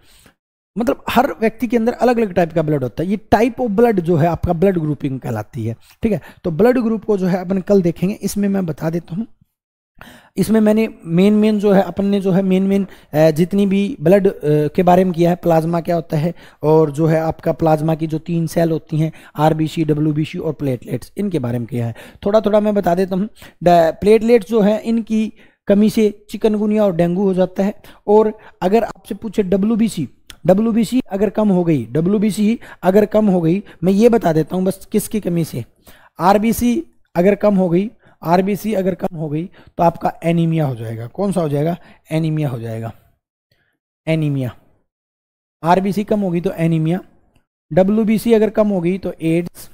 मतलब हर व्यक्ति के अंदर अलग अलग टाइप का ब्लड होता है ये टाइप ऑफ ब्लड जो है आपका ब्लड ग्रुपिंग कहलाती है ठीक है तो ब्लड ग्रुप को जो है अपन कल देखेंगे इसमें मैं बता देता हूँ इसमें मैंने मेन मेन जो है अपन ने जो है मेन मेन जितनी भी ब्लड के बारे में किया है प्लाज्मा क्या होता है और जो है आपका प्लाज्मा की जो तीन सेल होती हैं आरबीसी डब्ल्यूबीसी और प्लेटलेट्स इनके बारे में किया है थोड़ा थोड़ा मैं बता देता हूँ प्लेटलेट्स जो है इनकी कमी से चिकनगुनिया और डेंगू हो जाता है और अगर आपसे पूछे डब्ल्यू डब्ल्यू अगर कम हो गई डब्ल्यू अगर कम हो गई मैं ये बता देता हूँ बस किसकी कमी से आरबीसी अगर कम हो गई आरबीसी अगर कम हो गई तो आपका एनीमिया हो जाएगा कौन सा हो जाएगा एनीमिया हो जाएगा एनीमिया आरबीसी कम होगी तो एनीमिया डब्ल्यूबीसी अगर कम हो गई तो एड्स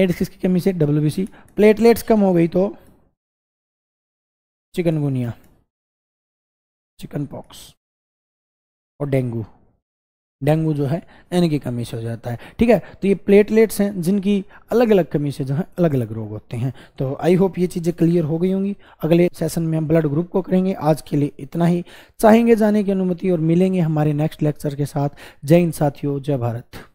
एड्स किसकी कमी से डब्ल्यूबीसी प्लेटलेट्स कम हो गई तो चिकनगुनिया चिकन पॉक्स और डेंगू डेंगू जो है इनकी कमी से हो जाता है ठीक है तो ये प्लेटलेट्स हैं जिनकी अलग अलग कमी से जो है अलग अलग रोग होते हैं तो आई होप ये चीज़ें क्लियर हो गई होंगी अगले सेशन में हम ब्लड ग्रुप को करेंगे आज के लिए इतना ही चाहेंगे जाने की अनुमति और मिलेंगे हमारे नेक्स्ट लेक्चर के साथ जय हिंद साथियों जय भारत